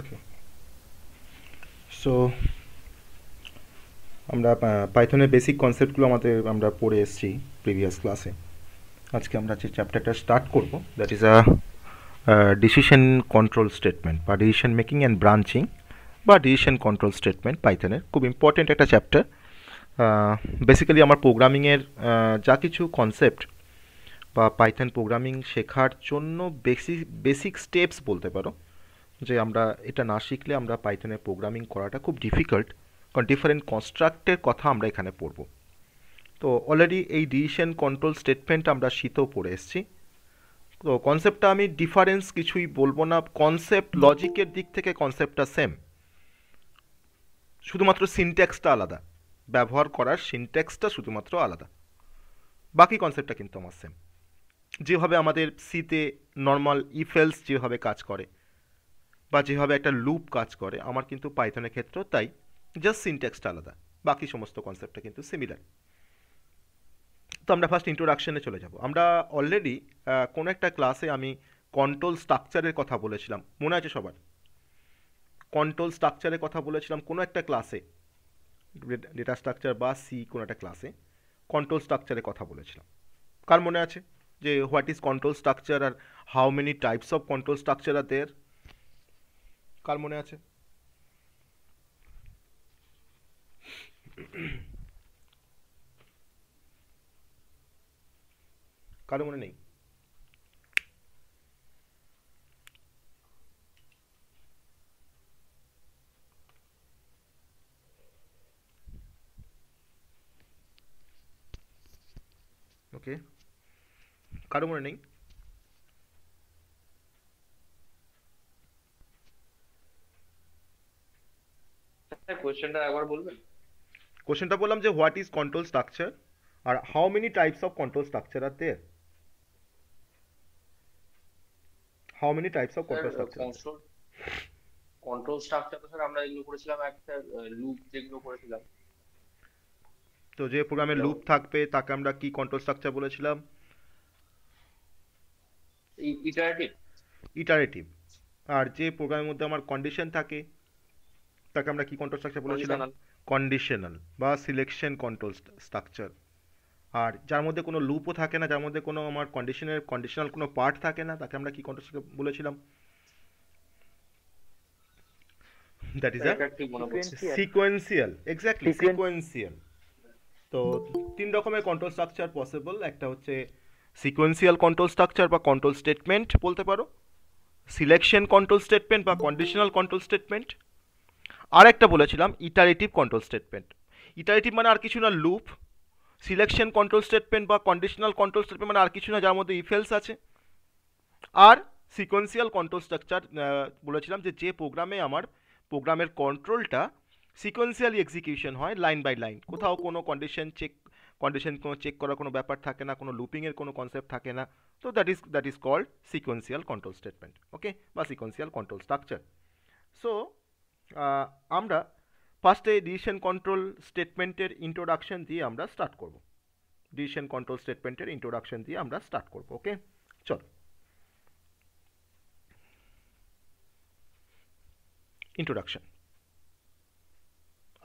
Okay so আমরা পাইথনের basic কনসেপ্টগুলো আমাদের আমরা পড়ে এসেছি প্রিভিয়াস ক্লাসে আজকে আমরা যে চ্যাপ্টারটা স্টার্ট করব that is a decision control statement বা ডিসিশন মেকিং অ্যান্ড ব্রাঞ্চিং বা ডিসিশন কন্ট্রোল স্টেটমেন্ট পাইথনের খুব ইম্পর্ট্যান্ট একটা চ্যাপ্টার বেসিক্যালি আমার প্রোগ্রামিংয়ের যা কিছু কনসেপ্ট বা পাইথন প্রোগ্রামিং শেখার জন্য বেসিক বেসিক স্টেপস বলতে পারো যে আমরা এটা না শিখলে আমরা পাইথনে প্রোগ্রামিং করাটা খুব ডিফিকাল্ট কারণ ডিফারেন্ট কনস্ট্রাক্টের কথা আমরা এখানে পড়ব তো অলরেডি এই ডিসিশন কন্ট্রোল স্টেটমেন্ট আমরা শীতেও পড়ে এসেছি তো কনসেপ্টটা আমি ডিফারেন্স কিছুই বলবো না কনসেপ্ট লজিকের দিক থেকে কনসেপ্টটা সেম শুধুমাত্র সিনট্যাক্সটা আলাদা ব্যবহার করার সিনট্যাক্সটা শুধুমাত্র আলাদা বাকি কনসেপ্টটা কিন্তু আমার সেম যেভাবে আমাদের সিতে নর্মাল ইফেলস যেভাবে কাজ করে বা যেভাবে একটা লুপ কাজ করে আমার কিন্তু পাইথনের ক্ষেত্রেও তাই জাস্ট সিনট্যাক্সটা আলাদা বাকি সমস্ত কনসেপ্টটা কিন্তু সিমিলার তো আমরা ফার্স্ট ইন্ট্রোডাকশনে চলে যাব আমরা অলরেডি কোনো একটা ক্লাসে আমি কন্ট্রোল স্ট্রাকচারের কথা বলেছিলাম মনে আছে সবার কন্ট্রোল স্ট্রাকচারের কথা বলেছিলাম কোনো একটা ক্লাসে ডেটা স্ট্রাকচার বা সি কোনো একটা ক্লাসে কন্ট্রোল স্ট্রাকচারের কথা বলেছিলাম কার মনে আছে যে হোয়াট ইজ কন্ট্রোল স্ট্রাকচার আর how many types of control structure are there কার মনে আছে কারো মনে নেই ওকে কারো মনে নেই কোশ্চেনটা হ্যাঁ, একবার বলবেন কোশ্চেনটা বললাম যে হোয়াট ইজ কন্ট্রোল স্ট্রাকচার আর how many types of control structure are there how many types of control structure control structure তো স্যার আমরা এগুলো করেছিলাম একটা লুপ যেগুলো করেছিলাম তো যে প্রোগ্রামে লুপ থাকবে তাকে আমরা কি কন্ট্রোল স্ট্রাকচার বলেছিলাম ইটারেটিভ ইটারেটিভ আর যে প্রোগ্রামের মধ্যে আমার কন্ডিশন থাকে তাকে আমরা কি কন্ট্রোল স্ট্রাকচার বলেছিলাম কন্ডিশনাল বা সিলেকশন কন্ট্রোল স্ট্রাকচার আর যার মধ্যে কোনো লুপও থাকে না যার মধ্যে কোনো আমার কন্ডিশনের কন্ডিশনাল কোনো পার্ট থাকে না তাকে আমরা কি কন্ট্রোল স্ট্রাকচার বলেছিলাম that is sequential exactly sequential তো তিন রকমের কন্ট্রোল স্ট্রাকচার পসিবল একটা হচ্ছে সিকোয়েন্সিয়াল কন্ট্রোল স্ট্রাকচার বা কন্ট্রোল স্টেটমেন্ট বলতে পারো সিলেকশন কন্ট্রোল স্টেটমেন্ট বা কন্ডিশনাল কন্ট্রোল স্টেটমেন্ট আর একটা বলেছিলাম ইটারেটিভ কন্ট্রোল স্টেটমেন্ট ইটারেটিভ মানে আর কিছু না লুপ সিলেকশন কন্ট্রোল স্টেটমেন্ট বা কন্ডিশনাল কন্ট্রোল স্টেটমেন্ট মানে আর কিছু না যার মধ্যে ইফেলস আছে আর সিকোয়েন্সিয়াল কন্ট্রোল স্ট্রাকচার বলেছিলাম যে যে প্রোগ্রামে আমার প্রোগ্রামের কন্ট্রোলটা সিকোয়েন্সিয়ালি এক্সিকিউশন হয় লাইন বাই লাইন কোথাও কোনো কন্ডিশন চেক কন্ডিশন কোনো চেক করার কোনো ব্যাপার থাকে না কোনো লুপিংয়ের কোনো কনসেপ্ট থাকে না তো that is that is called sequential control statement okay বা সিকোয়েন্সিয়াল কন্ট্রোল স্ট্রাকচার সো আমরা ফার্স্টে ডিসিশন কন্ট্রোল স্টেটমেন্টের ইন্ট্রোডাকশন দিয়ে আমরা স্টার্ট করব ডিসিশন কন্ট্রোল স্টেটমেন্টের ইন্ট্রোডাকশন দিয়ে আমরা স্টার্ট করব ওকে চলো ইন্ট্রোডাকশন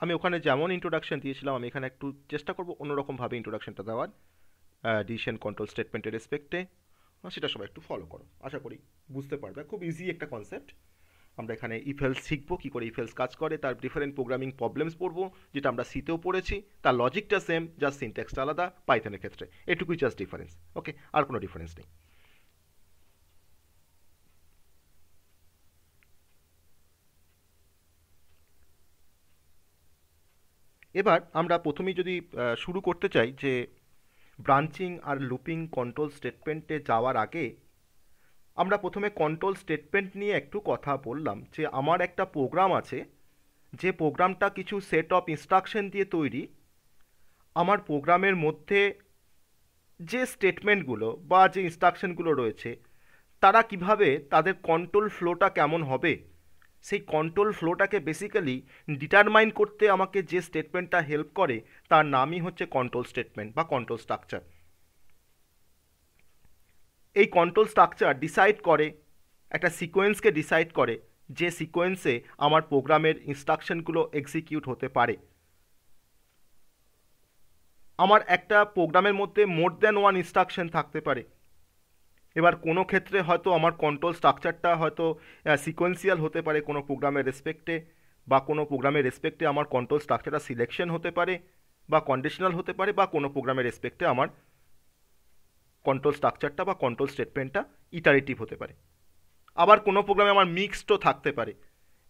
আমি ওখানে যেমন ইন্ট্রোডাকশন দিয়েছিলাম আমি এখানে একটু চেষ্টা করব অন্যরকমভাবে ইন্ট্রোডাকশনটা দেওয়ার ডিসিশন কন্ট্রোল স্টেটমেন্টের রেসপেক্টে সেটা সবাই একটু ফলো করো আশা করি বুঝতে পারবে খুব ইজি একটা কনসেপ্ট আমরা এখানে ইফেলস e শিখবো কী করে ইফেলস e কাজ করে তার ডিফারেন্ট প্রোগ্রামিং প্রবলেমস পড়বো যেটা আমরা সিতেও পড়েছি তার লজিকটা সেম জাস্ট সিনটেক্সটা আলাদা পাইথনের ক্ষেত্রে এটুকুই জাস্ট ডিফারেন্স ওকে আর কোনো ডিফারেন্স নেই এবার আমরা প্রথমেই যদি শুরু করতে চাই যে ব্রাঞ্চিং আর লুপিং কন্ট্রোল স্টেটমেন্টে যাওয়ার আগে আমরা প্রথমে কন্ট্রোল স্টেটমেন্ট নিয়ে একটু কথা বললাম যে আমার একটা প্রোগ্রাম আছে যে প্রোগ্রামটা কিছু সেট অফ ইনস্ট্রাকশন দিয়ে তৈরি আমার প্রোগ্রামের মধ্যে যে স্টেটমেন্টগুলো বা যে ইনস্ট্রাকশনগুলো রয়েছে তারা কিভাবে তাদের কন্ট্রোল ফ্লোটা কেমন হবে সেই কন্ট্রোল ফ্লোটাকে বেসিক্যালি ডিটারমাইন করতে আমাকে যে স্টেটমেন্টটা হেল্প করে তার নামই হচ্ছে কন্ট্রোল স্টেটমেন্ট বা কন্ট্রোল স্ট্রাকচার এই কন্ট্রোল স্ট্রাকচার ডিসাইড করে একটা সিকোয়েন্সকে ডিসাইড করে যে সিকোয়েন্সে আমার প্রোগ্রামের ইনস্ট্রাকশনগুলো এক্সিকিউট হতে পারে আমার একটা প্রোগ্রামের মধ্যে মোর দ্যান ওয়ান ইনস্ট্রাকশন থাকতে পারে এবার কোনো ক্ষেত্রে হয়তো আমার কন্ট্রোল স্ট্রাকচারটা হয়তো সিকোয়েন্সিয়াল হতে পারে কোনো প্রোগ্রামের রেসপেক্টে বা কোনো প্রোগ্রামের রেসপেক্টে আমার কন্ট্রোল স্ট্রাকচারটা সিলেকশন হতে পারে বা কন্ডিশনাল হতে পারে বা কোনো প্রোগ্রামের রেসপেক্টে আমার কন্ট্রোল স্ট্রাকচারটা বা কন্ট্রোল স্টেটমেন্টটা ইটারেটিভ হতে পারে আবার কোনো প্রোগ্রামে আমার মিক্সডও থাকতে পারে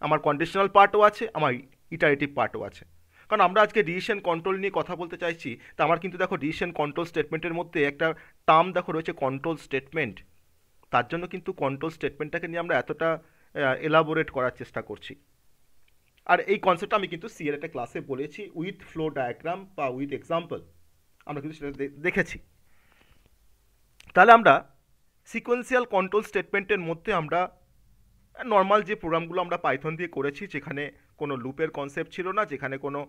আমার কন্ডিশনাল পার্টও আছে আমার ইটারেটিভ পার্টও আছে কারণ আমরা আজকে ডিসিশন কন্ট্রোল নিয়ে কথা বলতে চাইছি তা আমার কিন্তু দেখো ডিসিশন কন্ট্রোল স্টেটমেন্টের মধ্যে একটা টার্ম দেখো রয়েছে কন্ট্রোল স্টেটমেন্ট তার জন্য কিন্তু কন্ট্রোল স্টেটমেন্টটাকে নিয়ে আমরা এতটা এলাবোরেট করার চেষ্টা করছি আর এই কনসেপ্টটা আমি কিন্তু সিএর একটা ক্লাসে বলেছি উইথ ফ্লো ডায়াগ্রাম বা উইথ এক্সাম্পল আমরা কিন্তু সেটা দেখেছি তাহলে আমরা সিকোয়েন্সিয়াল কন্ট্রোল স্টেটমেন্টের মধ্যে আমরা নর্মাল যে প্রোগ্রামগুলো আমরা পাইথন দিয়ে করেছি যেখানে কোনো লুপের কনসেপ্ট ছিল না যেখানে কোনো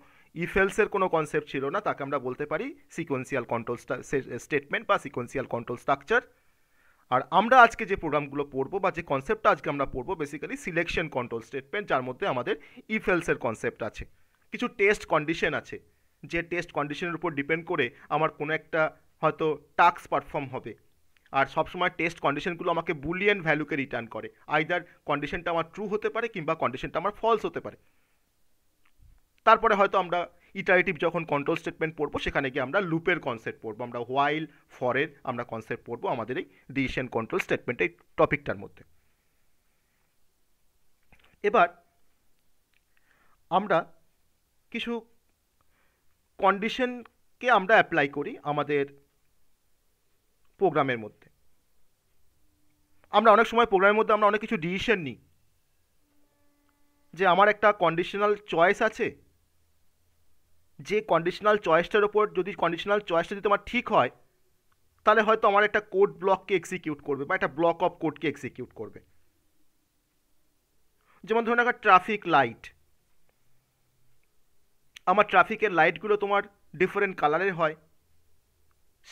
ইফেলসের কোনো কনসেপ্ট ছিল না তাকে আমরা বলতে পারি সিকোয়েন্সিয়াল কন্ট্রোল স্টেটমেন্ট বা সিকোয়েন্সিয়াল কন্ট্রোল স্ট্রাকচার আর আমরা আজকে যে প্রোগ্রামগুলো পড়বো বা যে কনসেপ্টটা আজকে আমরা পড়বো বেসিক্যালি সিলেকশন কন্ট্রোল স্টেটমেন্ট যার মধ্যে আমাদের ইফেলসের কনসেপ্ট আছে কিছু টেস্ট কন্ডিশন আছে যে টেস্ট কন্ডিশনের উপর ডিপেন্ড করে আমার কোনো একটা হয়তো টাস্ক পারফর্ম হবে আর সবসময় টেস্ট কন্ডিশনগুলো আমাকে বুলিয়ান ভ্যালুকে রিটার্ন করে আইদার কন্ডিশনটা আমার ট্রু হতে পারে কিংবা কন্ডিশনটা আমার ফলস হতে পারে তারপরে হয়তো আমরা ইটারেটিভ যখন কন্ট্রোল স্টেটমেন্ট পড়বো সেখানে গিয়ে আমরা লুপের কনসেপ্ট পড়বো আমরা হোয়াইল ফরের আমরা কনসেপ্ট পড়বো আমাদের এই ডিসিশন কন্ট্রোল স্টেটমেন্ট এই টপিকটার মধ্যে এবার আমরা কিছু কন্ডিশনকে আমরা অ্যাপ্লাই করি আমাদের প্রোগ্রামের মধ্যে আমরা অনেক সময় প্রোগ্রামের মধ্যে আমরা অনেক কিছু ডিসিশন নিই যে আমার একটা কন্ডিশনাল চয়েস আছে যে কন্ডিশনাল চয়েসটার ওপর যদি কন্ডিশনাল চয়েসটা যদি তোমার ঠিক হয় তাহলে হয়তো আমার একটা কোড ব্লককে এক্সিকিউট করবে বা একটা ব্লক অফ কোডকে এক্সিকিউট করবে যেমন ধরুন একটা ট্রাফিক লাইট আমার ট্রাফিকের লাইটগুলো তোমার ডিফারেন্ট কালারের হয়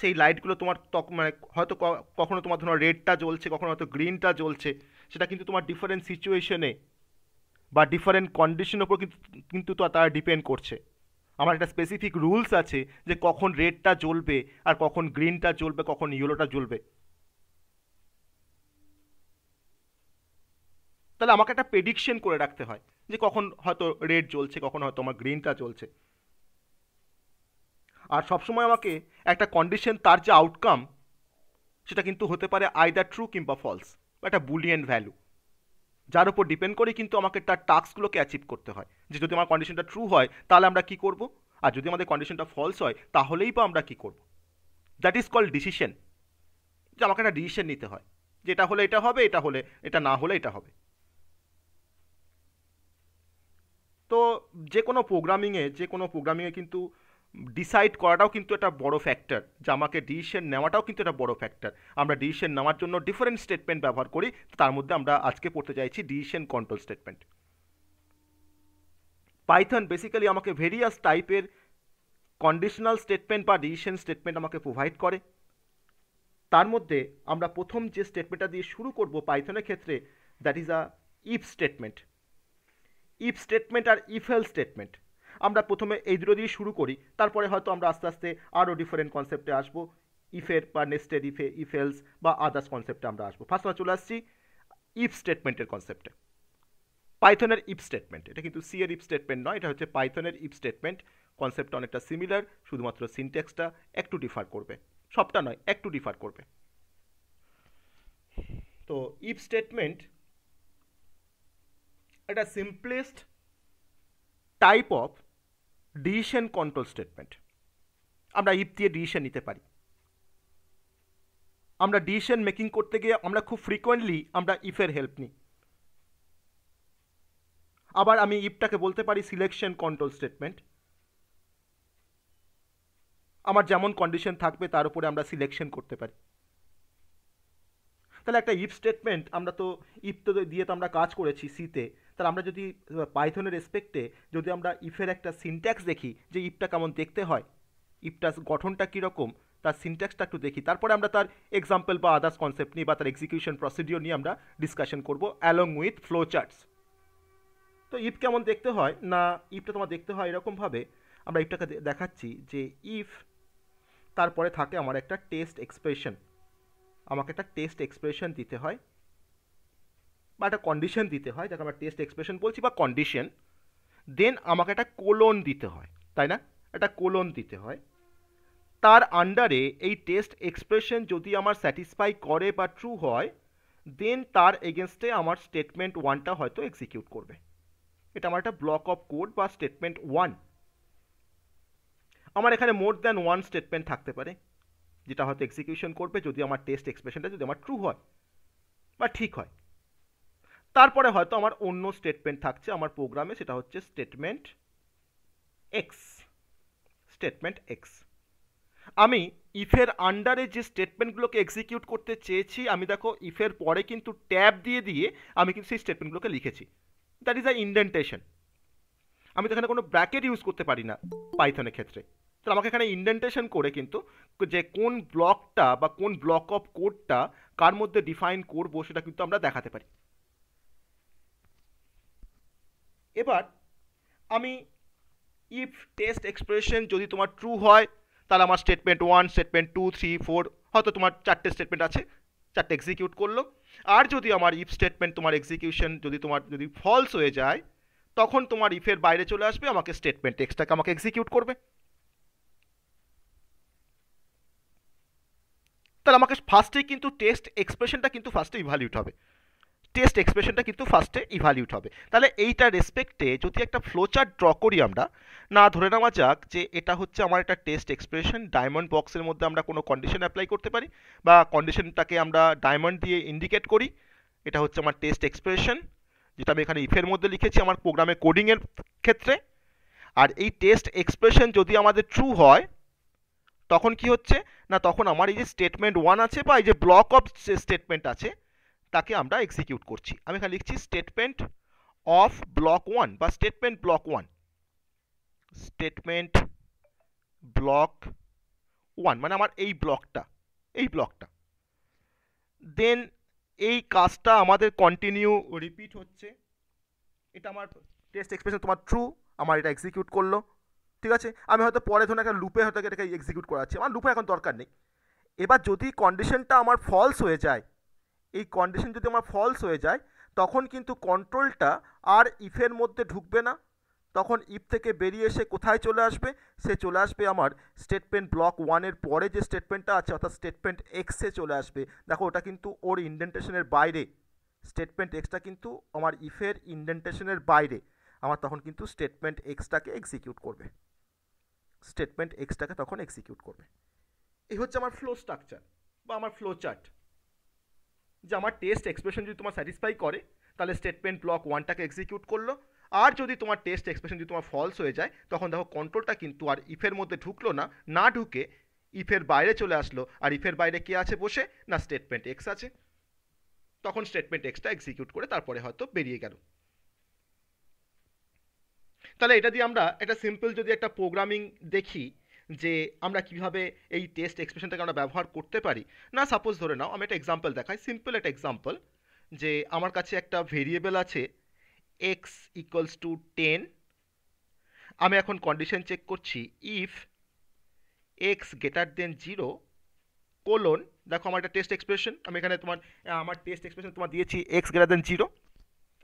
সেই লাইটগুলো তোমার তক মানে হয়তো কখনো তোমার ধরো রেডটা জ্বলছে কখনো হয়তো গ্রিনটা জ্বলছে সেটা কিন্তু তোমার ডিফারেন্ট সিচুয়েশনে বা ডিফারেন্ট কন্ডিশনের উপর কিন্তু কিন্তু তারা ডিপেন্ড করছে আমার একটা স্পেসিফিক রুলস আছে যে কখন রেডটা জ্বলবে আর কখন গ্রিনটা জ্বলবে কখন ইয়েলোটা জ্বলবে তাহলে আমাকে একটা প্রেডিকশন করে রাখতে হয় যে কখন হয়তো রেড জ্বলছে কখন হয়তো আমার গ্রিনটা জ্বলছে আর সবসময় আমাকে একটা কন্ডিশন তার যে আউটকাম সেটা কিন্তু হতে পারে আই আইদার ট্রু কিংবা ফলস বা একটা বুলিয়ান ভ্যালু যার উপর ডিপেন্ড করে কিন্তু আমাকে তার টাস্কগুলোকে অ্যাচিভ করতে হয় যে যদি আমার কন্ডিশনটা ট্রু হয় তাহলে আমরা কি করব আর যদি আমাদের কন্ডিশনটা ফলস হয় তাহলেই বা আমরা কি করব দ্যাট ইজ কল ডিসিশন যে আমাকে একটা ডিসিশন নিতে হয় যে এটা হলে এটা হবে এটা হলে এটা না হলে এটা হবে তো যে কোনো প্রোগ্রামিংয়ে যে কোনো প্রোগ্রামিংয়ে কিন্তু ডিসাইড করাটাও কিন্তু একটা বড় ফ্যাক্টর আমাকে ডিসিশন নেওয়াটাও কিন্তু একটা বড় ফ্যাক্টর আমরা ডিসিশন নেওয়ার জন্য ডিফারেন্ট স্টেটমেন্ট ব্যবহার করি তার মধ্যে আমরা আজকে পড়তে চাইছি decision control statement Python basically আমাকে ভেরিয়াস টাইপের কন্ডিশনাল স্টেটমেন্ট বা ডিসিশন স্টেটমেন্ট আমাকে প্রোভাইড করে তার মধ্যে আমরা প্রথম যে স্টেটমেন্টটা দিয়ে শুরু করব পাইথনের ক্ষেত্রে that is a if statement if statement আর ইফেল স্টেটমেন্ট আমরা প্রথমে এই দুটো দিয়ে শুরু করি তারপরে হয়তো আমরা আস্তে আস্তে আরও ডিফারেন্ট কনসেপ্টে আসবো ইফের বা নেস্টেড ইফে ইফেলস বা আদার্স কনসেপ্টে আমরা আসবো ফার্স্ট আমরা চলে আসছি ইফ স্টেটমেন্টের কনসেপ্টে পাইথনের ইফ স্টেটমেন্ট এটা কিন্তু সিএর ইফ স্টেটমেন্ট নয় এটা হচ্ছে পাইথনের ইফ স্টেটমেন্ট কনসেপ্ট অনেকটা সিমিলার শুধুমাত্র সিনটেক্সটা একটু ডিফার করবে সবটা নয় একটু ডিফার করবে তো ইফ স্টেটমেন্ট এটা simplest type of decision control statement আমরা ইফ দিয়ে ডিসিশন নিতে পারি আমরা ডিসিশন মেকিং করতে গিয়ে আমরা খুব ফ্রিকোয়েন্টলি আমরা ইফের হেল্প নিই আবার আমি ইফটাকে বলতে পারি সিলেকশন কন্ট্রোল স্টেটমেন্ট আমার যেমন কন্ডিশন থাকবে তার উপরে আমরা সিলেকশন করতে পারি তাহলে একটা ইফ স্টেটমেন্ট আমরা তো ইফ তো দিয়ে তো আমরা কাজ করেছি সিতে তাহলে আমরা যদি পাইথনের রেসপেক্টে যদি আমরা ইফের একটা সিনট্যাক্স দেখি যে ইফটা কেমন দেখতে হয় ইফটার গঠনটা কীরকম তার সিনট্যাক্সটা একটু দেখি তারপরে আমরা তার এক্সাম্পল বা আদার্স কনসেপ্ট নিয়ে বা তার এক্সিকিউশন প্রসিডিওর নিয়ে আমরা ডিসকাশন করব অ্যালং উইথ ফ্লো চার্টস তো ইফ কেমন দেখতে হয় না ইফটা তোমার দেখতে হয় এরকমভাবে আমরা ইফটাকে দেখাচ্ছি যে ইফ তারপরে থাকে আমার একটা টেস্ট এক্সপ্রেশন আমাকে একটা টেস্ট এক্সপ্রেশন দিতে হয় বা একটা কন্ডিশন দিতে হয় যাকে আমরা টেস্ট এক্সপ্রেশন বলছি বা কন্ডিশন দেন আমাকে একটা কোলন দিতে হয় তাই না একটা কোলন দিতে হয় তার আন্ডারে এই টেস্ট এক্সপ্রেশন যদি আমার স্যাটিসফাই করে বা ট্রু হয় দেন তার এগেনস্টে আমার স্টেটমেন্ট ওয়ানটা হয়তো এক্সিকিউট করবে এটা আমার একটা ব্লক অফ কোড বা স্টেটমেন্ট ওয়ান আমার এখানে মোর দ্যান ওয়ান স্টেটমেন্ট থাকতে পারে যেটা হয়তো এক্সিকিউশন করবে যদি আমার টেস্ট এক্সপ্রেশনটা যদি আমার ট্রু হয় বা ঠিক হয় তারপরে হয়তো আমার অন্য স্টেটমেন্ট থাকছে আমার প্রোগ্রামে সেটা হচ্ছে স্টেটমেন্ট এক্স স্টেটমেন্ট এক্স আমি ইফের আন্ডারে যে স্টেটমেন্টগুলোকে এক্সিকিউট করতে চেয়েছি আমি দেখো ইফের পরে কিন্তু ট্যাব দিয়ে দিয়ে আমি কিন্তু সেই স্টেটমেন্টগুলোকে লিখেছি দ্যাট ইজ আ ইন্ডেন্টেশন আমি তো এখানে কোনো ব্র্যাকেট ইউজ করতে পারি না পাইথনের ক্ষেত্রে তো আমাকে এখানে ইন্ডেন্টেশন করে কিন্তু যে কোন ব্লকটা বা কোন ব্লক অফ কোডটা কার মধ্যে ডিফাইন করবো সেটা কিন্তু আমরা দেখাতে পারি এবার আমি ইফ টেস্ট এক্সপ্রেশন যদি তোমার ট্রু হয় তাহলে আমার statement one statement two three four হয়তো তোমার চারটে স্টেটমেন্ট আছে চারটে এক্সিকিউট করলো আর যদি আমার ইফ স্টেটমেন্ট তোমার এক্সিকিউশন যদি তোমার যদি ফলস হয়ে যায় তখন তোমার ইফের বাইরে চলে আসবে আমাকে স্টেটমেন্ট টেক্সটাকে আমাকে এক্সিকিউট করবে তাহলে আমাকে ফার্স্টেই কিন্তু টেস্ট এক্সপ্রেশনটা কিন্তু ফার্স্টে ইভ্যালিউট হবে টেস্ট এক্সপ্রেশনটা কিন্তু ফার্স্টে ইভ্যালিউট হবে তাহলে এইটা রেসপেক্টে যদি একটা ফ্লোচার্ট ড্র করি আমরা না ধরে নেওয়া যাক যে এটা হচ্ছে আমার একটা টেস্ট এক্সপ্রেশন ডায়মন্ড বক্সের মধ্যে আমরা কোনো কন্ডিশন অ্যাপ্লাই করতে পারি বা কন্ডিশনটাকে আমরা ডায়মন্ড দিয়ে ইন্ডিকেট করি এটা হচ্ছে আমার টেস্ট এক্সপ্রেশন যেটা আমি এখানে ইফের মধ্যে লিখেছি আমার প্রোগ্রামে কোডিংয়ের ক্ষেত্রে আর এই টেস্ট এক্সপ্রেশন যদি আমাদের ট্রু হয় তখন কি হচ্ছে না তখন আমার এই যে স্টেটমেন্ট ওয়ান আছে বা এই যে ব্লক অফ স্টেটমেন্ট আছে তাকে আমরা এক্সিকিউট করছি আমি এখানে লিখছি স্টেটমেন্ট অফ ব্লক ওয়ান বা statement block one statement block one মানে আমার এই ব্লকটা এই ব্লকটা দেন এই কাজটা আমাদের কন্টিনিউ রিপিট হচ্ছে এটা আমার টেস্ট এক্সপ্রেশন তোমার ট্রু আমার এটা এক্সিকিউট করলো ঠিক আছে আমি হয়তো পরে ধরুন একটা লুপে হয়তো এটাকে এক্সিকিউট করাচ্ছি আমার লুপে এখন দরকার নেই এবার যদি কন্ডিশনটা আমার ফলস হয়ে যায় এই কন্ডিশন যদি আমার ফলস হয়ে যায় তখন কিন্তু কন্ট্রোলটা আর ইফের মধ্যে ঢুকবে না তখন ইফ থেকে বেরিয়ে এসে কোথায় চলে আসবে সে চলে আসবে আমার স্টেটমেন্ট ব্লক ওয়ানের পরে যে স্টেটমেন্টটা আছে অর্থাৎ স্টেটমেন্ট এক্সে চলে আসবে দেখো ওটা কিন্তু ওর ইন্ডেন্টেশনের বাইরে স্টেটমেন্ট এক্সটা কিন্তু আমার ইফের ইন্ডেন্টেশনের বাইরে আমার তখন কিন্তু স্টেটমেন্ট এক্সটাকে এক্সিকিউট করবে স্টেটমেন্ট এক্সটাকে তখন এক্সিকিউট করবে এই হচ্ছে আমার ফ্লো স্ট্রাকচার বা আমার ফ্লো চার্ট যে আমার টেস্ট এক্সপ্রেশন যদি তোমার স্যাটিসফাই করে তাহলে স্টেটমেন্ট ব্লক ওয়ানটাকে এক্সিকিউট করলো আর যদি তোমার টেস্ট এক্সপ্রেশন যদি তোমার ফলস হয়ে যায় তখন দেখো কন্ট্রোলটা কিন্তু আর ইফের মধ্যে ঢুকলো না না ঢুকে ইফের বাইরে চলে আসলো আর ইফের বাইরে কে আছে বসে না স্টেটমেন্ট এক্স আছে তখন স্টেটমেন্ট এক্সটা এক্সিকিউট করে তারপরে হয়তো বেরিয়ে গেল তাহলে এটা দিয়ে আমরা একটা সিম্পল যদি একটা প্রোগ্রামিং দেখি যে আমরা কিভাবে এই টেস্ট এক্সপ্রেশনটাকে আমরা ব্যবহার করতে পারি না সাপোজ ধরে নাও আমি একটা এক্সাম্পল দেখাই সিম্পল একটা এক্সাম্পল যে আমার কাছে একটা ভেরিয়েবল আছে এক্স ইকুয়ালস টু টেন আমি এখন কন্ডিশন চেক করছি if x greater than zero colon দেখো আমার একটা টেস্ট এক্সপ্রেশন আমি এখানে তোমার আমার টেস্ট এক্সপ্রেশন তোমার দিয়েছি এক্স গ্রেটার দেন জিরো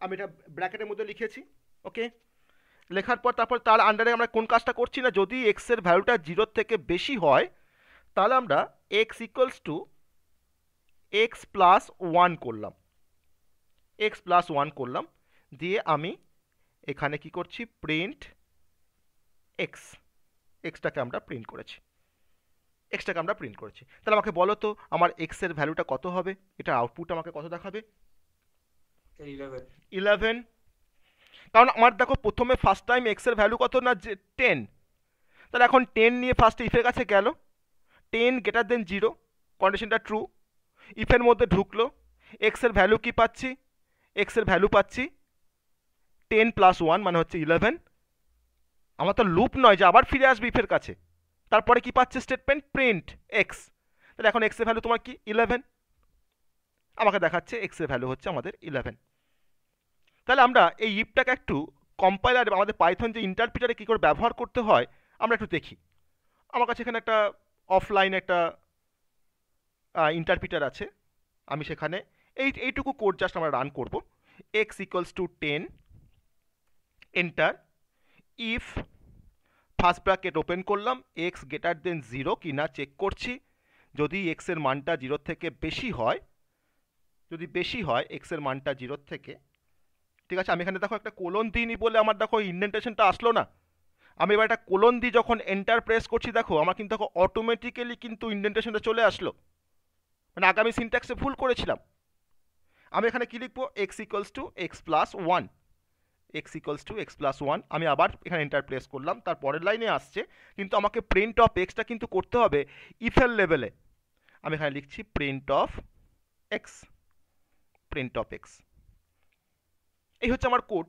আমি এটা ব্র্যাকেটের মধ্যে লিখেছি ওকে লেখার পর তারপর তার আন্ডারে আমরা কোন কাজটা করছি না যদি এক্সের ভ্যালুটা জিরোর থেকে বেশি হয় তাহলে আমরা x equals to x plus one করলাম এক্স প্লাস ওয়ান করলাম দিয়ে আমি এখানে কি করছি প্রিন্ট এক্স এক্সটাকে আমরা প্রিন্ট করেছি এক্সটাকে আমরা প্রিন্ট করেছি তাহলে আমাকে বলো তো আমার এক্সের ভ্যালুটা কত হবে এটা আউটপুট আমাকে কত দেখাবে ইলেভেন কারণ আমার দেখো প্রথমে ফার্স্ট টাইম এক্সের ভ্যালু কত না যে টেন তাহলে এখন টেন নিয়ে ফার্স্ট ইফের কাছে গেল টেন গ্রেটার দেন জিরো কন্ডিশনটা ট্রু ইফের মধ্যে ঢুকলো এক্সের ভ্যালু কি পাচ্ছি এক্সের ভ্যালু পাচ্ছি টেন প্লাস ওয়ান মানে হচ্ছে ইলেভেন আমার তো লুপ নয় যে আবার ফিরে আসবে ইফের কাছে তারপরে কি পাচ্ছে স্টেটমেন্ট প্রিন্ট এক্স তাহলে এখন এক্সের ভ্যালু তোমার কি ইলেভেন আমাকে দেখাচ্ছে এক্সের ভ্যালু হচ্ছে আমাদের ইলেভেন তাহলে আমরা এই ইপটাকে একটু কম্পাইলার আমাদের পাইথন যে ইন্টারপ্রিটারে কী করে ব্যবহার করতে হয় আমরা একটু দেখি আমার কাছে এখানে একটা অফলাইন একটা ইন্টারপ্রিটার আছে আমি সেখানে এই এইটুকু কোড জাস্ট আমরা রান করব x equals to ten enter if first bracket open করলাম এক্স গেটার দেন জিরো কি না চেক করছি যদি এক্সের মানটা জিরোর থেকে বেশি হয় যদি বেশি হয় এক্সের মানটা জিরোর থেকে ঠিক আছে আমি এখানে দেখো একটা কোলন দিইনি বলে আমার দেখো ইন্ডেন্টেশনটা আসলো না আমি এবার একটা কোলন দিই যখন এন্টার প্রেস করছি দেখো আমার কিন্তু দেখো অটোমেটিক্যালি কিন্তু ইন্ডেন্টেশনটা চলে আসলো মানে আগামী সিনট্যাক্সে ভুল করেছিলাম আমি এখানে কী লিখবো x equals to x plus one x equals to x plus one আমি আবার এখানে এন্টার প্রেস করলাম তার পরের লাইনে আসছে কিন্তু আমাকে প্রিন্ট অফ এক্সটা কিন্তু করতে হবে ইফেল লেভেলে আমি এখানে লিখছি print of x print of x এই হচ্ছে আমার কোড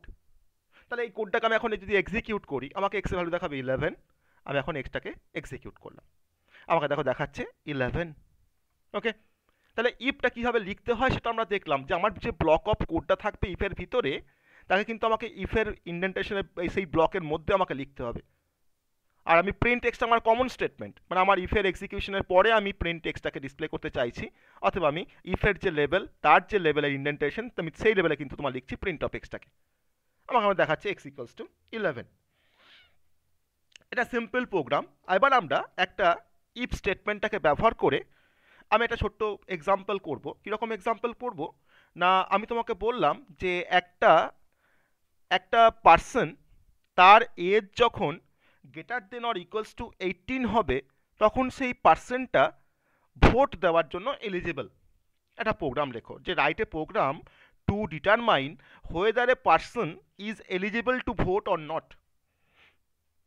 তাহলে এই কোডটাকে আমি এখন যদি এক্সিকিউট করি আমাকে এক্স ভ্যালু দেখাবে ইলেভেন আমি এখন এক্সটাকে এক্সিকিউট করলাম আমাকে দেখো দেখাচ্ছে ইলেভেন ওকে তাহলে ইফটা কীভাবে লিখতে হয় সেটা আমরা দেখলাম যে আমার যে ব্লক অফ কোডটা থাকবে ইফের ভিতরে তাকে কিন্তু আমাকে ইফের ইন্ডেন্টেশনের সেই ব্লকের মধ্যে আমাকে লিখতে হবে আর আমি প্রিন্ট টেক্সট আমার কমন স্টেটমেন্ট মানে আমার ইফের এক্সিকিউশনের পরে আমি প্রিন্ট টেক্সটটাকে ডিসপ্লে করতে চাইছি অথবা আমি ইফের যে লেভেল তার যে লেভেলের ইন্ডেন্টেশন আমি সেই লেভেলে কিন্তু তোমার লিখছি প্রিন্ট অফ এক্সটাকে আমাকে আমার দেখাচ্ছে এক্স ইকুয়ালস টু ইলেভেন এটা সিম্পল প্রোগ্রাম এবার আমরা একটা ইফ স্টেটমেন্টটাকে ব্যবহার করে আমি একটা ছোট্ট এক্সাম্পল করব কীরকম এক্সাম্পল করব না আমি তোমাকে বললাম যে একটা একটা পার্সন তার এজ যখন greater then or equals to eighteen হবে তখন সেই পার্সেন্টটা ভোট দেওয়ার জন্য এলিজিবল একটা প্রোগ্রাম লেখো যে write a program to determine whether a person is eligible to vote or not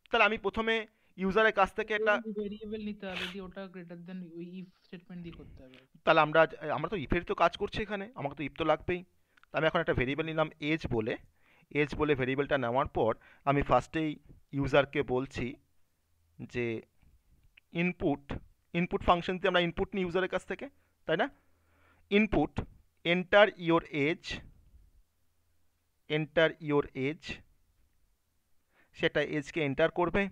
তাহলে আমি প্রথমে ইউজারের কাছ থেকে একটা ভেরিয়েবল নিতে হবে যদি ওটা গ্রেটার দেন ইফ স্টেটমেন্ট দিয়ে করতে হবে তাহলে আমরা আমরা তো ইফের তো কাজ করছি এখানে আমাকে তো ইফ তো লাগবেই আমি এখন একটা ভেরিয়েবল নিলাম এজ বলে এজ বলে ভেরিয়েবলটা নেওয়ার পর আমি ফার্স্টেই ইউজারকে বলছি যে ইনপুট ইনপুট ফাংশন দিয়ে আমরা ইনপুট নিই ইউজারের কাছ থেকে তাই না input enter your age enter your age সেটা এজকে এন্টার করবে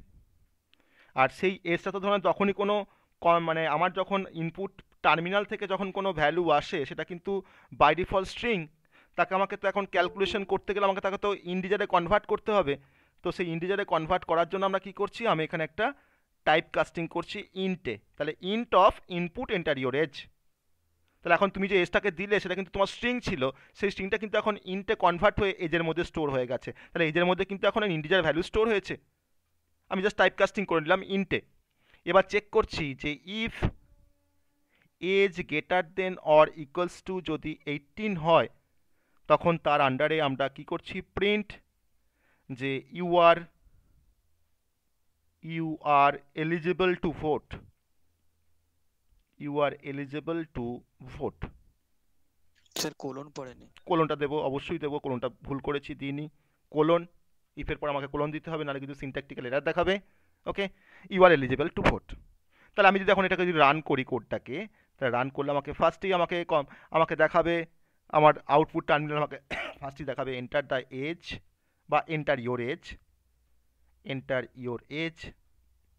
আর সেই এজটা তো ধরেন যখনই কোনো মানে আমার যখন ইনপুট টার্মিনাল থেকে যখন কোনো ভ্যালু আসে সেটা কিন্তু বাই ডিফল্ট স্ট্রিং তাকে আমাকে তো এখন ক্যালকুলেশন করতে গেলে আমাকে তাকে তো ইন্ডিজারে কনভার্ট করতে হবে তো সেই ইন্টিজারে কনভার্ট করার জন্য আমরা কি করছি আমি এখানে একটা টাইপ কাস্টিং করছি ইন্টে তাহলে int of input enter your age তাহলে এখন তুমি যে এজটাকে দিলে সেটা কিন্তু তোমার স্ট্রিং ছিল সেই স্ট্রিংটা কিন্তু এখন ইনটে কনভার্ট হয়ে এজের মধ্যে স্টোর হয়ে গেছে তাহলে এজের মধ্যে কিন্তু এখন ইন্টিজার ভ্যালু স্টোর হয়েছে আমি জাস্ট টাইপ কাস্টিং করে নিলাম ইনটে এবার চেক করছি যে if age greater then or equals to যদি এইটিন হয় তখন তার আন্ডারে আমরা কি করছি প্রিন্ট যে you are you are eligible to vote you are eligible to vote sir colon পড়েনি কোলনটা দেবো অবশ্যই দেবো কোলনটা ভুল করেছি দিইনি কোলন ইফের পর আমাকে কোলন দিতে হবে নাহলে কিন্তু সিনট্যাকটিক্যাল এরার দেখাবে okay you are eligible to vote তাহলে আমি যদি এখন এটাকে যদি রান করি কোডটাকে তাহলে রান করলে আমাকে ফার্স্টেই আমাকে কম আমাকে দেখাবে আমার আউটপুট টার্মিনাল আমাকে ফার্স্টই দেখাবে এন্টার দ্য এজ বা enter your age enter your age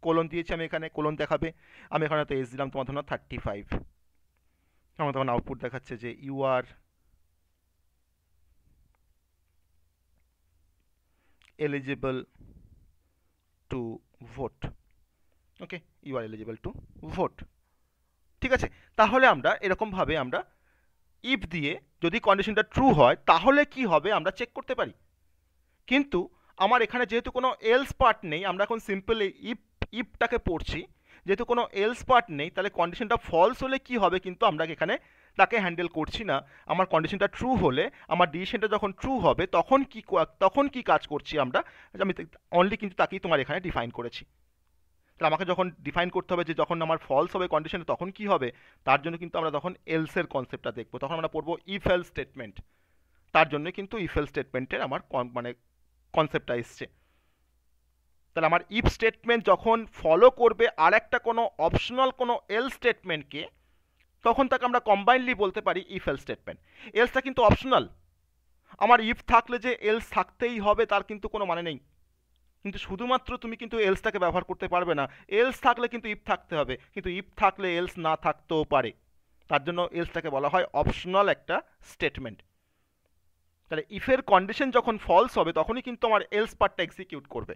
colon দিয়েছি আমি এখানে কোলন দেখাবে আমি এখানে তো এজ দিলাম তোমার ধরো থার্টি ফাইভ আমার তখন আউটপুট দেখাচ্ছে যে you are eligible to vote okay you are eligible to vote ঠিক আছে তাহলে আমরা এরকমভাবে আমরা ইফ দিয়ে যদি কন্ডিশনটা ট্রু হয় তাহলে কি হবে আমরা চেক করতে পারি কিন্তু আমার এখানে যেহেতু কোনো এলস পার্ট নেই আমরা এখন সিম্পল ইপ ইপটাকে পড়ছি যেহেতু কোনো এলস পার্ট নেই তাহলে কন্ডিশনটা ফলস হলে কি হবে কিন্তু আমরা এখানে তাকে হ্যান্ডেল করছি না আমার কন্ডিশনটা ট্রু হলে আমার ডিসিশনটা যখন ট্রু হবে তখন কি তখন কি কাজ করছি আমরা আমি অনলি কিন্তু তাকেই তোমার এখানে ডিফাইন করেছি তাহলে আমাকে যখন ডিফাইন করতে হবে যে যখন আমার ফলস হবে কন্ডিশনে তখন কি হবে তার জন্য কিন্তু আমরা তখন এলসের কনসেপ্টটা দেখবো তখন আমরা পড়বো ইফেল স্টেটমেন্ট তার জন্য কিন্তু ইফেল স্টেটমেন্টের আমার মানে কনসেপ্টটা এসছে তাহলে আমার ইফ স্টেটমেন্ট যখন ফলো করবে আর একটা কোনো অপশনাল কোনো এল স্টেটমেন্টকে তখন তাকে আমরা কম্বাইনলি বলতে পারি ইফ এল স্টেটমেন্ট এলসটা কিন্তু অপশনাল আমার ইফ থাকলে যে এলস থাকতেই হবে তার কিন্তু কোনো মানে নেই কিন্তু শুধুমাত্র তুমি কিন্তু এলসটাকে ব্যবহার করতে পারবে না এলস থাকলে কিন্তু ইফ থাকতে হবে কিন্তু ইফ থাকলে এলস না থাকতেও পারে তার জন্য এলসটাকে বলা হয় অপশনাল একটা স্টেটমেন্ট তাহলে ইফের কন্ডিশন যখন ফলস হবে তখনই কিন্তু আমার এলস পার্টটা এক্সিকিউট করবে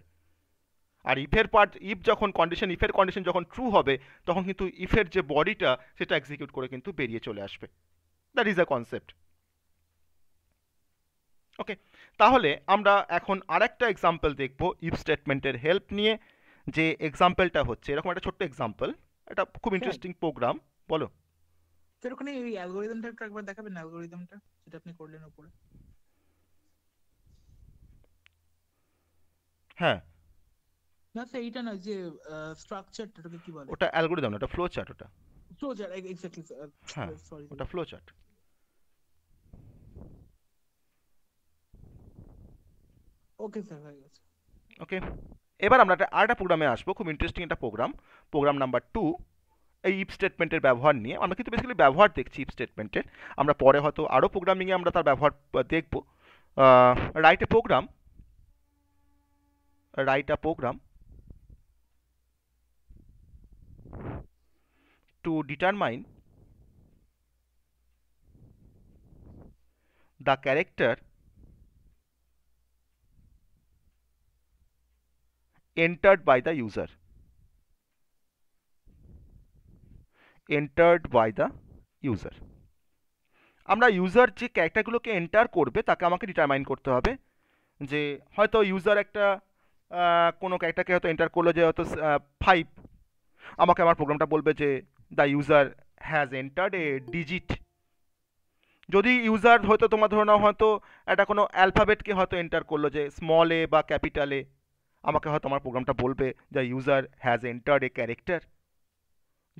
আর ইফের পার্ট ইফ যখন কন্ডিশন ইফের কন্ডিশন যখন ট্রু হবে তখন কিন্তু ইফের যে বডিটা সেটা এক্সিকিউট করে কিন্তু বেরিয়ে চলে আসবে that is a concept okay তাহলে আমরা এখন আরেকটা এক্সাম্পল দেখব ইফ স্টেটমেন্টের হেল্প নিয়ে যে এক্সাম্পলটা হচ্ছে এরকম একটা ছোট্ট এক্সাম্পল এটা খুব ইন্টারেস্টিং হ্যাঁ। প্রোগ্রাম বলো স্যার অ্যালগোরিদমটা একটু একবার দেখাবেন অ্যালগোরিদমটা সেটা আপনি করলেন উপরে হ্যাঁ না স্যার আচ্ছা, এটা না যে স্ট্রাকচারটা কি বলে ওটা অ্যালগরিদম না ওটা ফ্লো চার্ট ওটা ফ্লো চার্ট এক্স্যাক্টলি সরি ওটা flow chart okay sir okay এবার আমরা একটা আরেকটা প্রোগ্রামে আসবো খুব ইন্টারেস্টিং একটা প্রোগ্রাম প্রোগ্রাম নাম্বার টু এই ইপ স্টেটমেন্টের ব্যবহার নিয়ে আমরা কিন্তু বেসিক্যালি ব্যবহার দেখছি ইপ স্টেটমেন্টের আমরা পরে হয়তো আরও প্রোগ্রামিংয়ে আমরা তার ব্যবহার দেখব write a program write a program to determine the character entered by the user entered by the user আমরা ইউজার যে ক্যারেক্টারগুলোকে এন্টার করবে তাকে আমাকে ডিটারমাইন করতে হবে যে হয়তো ইউজার একটা কোনো ক্যারেক্টারকে হয়তো এন্টার করলো যে হয়তো ফাইভ আমাকে আমার প্রোগ্রামটা বলবে যে the user has entered a digit যদি ইউজার হয়তো তোমার ধরে নাও হয়তো একটা কোনো অ্যালফাবেটকে হয়তো এন্টার করলো যে স্মল এ বা ক্যাপিটালে আমাকে হয়তো আমার প্রোগ্রামটা বলবে the user has entered a character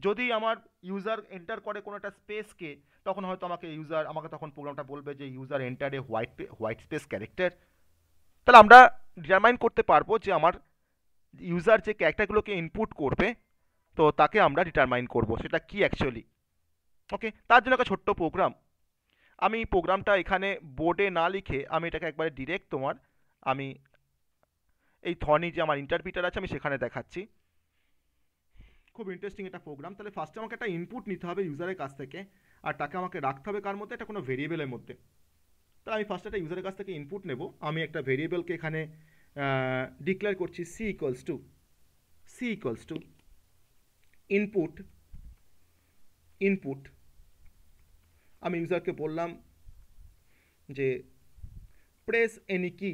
যদি আমার ইউজার এন্টার করে কোনো একটা স্পেসকে তখন হয়তো আমাকে ইউজার আমাকে তখন প্রোগ্রামটা বলবে যে user enter a white white space character তাহলে আমরা ডিটারমাইন করতে পারবো যে আমার ইউজার যে ক্যারেক্টারগুলোকে ইনপুট করবে তো তাকে আমরা ডিটারমাইন করব সেটা কি অ্যাকচুয়ালি ওকে তার জন্য একটা ছোট্ট প্রোগ্রাম আমি প্রোগ্রামটা এখানে বোর্ডে না লিখে আমি এটাকে একবারে ডিরেক্ট তোমার আমি এই থনি যে আমার ইন্টারপ্রিটার আছে আমি সেখানে দেখাচ্ছি খুব ইন্টারেস্টিং একটা প্রোগ্রাম তাহলে ফার্স্টে আমাকে একটা ইনপুট নিতে হবে ইউজারের কাছ থেকে আর তাকে আমাকে রাখতে হবে কার মধ্যে এটা কোনো ভেরিয়েবলের মধ্যে তাহলে আমি ফার্স্ট একটা ইউজারের কাছ থেকে ইনপুট নেব আমি একটা ভেরিয়েবলকে এখানে ডিক্লেয়ার করছি c equals to c equals to input input আমি ইউজারকে বললাম যে প্রেস এনি কি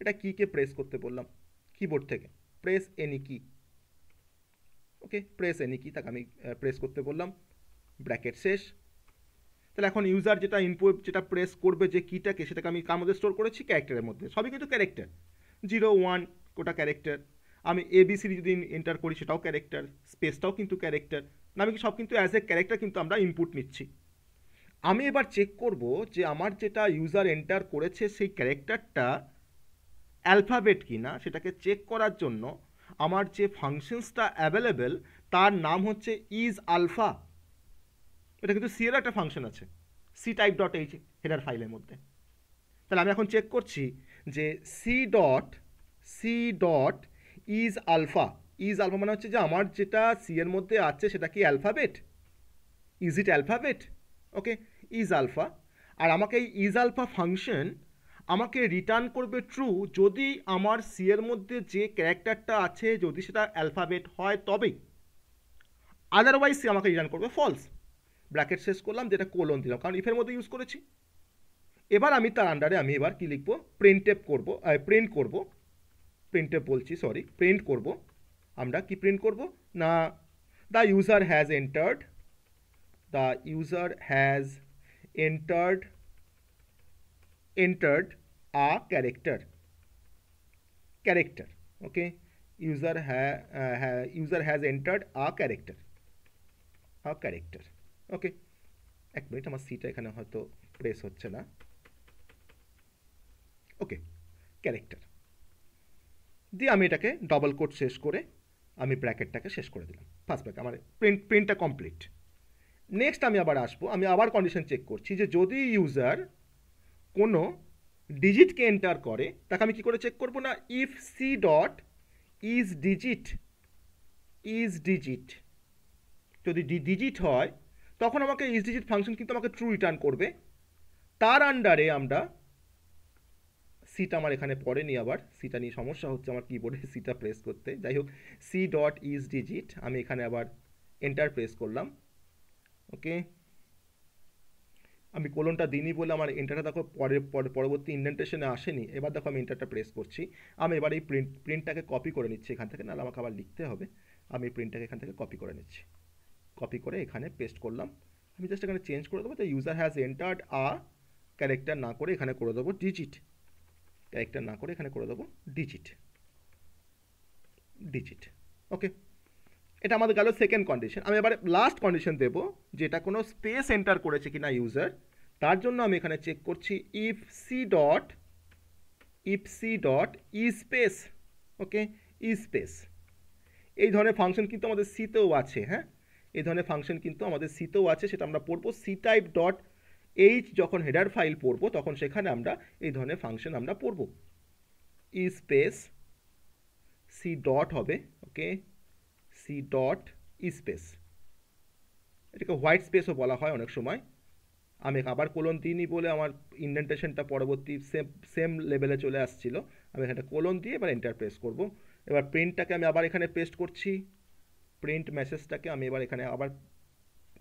এটা কীকে প্রেস করতে বললাম কিবোর্ড থেকে প্রেস এনি কি ওকে প্রেস এনি কি তাকে আমি প্রেস করতে বললাম ব্র্যাকেট শেষ তাহলে এখন ইউজার যেটা ইনপুট যেটা প্রেস করবে যে কীটাকে সেটাকে আমি কার মধ্যে স্টোর করেছি ক্যারেক্টারের মধ্যে সবই কিন্তু ক্যারেক্টার জিরো ওয়ান ওটা ক্যারেক্টার আমি এবিসি যদি এন্টার করি সেটাও ক্যারেক্টার স্পেসটাও কিন্তু ক্যারেক্টার আমি সব কিন্তু অ্যাজ এ ক্যারেক্টার কিন্তু আমরা ইনপুট নিচ্ছি আমি এবার চেক করব যে আমার যেটা ইউজার এন্টার করেছে সেই ক্যারেক্টারটা অ্যালফাবেট কি না সেটাকে চেক করার জন্য আমার যে ফাংশনসটা অ্যাভেলেবেল তার নাম হচ্ছে ইজ আলফা এটা কিন্তু সি এর একটা ফাংশন আছে c type dot h header ফাইলের মধ্যে তাহলে আমি এখন চেক করছি যে c dot c dot is alpha is alpha মানে হচ্ছে যে আমার যেটা সি এর মধ্যে আছে সেটা কি alphabet is it alphabet okay is alpha আর আমাকে এই ইজ আলফা ফাংশন আমাকে রিটার্ন করবে ট্রু যদি আমার সি এর মধ্যে যে ক্যারেক্টারটা আছে যদি সেটা অ্যালফাবেট হয় তবেই আদারওয়াইজ সে আমাকে রিটার্ন করবে ফলস ব্র্যাকেট শেষ করলাম যেটা কোলন দিলাম কারণ ইফের মধ্যে ইউজ করেছি এবার আমি তার আন্ডারে আমি এবার কি লিখবো প্রিন্টেপ করবো প্রিন্ট করব প্রিন্টেপ বলছি সরি প্রিন্ট করব আমরা কি প্রিন্ট করব না the user has entered the user has entered entered a character character okay user হ্যা user has entered a character a character okay এক মিনিট আমার সিটা এখানে হয়তো প্রেস হচ্ছে না ওকে ক্যারেক্টার দিয়ে আমি এটাকে ডবল কোট শেষ করে আমি ব্র্যাকেটটাকে শেষ করে দিলাম ফার্স্ট ব্র্যাকেট আমার প্রিন্ট প্রিন্টটা কমপ্লিট নেক্সট আমি আবার আসবো আমি আবার কন্ডিশন চেক করছি যে যদি ইউজার কোনো ডিজিটকে এন্টার করে তাকে আমি কি করে চেক করব না if c dot is digit is digit যদি ডিজিট হয় তখন আমাকে ইস ডিজিট ফাংশন কিন্তু আমাকে ট্রু রিটার্ন করবে তার আন্ডারে আমরা সিটা আমার এখানে পড়েনি আবার সিটা নিয়ে সমস্যা হচ্ছে আমার কিবোর্ডে সিটা প্রেস করতে যাই হোক সি ডট ইজ ডিজিট আমি এখানে আবার এন্টার প্রেস করলাম ওকে আমি কোলনটা দিনই বলে আমার এন্টারটা দেখো পরের পরবর্তী ইন্ডেন্টেশনে আসেনি এবার দেখো আমি এন্টারটা প্রেস করছি আমি এবার এই প্রিন্ট প্রিন্টটাকে কপি করে নিচ্ছি এখান থেকে নাহলে আমাকে আবার লিখতে হবে আমি এই প্রিন্টটাকে এখান থেকে কপি করে নিচ্ছি কপি করে এখানে পেস্ট করলাম আমি জাস্ট এখানে চেঞ্জ করে দেবো যে user has entered a character না করে এখানে করে দেবো ডিজিট ক্যারেক্টার না করে এখানে করে দেবো ডিজিট ডিজিট ওকে এটা আমাদের গেল সেকেন্ড কন্ডিশন আমি এবারে লাস্ট কন্ডিশন দেব যেটা কোনো স্পেস এন্টার করেছে কিনা ইউজার তার জন্য আমি এখানে চেক করছি if c dot if c dot E space okay is space এই ধরনের ফাংশন কিন্তু আমাদের সিতেও আছে হ্যাঁ এই ধরনের ফাংশন কিন্তু আমাদের সিতেও আছে সেটা আমরা পড়বো সি টাইপ ডট এইচ যখন হেডার ফাইল পড়বো তখন সেখানে আমরা এই ধরনের ফাংশন আমরা পড়বো ই স্পেস সি ডট হবে ওকে সি ডট ই স্পেস এটাকে হোয়াইট স্পেসও বলা হয় অনেক সময় আমি আবার কোলন দিইনি বলে আমার ইন্ডেন্টেশনটা পরবর্তী সেম সেম লেভেলে চলে আসছিল আমি এখানে কোলন দিয়ে এবার এন্টার প্রেস করবো এবার প্রিন্টটাকে আমি আবার এখানে পেস্ট করছি প্রিন্ট মেসেজটাকে আমি এবার এখানে আবার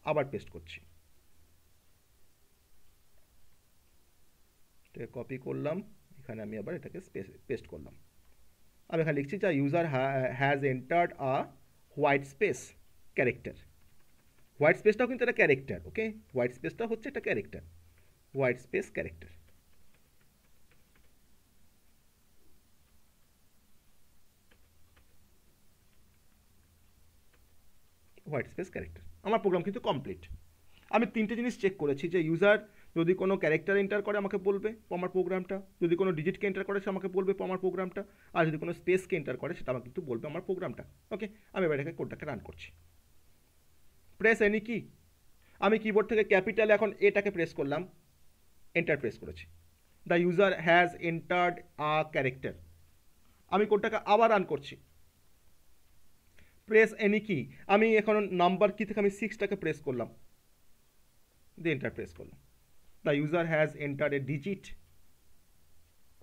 আবার পেস্ট করছি কপি করলাম এখানে আমি আবার এটাকে পেস্ট করলাম আমি এখানে লিখছি যা user has entered a white space character white স্পেসটাও কিন্তু একটা ক্যারেক্টার ওকে হোয়াইট স্পেসটা হচ্ছে একটা character white space character white space character আমার প্রোগ্রাম কিন্তু কমপ্লিট আমি তিনটে জিনিস চেক করেছি যে ইউজার যদি কোনো ক্যারেক্টার এন্টার করে আমাকে বলবে আমার প্রোগ্রামটা যদি কোনো ডিজিটকে এন্টার করে সে আমাকে বলবে আমার প্রোগ্রামটা আর যদি কোনো স্পেসকে এন্টার করে সেটা আমাকে কিন্তু বলবে আমার প্রোগ্রামটা ওকে আমি এবার এখানে কোডটাকে রান করছি প্রেস এনি কি আমি কিবোর্ড থেকে ক্যাপিটাল এখন এটাকে প্রেস করলাম এন্টার প্রেস করেছি the user has entered a character আমি কোডটাকে আবার রান করছি প্রেস এনি কি আমি এখন নাম্বার কি থেকে আমি সিক্সটাকে প্রেস করলাম দিয়ে এন্টার প্রেস করলাম the user has enter a digit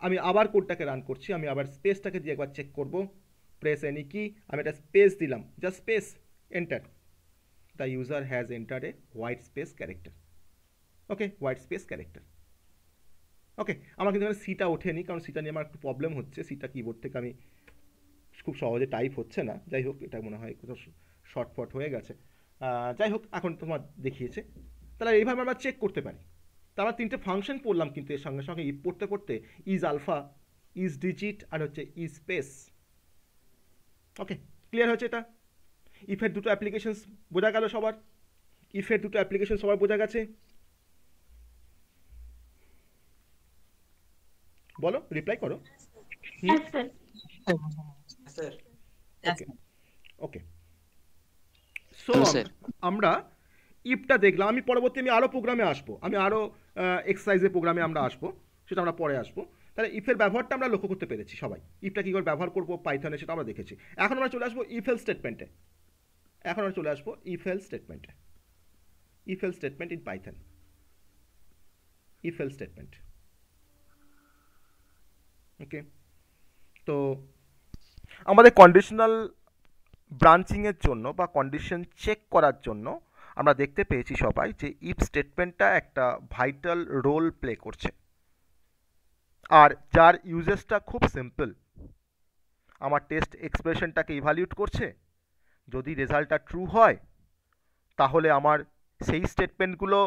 আমি আবার কোডটাকে রান করছি আমি আবার স্পেসটাকে দিয়ে একবার চেক করব প্রেস এনি কি আমি একটা স্পেস দিলাম just space enter the user has enter a white space character okay white space character okay আমার কিন্তু সিটা ওঠেনি কারণ সিটা নিয়ে আমার একটু প্রবলেম হচ্ছে সিটা কিবোর্ড থেকে আমি খুব সহজে টাইপ হচ্ছে না যাই হোক এটা মনে হয় কোথাও শর্টফট হয়ে গেছে যাই হোক এখন তোমার দেখিয়েছে তাহলে এইভাবে আমরা চেক করতে পারি তারা তিনটে ফাংশন পড়লাম কিন্তু এর সঙ্গে সঙ্গে পড়তে পড়তে ইজ আলফা ইজ ডিজিট আর হচ্ছে ইজ স্পেস ওকে ক্লিয়ার হয়েছে এটা ইফের দুটো অ্যাপ্লিকেশন বোঝা গেল সবার ইফের দুটো অ্যাপ্লিকেশন সবার বোঝা গেছে বলো রিপ্লাই করো ওকে সো আমরা ইফটা দেখলাম আমি পরবর্তী আমি আরও প্রোগ্রামে আসবো আমি আরও এক্সারসাইজের প্রোগ্রামে আমরা আসবো সেটা আমরা পরে আসবো তাহলে ইফের ব্যবহারটা আমরা লক্ষ্য করতে পেরেছি সবাই ইফটা কী করে ব্যবহার করবো পাইথনে সেটা আমরা দেখেছি এখন আমরা চলে আসবো ইফেল স্টেটমেন্টে এখন আমরা চলে আসবো ইফেল স্টেটমেন্টে if else statement in Python if else statement okay তো আমাদের কন্ডিশনাল ব্রাঞ্চিংয়ের জন্য বা কন্ডিশন চেক করার জন্য আমরা দেখতে পেয়েছি সবাই যে ইফ স্টেটমেন্টটা একটা ভাইটাল রোল প্লে করছে আর যার ইউজেসটা খুব সিম্পল আমার টেস্ট এক্সপ্রেশনটাকে ইভ্যালিউট করছে যদি রেজাল্টটা ট্রু হয় তাহলে আমার সেই স্টেটমেন্টগুলো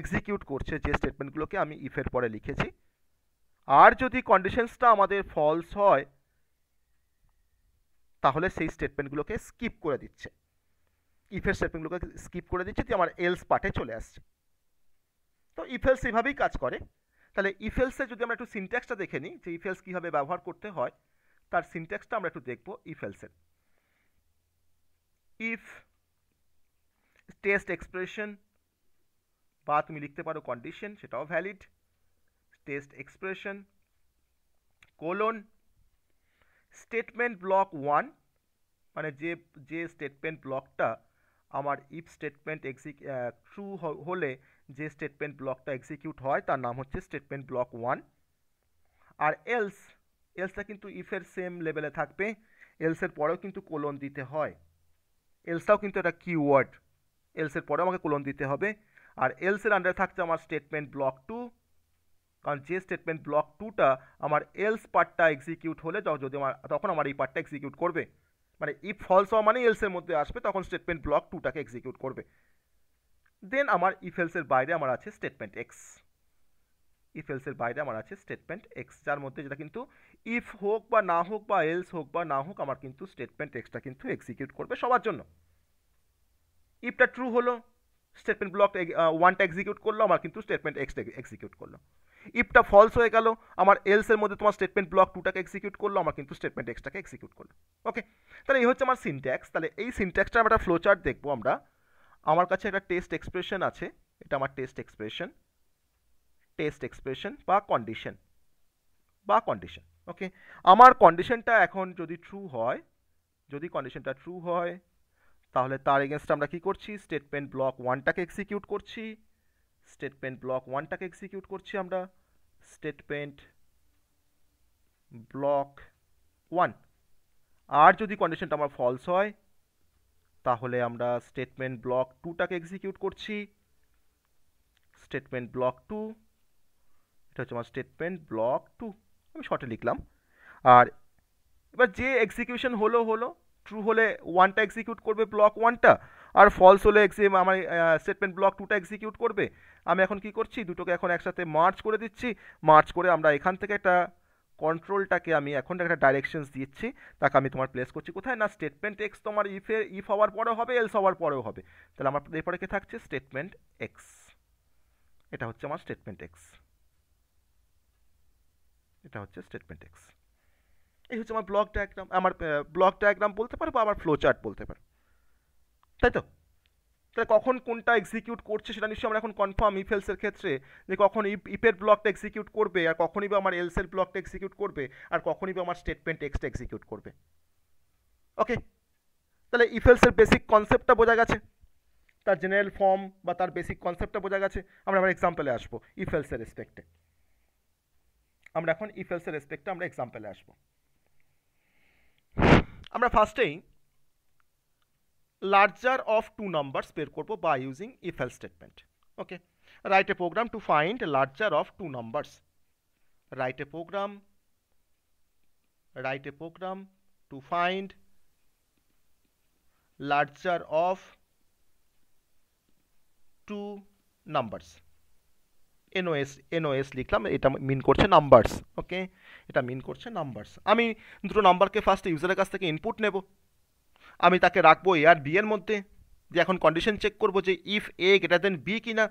এক্সিকিউট করছে যে স্টেটমেন্টগুলোকে আমি ইফের পরে লিখেছি আর যদি কন্ডিশনসটা আমাদের ফলস হয় তাহলে সেই স্টেটমেন্টগুলোকে স্কিপ করে দিচ্ছে ইফের স্টেটমেন্টগুলোকে স্কিপ করে দিচ্ছে তুই আমার এলস পার্টে চলে আসছে তো ইফেলস এইভাবেই কাজ করে তাহলে ইফেলসে যদি আমরা একটু সিনট্যাক্সটা দেখে নিই যে ইফেলস কীভাবে ব্যবহার করতে হয় তার সিনট্যাক্সটা আমরা একটু দেখব ইফেলসের ইফ টেস্ট এক্সপ্রেশন বা তুমি লিখতে পারো কন্ডিশন সেটাও valid test expression colon statement block one মানে যে যে স্টেটমেন্ট ব্লকটা আমার ইফ স্টেটমেন্ট এক্সিক ট্রু হলে যে স্টেটমেন্ট ব্লকটা এক্সিকিউট হয় তার নাম হচ্ছে স্টেটমেন্ট ব্লক ওয়ান আর এলস এলসটা কিন্তু ইফের সেম লেভেলে থাকবে এলসের পরেও কিন্তু কোলন দিতে হয় এলসটাও কিন্তু একটা কিওয়ার্ড এলসের পরেও আমাকে কোলন দিতে হবে আর এলসের আন্ডারে থাকছে আমার স্টেটমেন্ট ব্লক টু কারণ যে স্টেটমেন্ট ব্লক টুটা আমার এলস পার্টটা এক্সিকিউট হলে যদি আমার তখন আমার এই পার্টটা এক্সিকিউট করবে মানে ইফ ফলস হওয়া মানে এলসের মধ্যে আসবে তখন স্টেটমেন্ট ব্লক টুটাকে এক্সিকিউট করবে দেন আমার ইফেলসের বাইরে আমার আছে স্টেটমেন্ট এক্স ইফেলসের বাইরে আমার আছে স্টেটমেন্ট এক্স যার মধ্যে যেটা কিন্তু ইফ হোক বা না হোক বা এলস হোক বা না হোক আমার কিন্তু স্টেটমেন্ট এক্সটা কিন্তু এক্সিকিউট করবে সবার জন্য ইফটা ট্রু হলো স্টেটমেন্ট ব্লক ওয়ানটা এক্সিকিউট করলো আমার কিন্তু স্টেটমেন্ট এক্সটা এক্সিকিউট করলো ইফটা ফলস হয়ে গেল আমার এলসের মধ্যে তোমার স্টেটমেন্ট ব্লক টুটাকে এক্সিকিউট করলো আমার কিন্তু স্টেটমেন্ট এক্সটাকে এক্সিকিউট করলো ওকে তাহলে এই হচ্ছে আমার সিনট্যাক্স তাহলে এই সিনট্যাক্সটা আমরা ফ্লো চার্ট দেখবো আমরা আমার কাছে একটা টেস্ট এক্সপ্রেশন আছে এটা আমার টেস্ট এক্সপ্রেশন টেস্ট এক্সপ্রেশন বা কন্ডিশন বা কন্ডিশন ওকে আমার কন্ডিশনটা এখন যদি ট্রু হয় যদি কন্ডিশনটা ট্রু হয় তাহলে তার এগেনস্ট আমরা কি করছি স্টেটমেন্ট ব্লক ওয়ানটাকে এক্সিকিউট করছি স্টেটমেন্ট ব্লক ওয়ানটাকে এক্সিকিউট করছি আমরা স্টেটমেন্ট ব্লক ওয়ান আর যদি কন্ডিশনটা আমার ফলস হয় তাহলে আমরা স্টেটমেন্ট ব্লক টুটাকে এক্সিকিউট করছি স্টেটমেন্ট ব্লক টু এটা হচ্ছে আমার স্টেটমেন্ট ব্লক টু আমি শর্টে লিখলাম আর এবার যে এক্সিকিউশন হলো হলো ট্রু হলে ওয়ানটা এক্সিকিউট করবে ব্লক ওয়ানটা আর ফলস হলে এক্সিম আমার স্টেটমেন্ট ব্লক টুটা এক্সিকিউট করবে আমি এখন কি করছি দুটোকে এখন একসাথে মার্চ করে দিচ্ছি মার্চ করে আমরা এখান থেকে একটা কন্ট্রোলটাকে আমি এখন একটা ডাইরেকশনস দিচ্ছি তাকে আমি তোমার প্লেস করছি কোথায় না স্টেটমেন্ট এক্স তোমার ইফে ইফ হওয়ার পরেও হবে এলস হওয়ার পরেও হবে তাহলে আমার এরপরে কি থাকছে স্টেটমেন্ট এক্স এটা হচ্ছে আমার স্টেটমেন্ট এক্স এটা হচ্ছে স্টেটমেন্ট এক্স এই হচ্ছে আমার ব্লক ডায়াগ্রাম আমার ব্লক ডায়াগ্রাম বলতে পারো বা আমার ফ্লো চার্ট বলতে পারো তাই তো তাহলে কখন কোনটা এক্সিকিউট করছে সেটা নিশ্চয়ই আমরা এখন কনফার্ম ইফেলসের ক্ষেত্রে যে কখন ইপের ব্লকটা এক্সিকিউট করবে আর কখনই বা আমার এলসের ব্লকটা এক্সিকিউট করবে আর কখনই বা আমার স্টেটমেন্ট টেক্সটা এক্সিকিউট করবে ওকে তাহলে ইফেলসের বেসিক কনসেপ্টটা বোঝা গেছে তার জেনারেল ফর্ম বা তার বেসিক কনসেপ্টটা বোঝা গেছে আমরা আবার এক্সাম্পলে আসবো ইফেলসের রেসপেক্টে আমরা এখন ইফেলসের রেসপেক্টে আমরা এক্সাম্পলে আসবো আমরা ফার্স্টেই larger of two numbers বের করব by using if else statement okay write a program to find larger of two numbers write a program write a program to find larger of two numbers NOS NOS লিখলাম এটা মিন করছে numbers ওকে এটা মিন করছে numbers আমি দুটো নাম্বারকে first ইউজারের কাছ থেকে input নেব আমি তাকে রাখবো এ আর বি এর মধ্যে যে এখন কন্ডিশন চেক করব যে if A greater than B কি না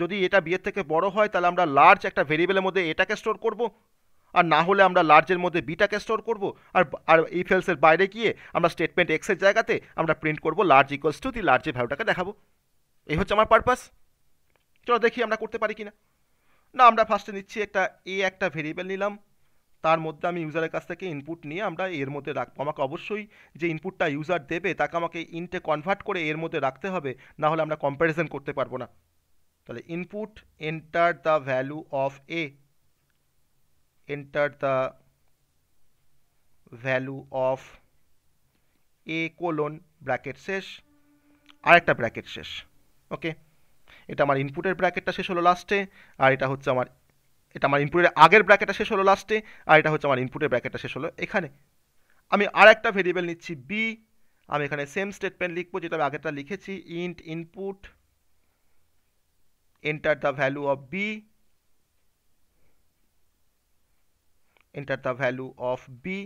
যদি এটা বিয়ের থেকে বড় হয় তাহলে আমরা লার্জ একটা ভেরিয়েবলের মধ্যে এটাকে স্টোর করব আর না হলে আমরা লার্জের মধ্যে বিটাকে স্টোর করব আর আর এই ফেলসের বাইরে গিয়ে আমরা স্টেটমেন্ট এক্সের জায়গাতে আমরা প্রিন্ট করব লার্জ ইকুয়ালস টু দি লার্জের ভ্যালুটাকে দেখাবো এই হচ্ছে আমার পারপাস চলো দেখি আমরা করতে পারি কি না না আমরা ফার্স্টে নিচ্ছি একটা এ একটা ভেরিয়েবল নিলাম তার মধ্যে আমি ইউজারের কাছ থেকে ইনপুট নিয়ে আমরা এর মধ্যে রাখবো আমাকে অবশ্যই যে ইনপুটটা ইউজার দেবে তাকে আমাকে ইনটে কনভার্ট করে এর মধ্যে রাখতে হবে না হলে আমরা কম্প্যারিজন করতে পারবো না তাহলে input enter the value of A enter the value of A colon bracket শেষ আর একটা ব্র্যাকেট শেষ ওকে এটা আমার ইনপুটের ব্র্যাকেটটা শেষ হলো লাস্টে আর এটা হচ্ছে আমার এটা আমার ইনপুটের আগের ব্র্যাকেটটা শেষ হলো লাস্টে আর এটা হচ্ছে আমার ইনপুটের ব্র্যাকেটটা শেষ হলো এখানে আমি আর একটা ভেরিয়েবল নিচ্ছি বি আমি এখানে সেম স্টেটমেন্ট লিখবো যেটা আমি আগেরটা লিখেছি int input enter the value of B enter the value of B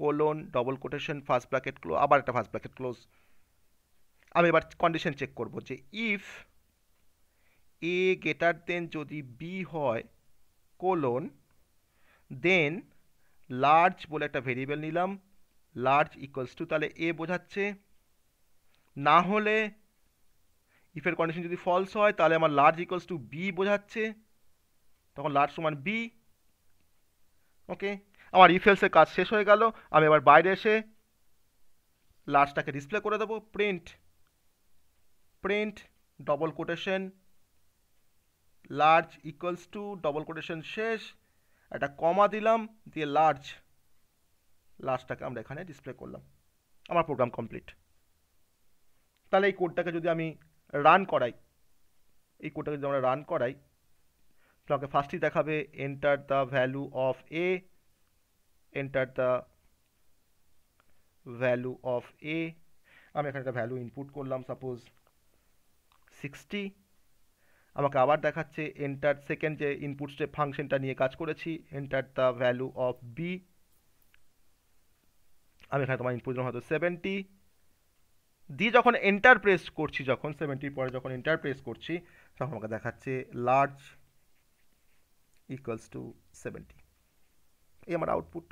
colon double quotation first bracket close আবার একটা ফার্স্ট ব্র্যাকেট ক্লোজ আমি এবার কন্ডিশন চেক করব যে ইফ এ গেটার দেন যদি বি হয় কোলন দেন লার্জ বলে একটা ভেরিয়েবল নিলাম লার্জ ইকুয়ালস টু তাহলে এ বোঝাচ্ছে না হলে ইফের কন্ডিশন যদি ফলস হয় তাহলে আমার লার্জ ইকুয়ালস টু বি বোঝাচ্ছে তখন লার্জ সমান বি ওকে আমার ইফেলসের কাজ শেষ হয়ে গেল আমি এবার বাইরে এসে লার্জটাকে ডিসপ্লে করে দেবো print print double quotation large equals to double quotation শেষ একটা কমা দিলাম দিয়ে লার্জ লার্জটাকে আমরা এখানে ডিসপ্লে করলাম আমার প্রোগ্রাম কমপ্লিট তাহলে এই কোডটাকে যদি আমি রান করাই এই কোডটাকে যদি আমরা রান করাই আমাকে ফার্স্টই দেখাবে enter the value of A enter the value of A আমি এখানে একটা ভ্যালু ইনপুট করলাম সাপোজ সিক্সটি আমাকে আবার দেখাচ্ছে এন্টার সেকেন্ড যে ইনপুট স্টেপ ফাংশনটা নিয়ে কাজ করেছি enter the value of B আমি এখানে তোমার ইনপুট হয়তো সেভেন্টি দিয়ে যখন এন্টার প্রেস করছি যখন সেভেন্টির পরে যখন এন্টার প্রেস করছি তখন আমাকে দেখাচ্ছে লার্জ ইকুয়ালস টু সেভেন্টি এই আমার আউটপুট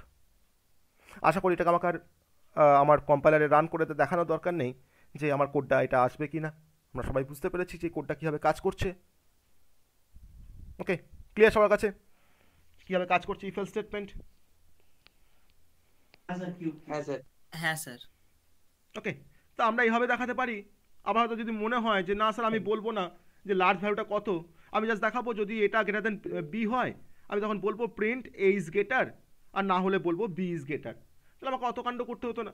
আশা করি এটাকে আমাকে আর আমার কম্পাইলারে রান করে দেখানোর দরকার নেই যে আমার কোডটা এটা আসবে কি না আমরা সবাই বুঝতে পেরেছি যে কোডটা কীভাবে কাজ করছে ওকে ক্লিয়ার সবার কাছে কীভাবে কাজ করছে ইফেল স্টেটমেন্ট হ্যাঁ স্যার ওকে তো আমরা এইভাবে দেখাতে পারি আবার হয়তো যদি মনে হয় যে না স্যার আমি বলবো না যে লার্জ ভ্যালুটা কত আমি জাস্ট দেখাবো যদি এটা গ্রেটার দেন বি হয় আমি তখন বলবো প্রিন্ট এ ইজ গেটার আর না হলে বলবো বি ইজ গেটার তাহলে আমাকে অত কাণ্ড করতে হতো না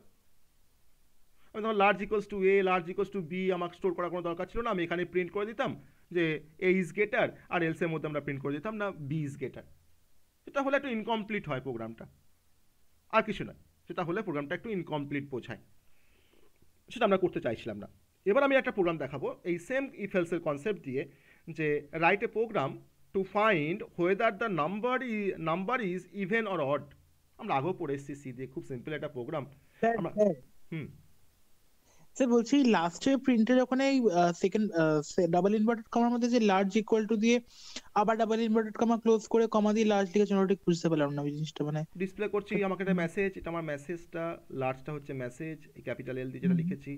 আমি তখন large equals to A large equals to B আমাকে স্টোর করার কোনো দরকার ছিল না আমি এখানে প্রিন্ট করে দিতাম যে এ ইজ গেটার আর এলসের মধ্যে আমরা প্রিন্ট করে দিতাম না বি ইজ গেটার সেটা হলে একটু ইনকমপ্লিট হয় প্রোগ্রামটা আর কিছু নয় সেটা হলে প্রোগ্রামটা একটু ইনকমপ্লিট বোঝায় সেটা আমরা করতে চাইছিলাম না এবার আমি একটা প্রোগ্রাম দেখাবো এই সেম ইফেলসের কনসেপ্ট দিয়ে যে write a program to find whether the number ই number is even or odd আমরা আগেও পড়ে এসেছি সি দিয়ে খুব সিম্পল একটা প্রোগ্রাম হুম স্যার বলছি লাস্টে প্রিন্টের ওখানে সেকেন্ড ডাবল ইনভার্টেড কমার মধ্যে যে লার্জ ইকুয়াল টু দিয়ে আবার ডাবল ইনভার্টেড কমা ক্লোজ করে কমা দিয়ে লার্জ লিখেছেন ওটা ঠিক বুঝতে পারলাম না জিনিসটা মানে ডিসপ্লে করছি আমাকে একটা মেসেজ এটা আমার মেসেজটা লার্জটা হচ্ছে মেসেজ ক্যাপিটাল এল দিয়ে যেটা লিখেছি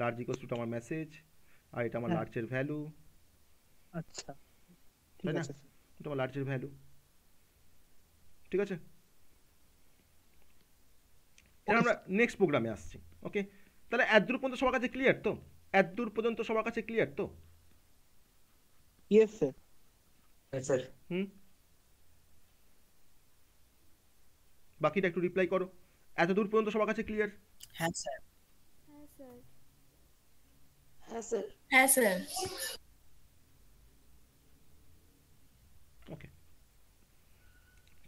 লার্জ ইকুয়াল টু আমার মেসেজ আর এটা আমার লার্জের ভ্যালু আচ্ছা ঠিক আছে এটা আমার লার্জের ভ্যালু ঠিক আছে আমরা নেক্সট প্রোগ্রামে আসছি ওকে তাহলে এতদূর পর্যন্ত সবার কাছে ক্লিয়ার তো এতদূর পর্যন্ত সবার কাছে ক্লিয়ার তো স্যার হুম বাকিটা একটু রিপ্লাই করো এত দূর পর্যন্ত সবার কাছে ক্লিয়ার হ্যাঁ স্যার হ্যাঁ স্যার হ্যাঁ স্যার ওকে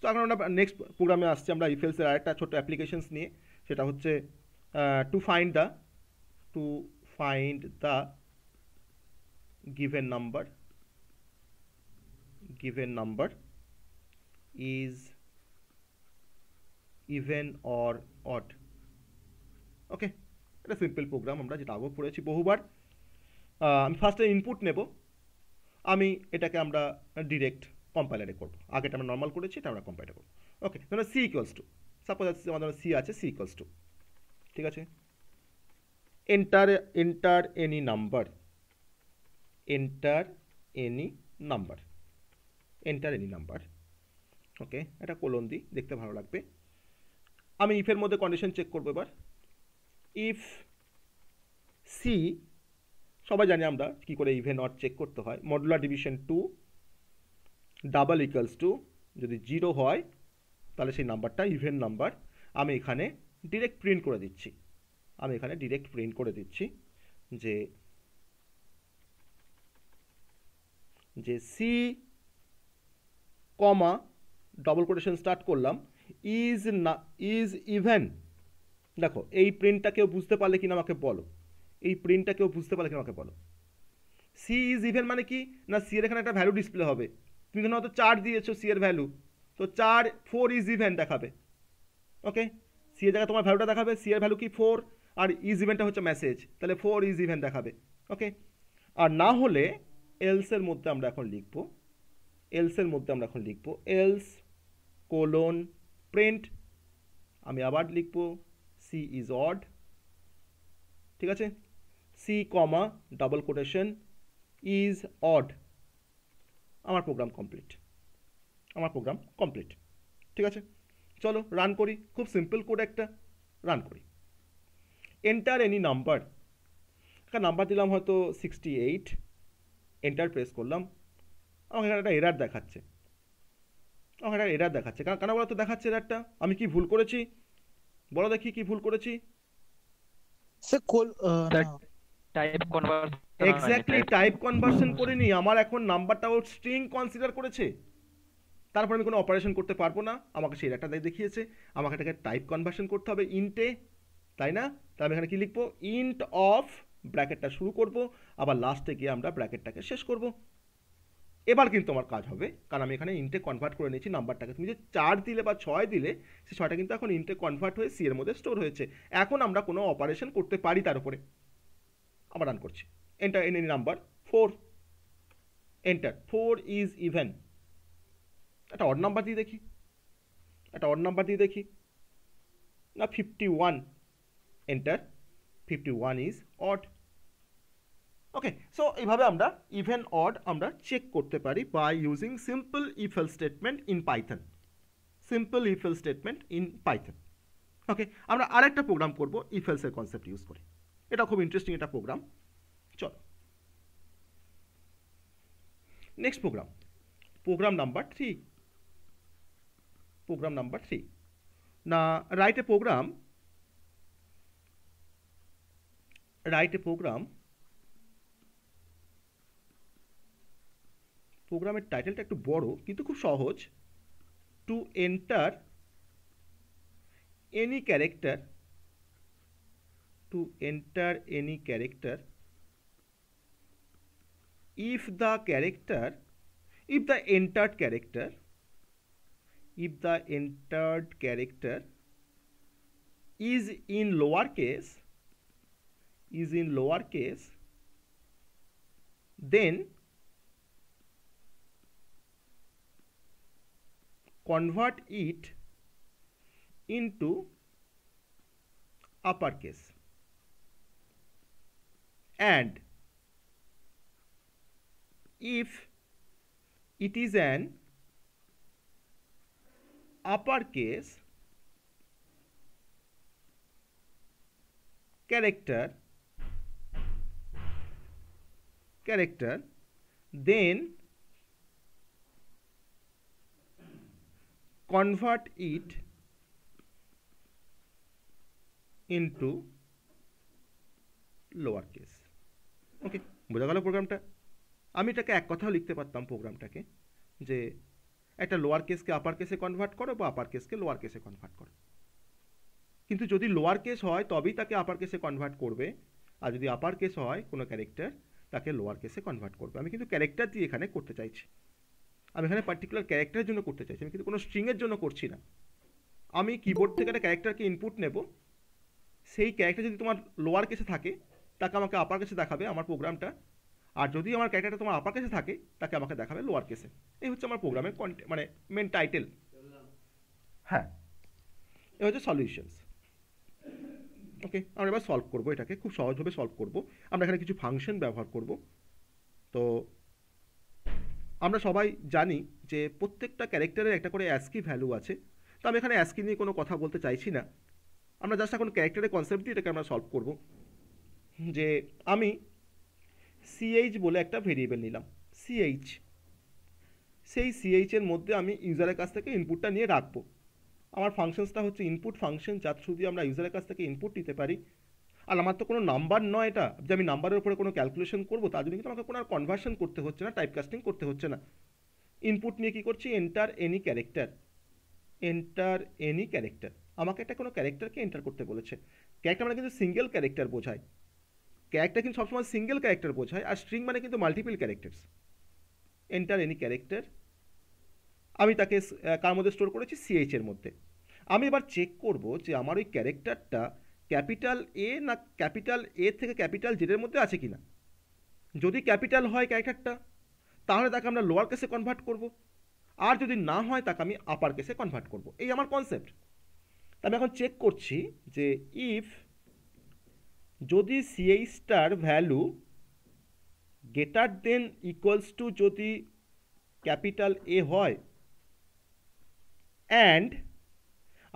তো এখন আমরা নেক্সট প্রোগ্রামে আসছি আমরা ইফেলসের আরেকটা ছোট অ্যাপ্লিকেশনস নিয়ে সেটা হচ্ছে to uh, to find the to find the given number given number is even or odd okay এটা সিম্পল প্রোগ্রাম আমরা যেটা আগেও পড়েছি বহুবার আমি ফার্স্টে ইনপুট নেব আমি এটাকে আমরা ডিরেক্ট কম্পাইলারে করব আগেটা আমরা নর্মাল করেছি এটা আমরা কম্পাইলার করব ওকে ধরো সি ইকুয়ালস টু সাপোজ আমাদের সি আছে সি ইকুয়ালস টু ঠিক আছে enter enter any number enter any number enter any number okay এটা কোলন দিই দেখতে ভালো লাগবে আমি ইফের মধ্যে কন্ডিশন চেক করবো এবার ইফ সি সবাই জানি আমরা কী করে ইভেন নট চেক করতে হয় modular division two double equals to যদি জিরো হয় তাহলে সেই নাম্বারটা ইভেন নাম্বার আমি এখানে ডিরেক্ট প্রিন্ট করে দিচ্ছি আমি এখানে ডিরেক্ট প্রিন্ট করে দিচ্ছি যে যে C comma double quotation start করলাম ইজ না ইজ ইভেন দেখো এই প্রিন্টটা কেউ বুঝতে পারলে কিনা আমাকে বলো এই প্রিন্টটা কেউ বুঝতে পারলে কিনা আমাকে বলো সি ইজ ইভেন মানে কি না সি এর এখানে একটা ভ্যালু ডিসপ্লে হবে তুমি ধরো হয়তো চার দিয়েছো সি এর ভ্যালু তো চার ফোর ইজ ইভেন দেখাবে ওকে সি এর জায়গায় তোমার ভ্যালুটা দেখাবে সি এর ভ্যালু কি ফোর আর ইজ ইভেন্টটা হচ্ছে মেসেজ তাহলে ফোর ইজ ইভেন্ট দেখাবে ওকে আর না হলে এলসের মধ্যে আমরা এখন লিখব এলসের মধ্যে আমরা এখন লিখব এলস কোলন প্রিন্ট আমি আবার লিখব সি ইজ অড ঠিক আছে C comma double quotation is odd আমার প্রোগ্রাম কমপ্লিট আমার প্রোগ্রাম কমপ্লিট ঠিক আছে চলো রান করি খুব সিম্পল কোড একটা রান করি এন্টার এনি নাম্বার একটা নাম্বার দিলাম হয়তো সিক্সটি এইট এন্টার প্রেস করলাম আমাকে একটা এরার দেখাচ্ছে আমাকে একটা এরার দেখাচ্ছে কারণ কেন বলো তো দেখাচ্ছে এরারটা আমি কি ভুল করেছি বলো দেখি কি ভুল করেছি এক্স্যাক্টলি টাইপ কনভার্সন করিনি আমার এখন নাম্বারটা ও স্ট্রিং কনসিডার করেছে তারপর আমি কোনো অপারেশন করতে পারবো না আমাকে সেই একটা দেখিয়েছে আমাকে এটাকে টাইপ কনভার্সন করতে হবে ইন্টে তাই না তাহলে আমি এখানে কী লিখবো ইন্ট অফ ব্র্যাকেটটা শুরু করব আবার লাস্টে গিয়ে আমরা ব্র্যাকেটটাকে শেষ করব এবার কিন্তু আমার কাজ হবে কারণ আমি এখানে ইন্টে কনভার্ট করে নিয়েছি নাম্বারটাকে তুমি যে চার দিলে বা ছয় দিলে সে ছয়টা কিন্তু এখন ইন্টে কনভার্ট হয়ে সি এর মধ্যে স্টোর হয়েছে এখন আমরা কোনো অপারেশন করতে পারি তার উপরে আবার রান করছি enter an number four enter four is even একটা অড নাম্বার দিয়ে দেখি একটা অড নাম্বার দিয়ে দেখি না fifty one enter fifty one is odd okay so এইভাবে আমরা ইভেন অড আমরা চেক করতে পারি by using simple if else statement in Python simple if else statement in Python okay আমরা আরেকটা প্রোগ্রাম করবো ইফেলসের কনসেপ্ট ইউজ করে এটা খুব ইন্টারেস্টিং একটা প্রোগ্রাম চলো next program program number three program number 3. Now write a program, write a program, প্রোগ্রামের টাইটেলটা একটু বড় কিন্তু খুব সহজ to enter any character to enter any character if the character if the entered character if the entered character is in case, is in case, then convert it into uppercase and if it is an upper case character character then convert it into lower case okay বোঝা গেল প্রোগ্রামটা আমি এটাকে এক কথাও লিখতে পারতাম প্রোগ্রামটাকে যে একটা লোয়ার কেসকে আপার কেসে কনভার্ট করো বা আপার কেসকে লোয়ার কেসে কনভার্ট করো কিন্তু যদি লোয়ার কেস হয় তবেই তাকে আপার কেসে কনভার্ট করবে আর যদি আপার কেস হয় কোনো ক্যারেক্টার তাকে লোয়ার কেসে কনভার্ট করবে আমি কিন্তু ক্যারেক্টার দিয়ে এখানে করতে চাইছি আমি এখানে পার্টিকুলার ক্যারেক্টারের জন্য করতে চাইছি আমি কিন্তু কোনো স্ট্রিংয়ের জন্য করছি না আমি কিবোর্ড থেকে একটা ক্যারেক্টারকে ইনপুট নেব সেই ক্যারেক্টার যদি তোমার লোয়ার কেসে থাকে তাকে আমাকে আপার কেসে দেখাবে আমার প্রোগ্রামটা আর যদি আমার ক্যারেক্টারটা তোমার আপার কেসে থাকে তাকে আমাকে দেখাবে লোয়ার কেসে এই হচ্ছে আমার প্রোগ্রামের কন্টে মানে মেন টাইটেল হ্যাঁ এ হচ্ছে সলিউশনস ওকে আমরা এবার সলভ করবো এটাকে খুব সহজভাবে সলভ করব আমরা এখানে কিছু ফাংশন ব্যবহার করব তো আমরা সবাই জানি যে প্রত্যেকটা ক্যারেক্টারের একটা করে অ্যাসকি ভ্যালু আছে তো আমি এখানে অ্যাসকি নিয়ে কোনো কথা বলতে চাইছি না আমরা জাস্ট এখন ক্যারেক্টারের কনসেপ্ট দিয়ে এটাকে আমরা সলভ করব যে আমি সিএইচ বলে একটা ভেরিয়েবল নিলাম সিএইচ সেই সিএইচের মধ্যে আমি ইউজারের কাছ থেকে ইনপুটটা নিয়ে রাখবো আমার ফাংশনসটা হচ্ছে ইনপুট ফাংশন যার থ্রু দিয়ে আমরা ইউজারের কাছ থেকে ইনপুট নিতে পারি আর আমার তো কোনো নাম্বার নয় এটা যে আমি নাম্বারের উপরে কোনো ক্যালকুলেশন করবো তার জন্য কিন্তু আমাকে কোনো আর কনভার্সন করতে হচ্ছে না টাইপ কাস্টিং করতে হচ্ছে না ইনপুট নিয়ে কী করছি enter any character enter any character আমাকে একটা কোনো ক্যারেক্টারকে এন্টার করতে বলেছে ক্যারেক্টার মানে কিন্তু সিঙ্গেল ক্যারেক্টার বোঝায় ক্যারেক্টার কিন্তু সবসময় সিঙ্গেল ক্যারেক্টার বোঝায় আর স্ট্রিং মানে কিন্তু multiple characters enter any character আমি তাকে কার মধ্যে স্টোর করেছি সিএইচ এর মধ্যে আমি এবার চেক করব যে আমার ওই ক্যারেক্টারটা ক্যাপিটাল এ না ক্যাপিটাল এ থেকে ক্যাপিটাল জেডের মধ্যে আছে কি না যদি ক্যাপিটাল হয় ক্যারেক্টারটা তাহলে তাকে আমরা লোয়ার কেসে কনভার্ট করব আর যদি না হয় তাকে আমি আপার কেসে কনভার্ট করব এই আমার কনসেপ্ট আমি এখন চেক করছি যে ইফ যদি স্টার value greater then equals to যদি ক্যাপিটাল এ হয় অ্যান্ড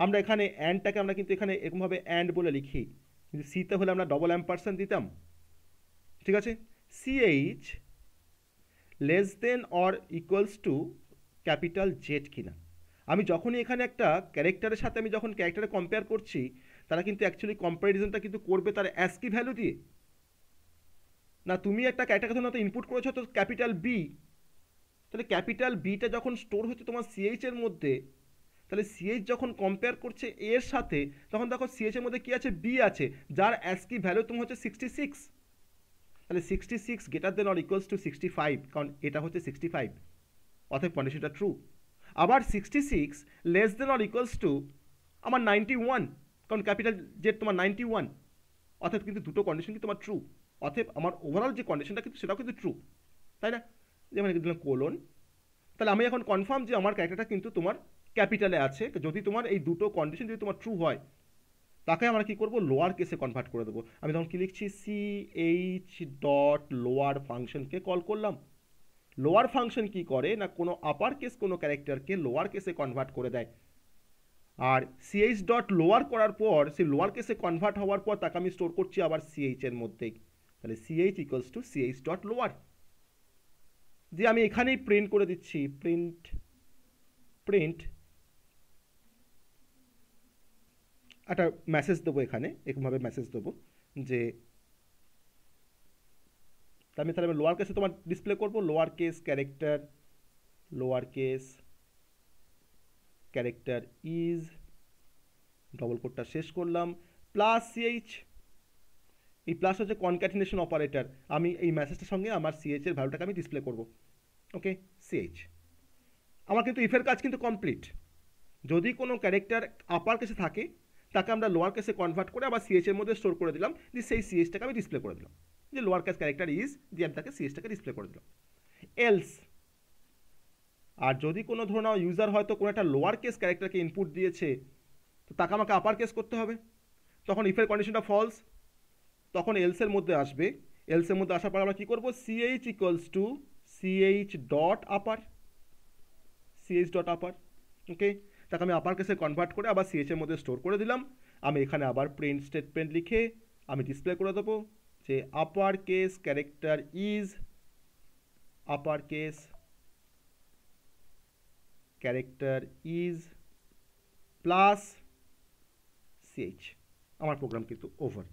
আমরা এখানে অ্যান্ডটাকে আমরা কিন্তু এখানে এরকমভাবে অ্যান্ড বলে লিখি কিন্তু সিতে হলে আমরা ডবল অ্যাম্পারসেন্ট দিতাম ঠিক আছে CH less than or equals to capital Z কিনা আমি যখনই এখানে একটা ক্যারেক্টারের সাথে আমি যখন ক্যারেক্টারে কম্পেয়ার করছি তারা কিন্তু অ্যাকচুয়ালি কম্প্যারিজনটা কিন্তু করবে তার অ্যাসকি ভ্যালু দিয়ে না তুমি একটা ক্যাটাগরি না তো ইনপুট করেছো তো ক্যাপিটাল বি তাহলে ক্যাপিটাল বিটা যখন স্টোর হচ্ছে তোমার সিএইচের মধ্যে তাহলে সিএইচ যখন কম্পেয়ার করছে এর সাথে তখন দেখো সিএইচের মধ্যে কী আছে বি আছে যার অ্যাসকি ভ্যালু তোমার হচ্ছে সিক্সটি সিক্স তাহলে sixty six greater then or equals to sixty five কারণ এটা হচ্ছে সিক্সটি ফাইভ অথব কন্ডিশনটা ট্রু আবার sixty six less than or equals to আমার নাইনটি ওয়ান কারণ ক্যাপিটাল জেড তোমার নাইনটি ওয়ান অর্থাৎ কিন্তু দুটো কন্ডিশন কিন্তু তোমার ট্রু অর্থাৎ আমার ওভারঅল যে কন্ডিশনটা কিন্তু সেটাও কিন্তু ট্রু তাই না যেমন দিলাম কোলন তাহলে আমি এখন কনফার্ম যে আমার ক্যারেক্টারটা কিন্তু তোমার ক্যাপিটালে আছে যদি তোমার এই দুটো কন্ডিশন যদি তোমার ট্রু হয় তাকে আমরা কী করবো লোয়ার কেসে কনভার্ট করে দেবো আমি তখন কী লিখছি সি এইচ ডট লোয়ার ফাংশনকে কল করলাম লোয়ার ফাংশন কি করে না কোনো আপার কেস কোনো ক্যারেক্টারকে লোয়ার কেসে কনভার্ট করে দেয় আর সিএইচ ডট লোয়ার করার পর সেই লোয়ার কেসে কনভার্ট হওয়ার পর তাকে আমি স্টোর করছি আবার সিএইচের মধ্যেই তাহলে CH equals to CH dot lower দিয়ে আমি এখানেই প্রিন্ট করে দিচ্ছি প্রিন্ট প্রিন্ট একটা মেসেজ দেবো এখানে এরকমভাবে মেসেজ দেবো যে আমি তাহলে লোয়ার কেসে তোমার ডিসপ্লে করবো lower case character lower case character is double কোডটা শেষ করলাম প্লাস সিএইচ এই প্লাস হচ্ছে কনক্যাটিনেশন অপারেটর আমি এই মেসেজটার সঙ্গে আমার সিএইচের ভ্যালুটাকে আমি ডিসপ্লে করব ওকে সিএইচ আমার কিন্তু ইফের কাজ কিন্তু কমপ্লিট যদি কোনো ক্যারেক্টার আপার কেসে থাকে তাকে আমরা লোয়ার কেসে কনভার্ট করে আবার সিএইচের মধ্যে স্টোর করে দিলাম যে সেই সিএইচটাকে আমি ডিসপ্লে করে দিলাম যে লোয়ার কেস ক্যারেক্টার ইজ দিয়ে আমি তাকে সিএইচটাকে ডিসপ্লে করে দিলাম এলস আর যদি কোনো ধরুন ইউজার হয়তো কোনো একটা লোয়ার কেস ক্যারেক্টারকে ইনপুট দিয়েছে তো তাকে আমাকে আপার কেস করতে হবে তখন ইফের কন্ডিশনটা ফলস তখন এলসের মধ্যে আসবে এলসের মধ্যে আসার পর আমরা কী করবো CH equals to CH dot upper CH dot upper okay তাকে আমি আপার কেসে কনভার্ট করে আবার সিএইচের মধ্যে স্টোর করে দিলাম আমি এখানে আবার প্রিন্ট স্টেটমেন্ট লিখে আমি ডিসপ্লে করে দেবো যে upper case character is upper case character is plus CH আমার প্রোগ্রাম কিন্তু ওভার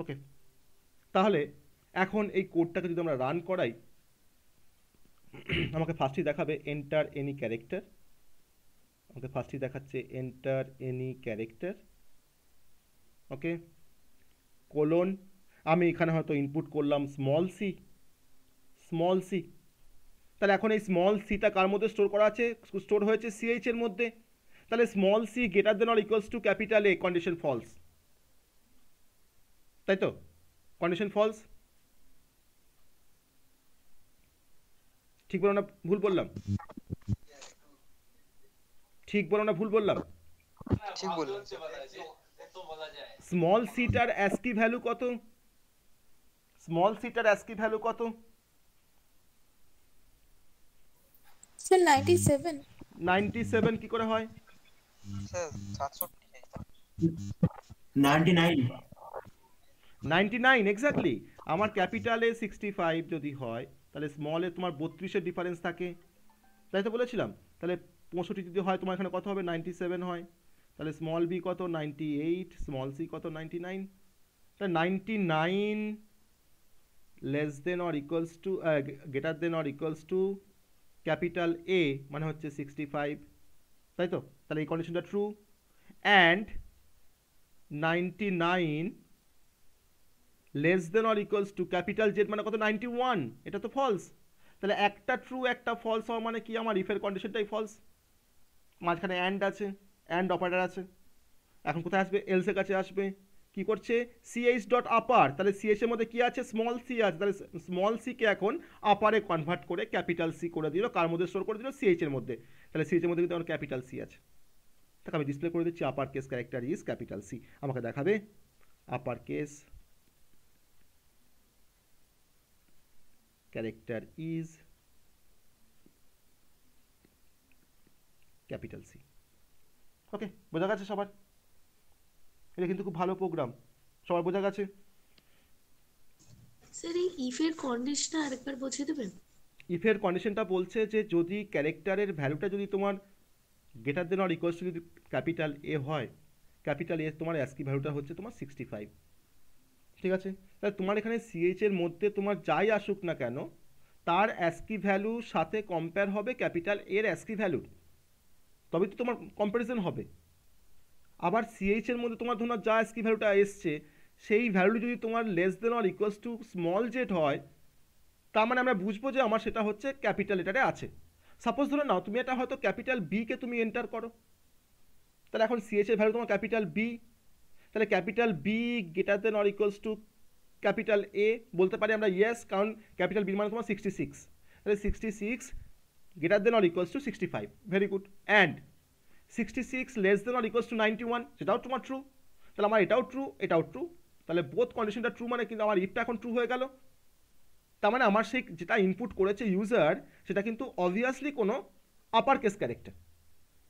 ওকে তাহলে এখন এই কোডটাকে যদি আমরা রান করাই আমাকে ফার্স্টই দেখাবে এন্টার এনি ক্যারেক্টার আমাকে ফার্স্টই দেখাচ্ছে enter any character okay colon আমি এখানে হয়তো ইনপুট করলাম স্মল সি স্মল সি তাহলে এখন এই স্মল সিটা কার মধ্যে স্টোর করা আছে স্টোর হয়েছে সিএইচ এর মধ্যে তাহলে small C greater then or equals to capital A condition false তাই তো কন্ডিশন ফলস ঠিক বলো না ভুল বললাম ঠিক বলো না ভুল বললাম ঠিক বললাম স্মল সিটার অ্যাসকি ভ্যালু কত স্মল সিটার অ্যাসকি ভ্যালু কত স্যার 97 97 কি করে হয় স্যার 99 99 এক্স্যাক্টলি আমার ক্যাপিটালে 65 যদি হয় তাহলে স্মলে তোমার 32 এর ডিফারেন্স থাকে তাই তো বলেছিলাম তাহলে 65 যদি হয় তোমার এখানে কত হবে 97 হয় তাহলে স্মল বি কত 98 স্মল সি কত 99 তাহলে 99 less than or equals to greater then or equals to capital A মানে হচ্ছে সিক্সটি ফাইভ তাই তো তাহলে এই কন্ডিশনটা true and ninety nine less than or equals to capital Z মানে কত নাইনটি ওয়ান এটা তো ফলস তাহলে একটা ট্রু একটা ফলস হওয়া মানে কি আমার ইফের কন্ডিশনটাই ফলস মাঝখানে অ্যান্ড আছে অ্যান্ড অপারেটার আছে এখন কোথায় আসবে এলসের কাছে আসবে কি করছে সিএইচ ডট আপার তাহলে সিএইচ এর মধ্যে কি আছে স্মল সি আছে তাহলে স্মল সিকে এখন আপারে কনভার্ট করে ক্যাপিটাল সি করে দিল কার মধ্যে স্টোর করে দিল সিএইচ এর মধ্যে তাহলে সিএইচ এর মধ্যে কিন্তু ক্যাপিটাল সি আছে তাকে আমি ডিসপ্লে করে দিচ্ছি upper case character is capital C আমাকে দেখাবে upper case character is capital C okay বোঝা গেছে সবার এটা কিন্তু খুব ভালো প্রোগ্রাম সবার বোঝা গেছে ইফের কন্ডিশনটা ইফের কন্ডিশনটা বলছে যে যদি ক্যারেক্টারের ভ্যালুটা যদি তোমার গেটার দেন আর ইকুয়ালস টু যদি ক্যাপিটাল এ হয় ক্যাপিটাল এ তোমার অ্যাসকি ভ্যালুটা হচ্ছে তোমার সিক্সটি ফাইভ ঠিক আছে তাহলে তোমার এখানে সিএইচ এর মধ্যে তোমার যাই আসুক না কেন তার অ্যাসকি ভ্যালুর সাথে কম্পেয়ার হবে ক্যাপিটাল এর অ্যাসকি ভ্যালুর তবে তো তোমার কম্পারিজন হবে আবার সিএইচের মধ্যে তোমার ধরো যা এসকি ভ্যালুটা এসছে সেই ভ্যালুটি যদি তোমার less than or equals to small Z হয় তার মানে আমরা বুঝবো যে আমার সেটা হচ্ছে ক্যাপিটাল এটারে আছে সাপোজ ধরে নাও তুমি এটা হয়তো ক্যাপিটাল বিকে তুমি এন্টার করো তাহলে এখন সিএইচের ভ্যালু তোমার ক্যাপিটাল বি তাহলে capital B greater then or equals to capital A বলতে পারি আমরা ইয়েস কারণ ক্যাপিটাল বি মানে তোমার সিক্সটি সিক্স তাহলে sixty six greater then or equals to sixty five very good and sixty six less than or equals to ninety one সেটাও তোমার true তাহলে আমার এটাও ট্রু এটাও ট্রু তাহলে বোথ কন্ডিশনটা ট্রু মানে কিন্তু আমার ইফটা এখন ট্রু হয়ে গেল তার মানে আমার সেই যেটা ইনপুট করেছে ইউজার সেটা কিন্তু অবভিয়াসলি কোনো আপার কেস ক্যারেক্টার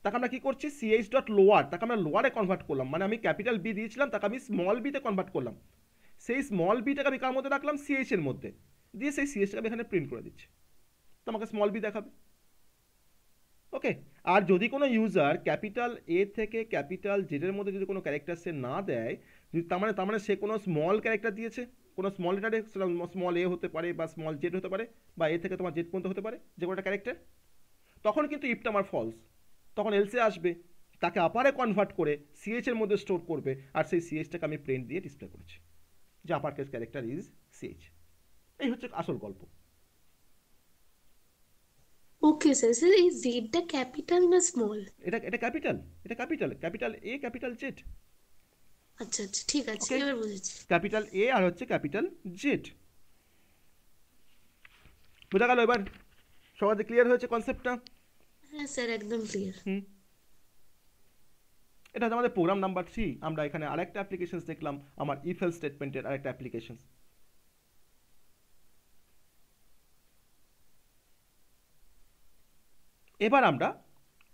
তাকে আমরা কী করছি সিএইচ ডট লোয়ার তাকে আমরা লোয়ারে কনভার্ট করলাম মানে আমি ক্যাপিটাল বি দিয়েছিলাম তাকে আমি স্মল বিতে কনভার্ট করলাম সেই স্মল বিটাকে আমি কার মধ্যে রাখলাম এর মধ্যে দিয়ে সেই সিএইচটাকে আমি এখানে প্রিন্ট করে দিচ্ছি তো আমাকে স্মল বি দেখাবে ওকে আর যদি কোনো ইউজার ক্যাপিটাল এ থেকে ক্যাপিটাল জেডের মধ্যে যদি কোনো ক্যারেক্টার সে না দেয় যদি তার মানে তার মানে সে কোনো স্মল ক্যারেক্টার দিয়েছে কোনো স্মল লেটারে সেটা স্মল এ হতে পারে বা স্মল জেড হতে পারে বা এ থেকে তোমার জেড পর্যন্ত হতে পারে যে কোনো একটা ক্যারেক্টার তখন কিন্তু ইফটা আমার ফলস তখন এলসে আসবে তাকে আপারে কনভার্ট করে সিএইচের মধ্যে স্টোর করবে আর সেই সিএইচটাকে আমি প্রিন্ট দিয়ে ডিসপ্লে করেছি যে upper case character is CH এই হচ্ছে আসল গল্প ওকে স্যার স্যার এই জেডটা ক্যাপিটাল না স্মল এটা এটা ক্যাপিটাল এটা capital capital A capital Z আচ্ছা আচ্ছা ঠিক আছে এবার বুঝেছি ক্যাপিটাল এ আর হচ্ছে ক্যাপিটাল জেড বোঝা গেল এবার সবাই ক্লিয়ার হয়েছে কনসেপ্টটা হ্যাঁ স্যার একদম ক্লিয়ার হুম এটা হচ্ছে আমাদের প্রোগ্রাম নাম্বার থ্রি আমরা এখানে আরেকটা অ্যাপ্লিকেশন দেখলাম আমার ইফেল স্টেটমেন্টের আরেকটা অ্যাপ্লিকেশন এবার আমরা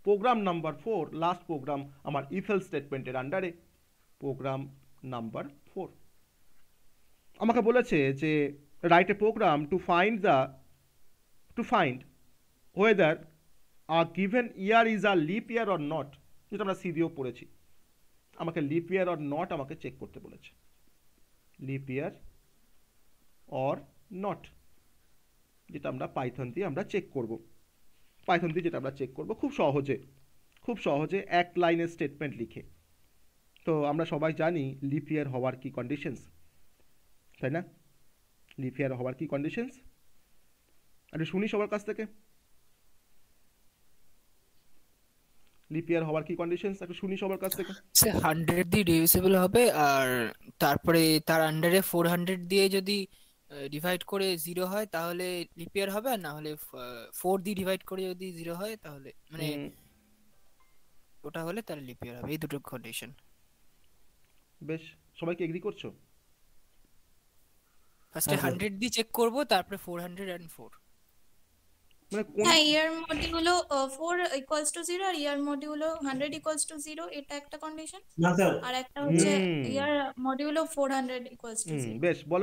program number four last program আমার ইফেল স্টেটমেন্টের আন্ডারে প্রোগ্রাম নাম্বার ফোর আমাকে বলেছে যে write a program to find the to find whether a given year is a leap year or not যেটা আমরা সি পড়েছি আমাকে লিপ ইয়ার অর নট আমাকে চেক করতে বলেছে লিপ ইয়ার অর নট যেটা আমরা পাইথন দিয়ে আমরা চেক করবো পাইথন দিয়ে যেটা আমরা চেক করব খুব সহজে খুব সহজে এক লাইনের স্টেটমেন্ট লিখে তো আমরা সবাই জানি লিপ ইয়ার হওয়ার কি কন্ডিশনস তাই না লিপ ইয়ার হওয়ার কি কন্ডিশনস আরে শুনি সবার কাছ থেকে লিপিয়ার হওয়ার কি কন্ডিশনস আচ্ছা, একটু শুনি সবার কাছ থেকে সে দিয়ে হবে আর তারপরে তার আন্ডারে ফোর হান্ড্রেড দিয়ে যদি ডিভাইড করে জিরো হয় তাহলে লিপিয়ার হবে আর না হলে ফোর দিয়ে ডিভাইড করে যদি জিরো হয় তাহলে মানে ওটা হলে তার লিপিয়ার হবে এই দুটো কন্ডিশন বেশ সবাইকে এগ্রি করছো ফার্স্টে হান্ড্রেড হ্যাঁ, দিয়ে চেক করবো তারপরে ফোর হান্ড্রেড অ্যান্ড ফোর বেশ বলো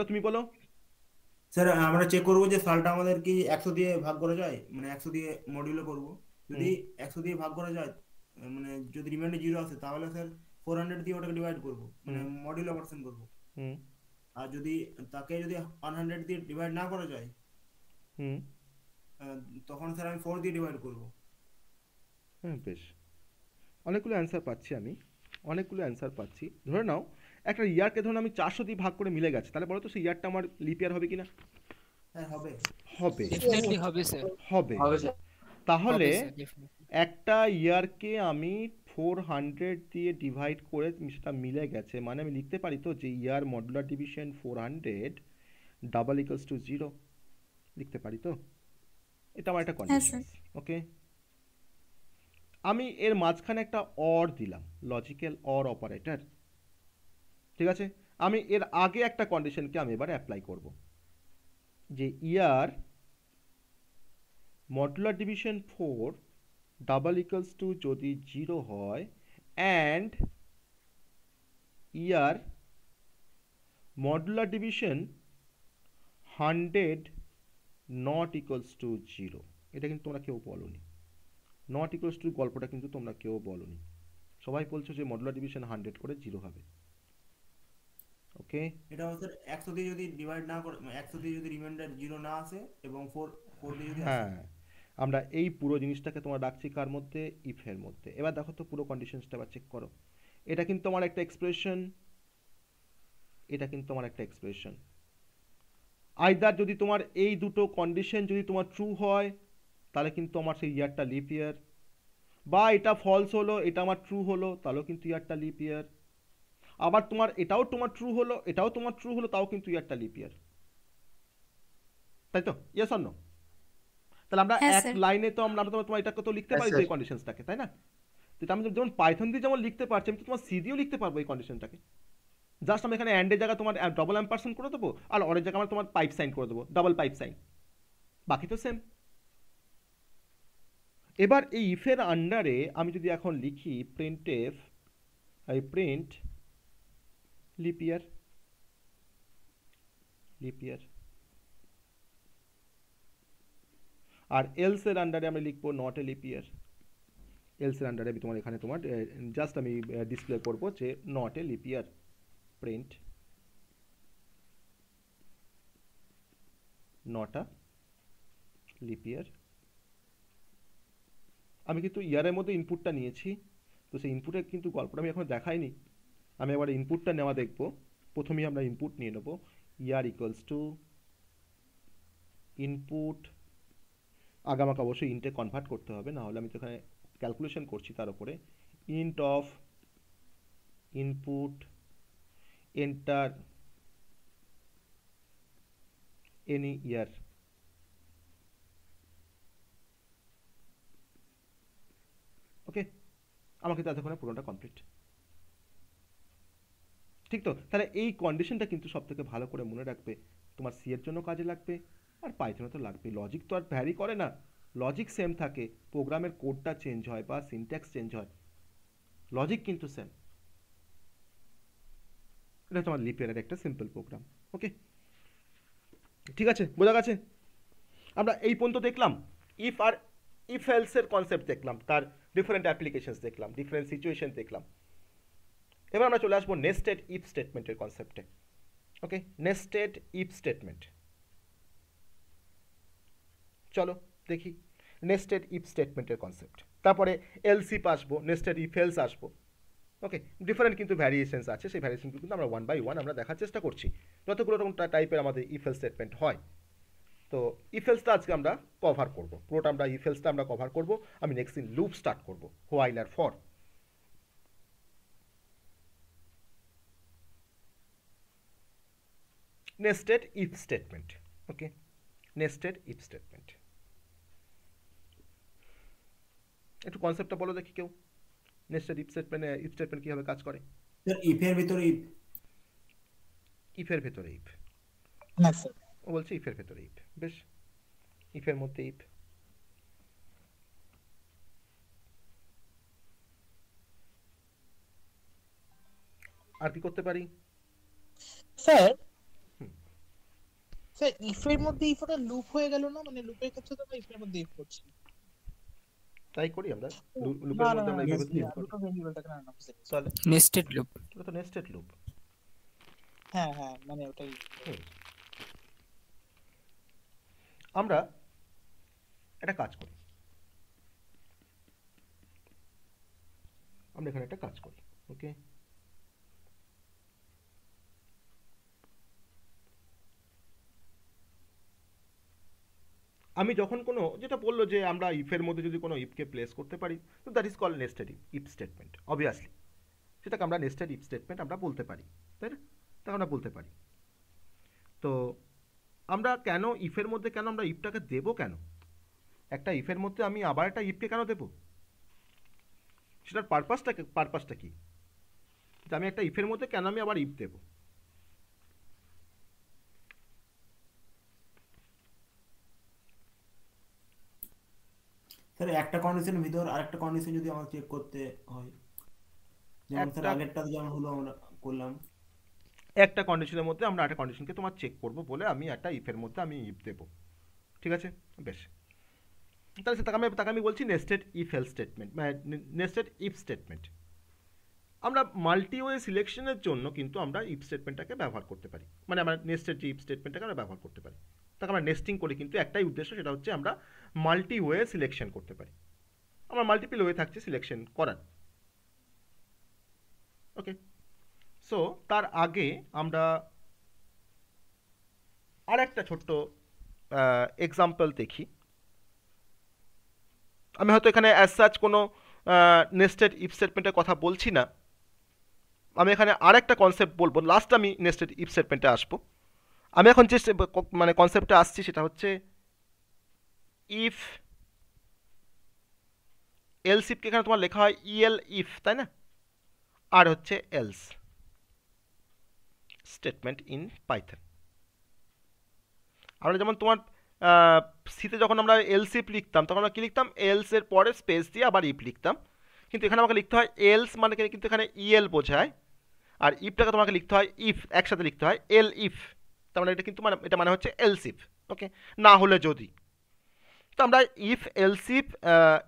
তুমি বলো স্যার আমরা চেক করবো যে সালটা আমাদের কি একশো দিয়ে ভাগ করা যায় মানে একশো দিয়ে মডিউলে করব যদি একশো দিয়ে ভাগ করা যায় মানে যদি রিমাইন্ডার জিরো আসে তাহলে স্যার ফোর হান্ড্রেড দিয়ে ওটাকে ডিভাইড করবো মানে মডিউল অপারেশন করবো আর যদি তাকে যদি ওয়ান হান্ড্রেড দিয়ে ডিভাইড না করা যায় তখন স্যার আমি ফোর দিয়ে ডিভাইড করবো হ্যাঁ বেশ অনেকগুলো অ্যান্সার পাচ্ছি আমি অনেকগুলো অ্যান্সার পাচ্ছি ধরে নাও একটা ইয়ারকে ধরুন আমি চারশো দিয়ে ভাগ করে মিলে গেছে তাহলে বলো তো সেই ইয়ারটা আমার লিপ ইয়ার হবে কিনা হ্যাঁ, হবে হবে তাহলে একটা ইয়ারকে আমি ফোর হান্ড্রেড দিয়ে ডিভাইড করে সেটা মিলে গেছে মানে আমি লিখতে পারি তো যে year modular division four hundred double equals to zero লিখতে পারি তো এটা আমার একটা কন্ডিশন হ্যাঁ, ওকে আমি এর মাঝখানে একটা অর দিলাম লজিক্যাল অর অপারেটর ঠিক আছে আমি এর আগে একটা কন্ডিশনকে আমি এবার অ্যাপ্লাই করব যে year modular division four double equals to যদি জিরো হয় and year modular division hundred not equals to zero এটা কিন্তু তোমরা কেউ বলনি নট ইকলস টু গল্পটা কিন্তু তোমরা কেউ বলনি সবাই বলছো যে মডুলার ডিভিশন হান্ড্রেড করে জিরো হবে ওকে এটা হচ্ছে 100 দিয়ে যদি ডিভাইড না করে 100 মানে দিয়ে যদি রিমাইন্ডার 0 না আসে এবং 4 4 দিয়ে যদি হ্যাঁ আমরা এই পুরো জিনিসটাকে তোমরা রাখছি কার মধ্যে মধ্যে এবার দেখো তো পুরো কন্ডিশনসটা চেক করো এটা কিন্তু আমার একটা এক্সপ্রেশন এটা কিন্তু একটা এক্সপ্রেশন আইদার যদি তোমার এই দুটো কন্ডিশন যদি তোমার ট্রু হয় তাহলে কিন্তু আমার সেই ইয়ারটা লিপ ইয়ার বা এটা ফলস হলো এটা আমার ট্রু হলো তাহলেও কিন্তু ইয়ারটা লিপ ইয়ার আবার তোমার এটাও তোমার ট্রু হলো এটাও তোমার ট্রু হলো তাও কিন্তু ইয়ারটা লিপ ইয়ার তাই তো ইয়েস অর তাহলে আমরা হ্যাঁ, এক লাইনে তো আমরা তোমার এটাকে তো লিখতে হ্যাঁ, পারি এই কন্ডিশনসটাকে তাই না তো আমি যেমন পাইথন দিয়ে যেমন লিখতে পারছি আমি তো তোমার সি দিয়েও লিখতে পারবো এই কন্ডিশনটাকে জাস্ট আমি এখানে অ্যান্ডের জায়গায় তোমার ডবল পার্সন করে দেবো আর অরের জায়গায় আমার তোমার পাইপ সাইন করে দেবো ডবল পাইপ সাইন বাকি তো সেম এবার এই ইফের আন্ডারে আমি যদি এখন লিখি প্রিন্ট এফ এই print leap year leap year আর এলস এর আন্ডারে আমি লিখবো not a leap year else এর আন্ডারে আমি তোমার এখানে তোমার জাস্ট আমি ডিসপ্লে করব যে not a leap year print not a leap year আমি কিন্তু ইয়ারের মধ্যে ইনপুটটা নিয়েছি তো সেই ইনপুটের কিন্তু গল্পটা আমি এখনো দেখাইনি আমি এবার ইনপুটটা নেওয়া দেখব প্রথমেই আমরা ইনপুট নিয়ে নেব ইয়ার ইকুয়ালস টু ইনপুট আগে আমাকে অবশ্যই ইনটে কনভার্ট করতে হবে না হলে আমি তো এখানে ক্যালকুলেশন করছি তার উপরে int of input enter any year okay আমাকে ওখানে পুরোটা কমপ্লিট ঠিক তো তাহলে এই কন্ডিশনটা কিন্তু সব থেকে ভালো করে মনে রাখবে তোমার সি এর জন্য কাজে লাগবে আর পাইথনে তো লাগবে লজিক তো আর ভ্যারি করে না লজিক সেম থাকে প্রোগ্রামের কোডটা চেঞ্জ হয় বা সিনট্যাক্স চেঞ্জ হয় লজিক কিন্তু সেম এটা তোমার লিপের একটা সিম্পল প্রোগ্রাম ওকে ঠিক আছে বোঝা গেছে আমরা এই পর্যন্ত দেখলাম ইফ আর ইফ হেলসের কনসেপ্ট দেখলাম তার ডিফারেন্ট অ্যাপ্লিকেশনস দেখলাম ডিফারেন্ট সিচুয়েশন দেখলাম এবার আমরা চলে আসবো নেস্টেড ইফ স্টেটমেন্টের কনসেপ্টে ওকে নেস্টেড ইফ স্টেটমেন্ট চলো দেখি নেস্টেড ইফ স্টেটমেন্টের কনসেপ্ট তারপরে এলসিপ আসবো নেস্টেড ইফ এলস আসবো ওকে ডিফারেন্ট কিন্তু ভ্যারিয়েশনস আছে সেই ভ্যারিয়েশন কিন্তু আমরা ওয়ান বাই ওয়ান আমরা দেখার চেষ্টা করছি যতগুলো রকম টাইপের আমাদের ইফেল স্টেটমেন্ট হয় তো ইফেলসটা আজকে আমরা কভার করবো পুরোটা আমরা ইফেলসটা আমরা কভার করবো আমি নেক্সট দিন লুপ স্টার্ট করবো হোয়াইল আর for nested if statement okay nested if statement একটু কনসেপ্টটা বলো দেখি কেউ nested if statement if statement কিভাবে কাজ করে স্যার ইফ এর ভিতরে ইফ ইফ এর ভিতরে ইফ না স্যার ও বলছে ইফ এর ভিতরে ইফ বেশ ইফ এর মধ্যে ইফ আর কি করতে পারি স্যার স্যার ইফের মধ্যে ইফটা লুপ হয়ে গেল না মানে লুপের ক্ষেত্রে তো আমরা ইফের মধ্যে ইফ করছি করি আমরা লুপের মধ্যে আমরা ইফ তাহলে নেস্টেড লুপ এটা তো নেস্টেড লুপ হ্যাঁ হ্যাঁ মানে ওটাই আমরা একটা কাজ করি আমরা এখানে একটা কাজ করি ওকে আমি যখন কোনো যেটা বললো যে আমরা ইফের মধ্যে যদি কোনো ইফকে প্লেস করতে পারি তো that is call nested if statement obviously সেটাকে আমরা নেস্টেড ইফ স্টেটমেন্ট আমরা বলতে পারি তাই না তা আমরা বলতে পারি তো আমরা কেন ইফের মধ্যে কেন আমরা ইফটাকে দেব কেন একটা ইফের মধ্যে আমি আবার একটা ইফকে কেন দেব সেটার পারপাসটা পারপাসটা কী আমি একটা ইফের মধ্যে কেন আমি আবার ইফ দেবো স্যার একটা কন্ডিশনের ভিতর আরেকটা কন্ডিশন যদি আমাদের চেক করতে হয় যেমন স্যার আগেরটা যেমন হলো আমরা করলাম একটা কন্ডিশনের মধ্যে আমরা একটা কন্ডিশনকে তোমার চেক করব বলে আমি একটা ইফের মধ্যে আমি ইফ দেব ঠিক আছে বেশ তাহলে সে তাকে আমি তাকে আমি বলছি নেস্টেড ইফ এল স্টেটমেন্ট মানে নেস্টেড ইফ স্টেটমেন্ট আমরা মাল্টিওয়ে সিলেকশনের জন্য কিন্তু আমরা ইফ স্টেটমেন্টটাকে ব্যবহার করতে পারি মানে আমরা নেস্টেড যে ইফ স্টেটমেন্টটাকে আমরা ব্যবহার করতে পারি তাকে আমরা নেস্টিং করি কিন্তু একটাই উদ্দেশ্য সেটা হচ্ছে আমরা মাল্টি ওয়ে সিলেকশন করতে পারি আমার মাল্টিপল ওয়ে থাকছে সিলেকশন করার ওকে সো তার আগে আমরা আর একটা ছোট্ট এক্সাম্পল দেখি আমি হয়তো এখানে অ্যাজ সাচ কোনো নেস্টেড ইফ স্টেটমেন্টের কথা বলছি না আমি এখানে আর একটা কনসেপ্ট বলবো লাস্ট আমি নেস্টেড ইফ স্টেটমেন্টে আসবো আমি এখন যে মানে কনসেপ্টটা আসছি সেটা হচ্ছে ইফ এলস ইফকে এখানে তোমার লেখা হয় ইএল ইফ তাই না আর হচ্ছে এলস স্টেটমেন্ট ইন পাইথন আমরা যেমন তোমার সিতে যখন আমরা এলস ইফ লিখতাম তখন আমরা কী লিখতাম এলসের পরে স্পেস দিয়ে আবার ইফ লিখতাম কিন্তু এখানে আমাকে লিখতে হয় এলস মানে কিন্তু এখানে ইএল বোঝায় আর ইফটাকে তোমাকে লিখতে হয় ইফ একসাথে লিখতে হয় এল ইফ তার মানে এটা কিন্তু মানে এটা মানে হচ্ছে এলস ইফ ওকে না হলে যদি আমরা ইফ এলসিফ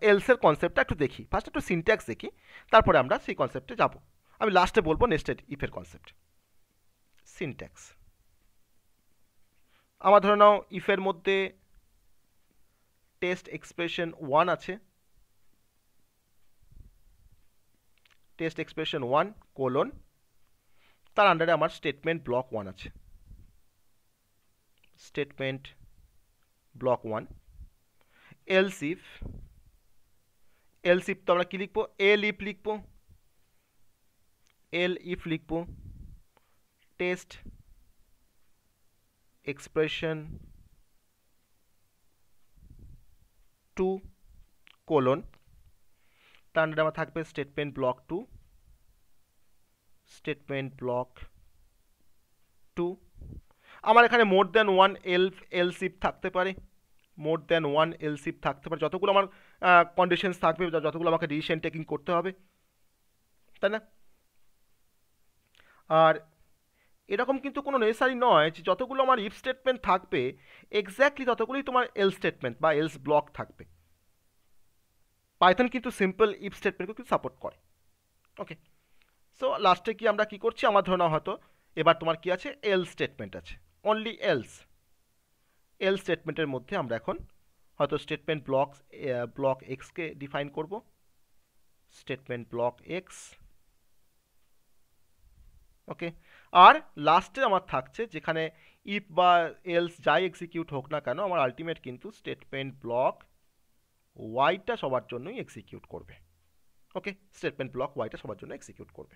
এলসের কনসেপ্টটা একটু দেখি ফার্স্ট একটু সিনট্যাক্স দেখি তারপরে আমরা সেই কনসেপ্টে যাব আমি লাস্টে বলবো নেক্সটেড ইফের কনসেপ্ট সিনট্যাক্স আমার ধরে নাও ইফের মধ্যে টেস্ট এক্সপ্রেশন ওয়ান আছে টেস্ট এক্সপ্রেশন ওয়ান কোলন তার আন্ডারে আমার স্টেটমেন্ট ব্লক ওয়ান আছে statement block one elif elif তো আমরা কী লিখবো এল ইফ লিখবো এল ইফ লিখবো টেস্ট এক্সপ্রেশন টু কোলন তার আন্ডারে আমার থাকবে statement block two statement block two আমার এখানে মোর দ্যান ওয়ান এল এলসিপ থাকতে পারে মোর দ্যান ওয়ান এলসিপ থাকতে পারে যতগুলো আমার কন্ডিশনস থাকবে যতগুলো আমাকে ডিসিশন টেকিং করতে হবে তাই না আর এরকম কিন্তু কোনো নেসারি নয় যে যতগুলো আমার ইফ স্টেটমেন্ট থাকবে এক্স্যাক্টলি ততগুলোই তোমার এল স্টেটমেন্ট বা এলস ব্লক থাকবে পাইথন কিন্তু সিম্পল ইফ স্টেটমেন্টকে কিন্তু সাপোর্ট করে ওকে সো লাস্টে কি আমরা কি করছি আমার ধারণা হয়তো এবার তোমার কি আছে এল স্টেটমেন্ট আছে অনলি এলস এল স্টেটমেন্টের মধ্যে আমরা এখন হয়তো স্টেটমেন্ট ব্লক ব্লক এক্সকে ডিফাইন করব স্টেটমেন্ট ব্লক এক্স ওকে আর লাস্টে আমার থাকছে যেখানে ইফ বা এলস যাই এক্সিকিউট হোক না কেন আমার আলটিমেট কিন্তু স্টেটমেন্ট ব্লক ওয়াইটা সবার জন্যই এক্সিকিউট করবে ওকে স্টেটমেন্ট ব্লক ওয়াইটা সবার জন্য এক্সিকিউট করবে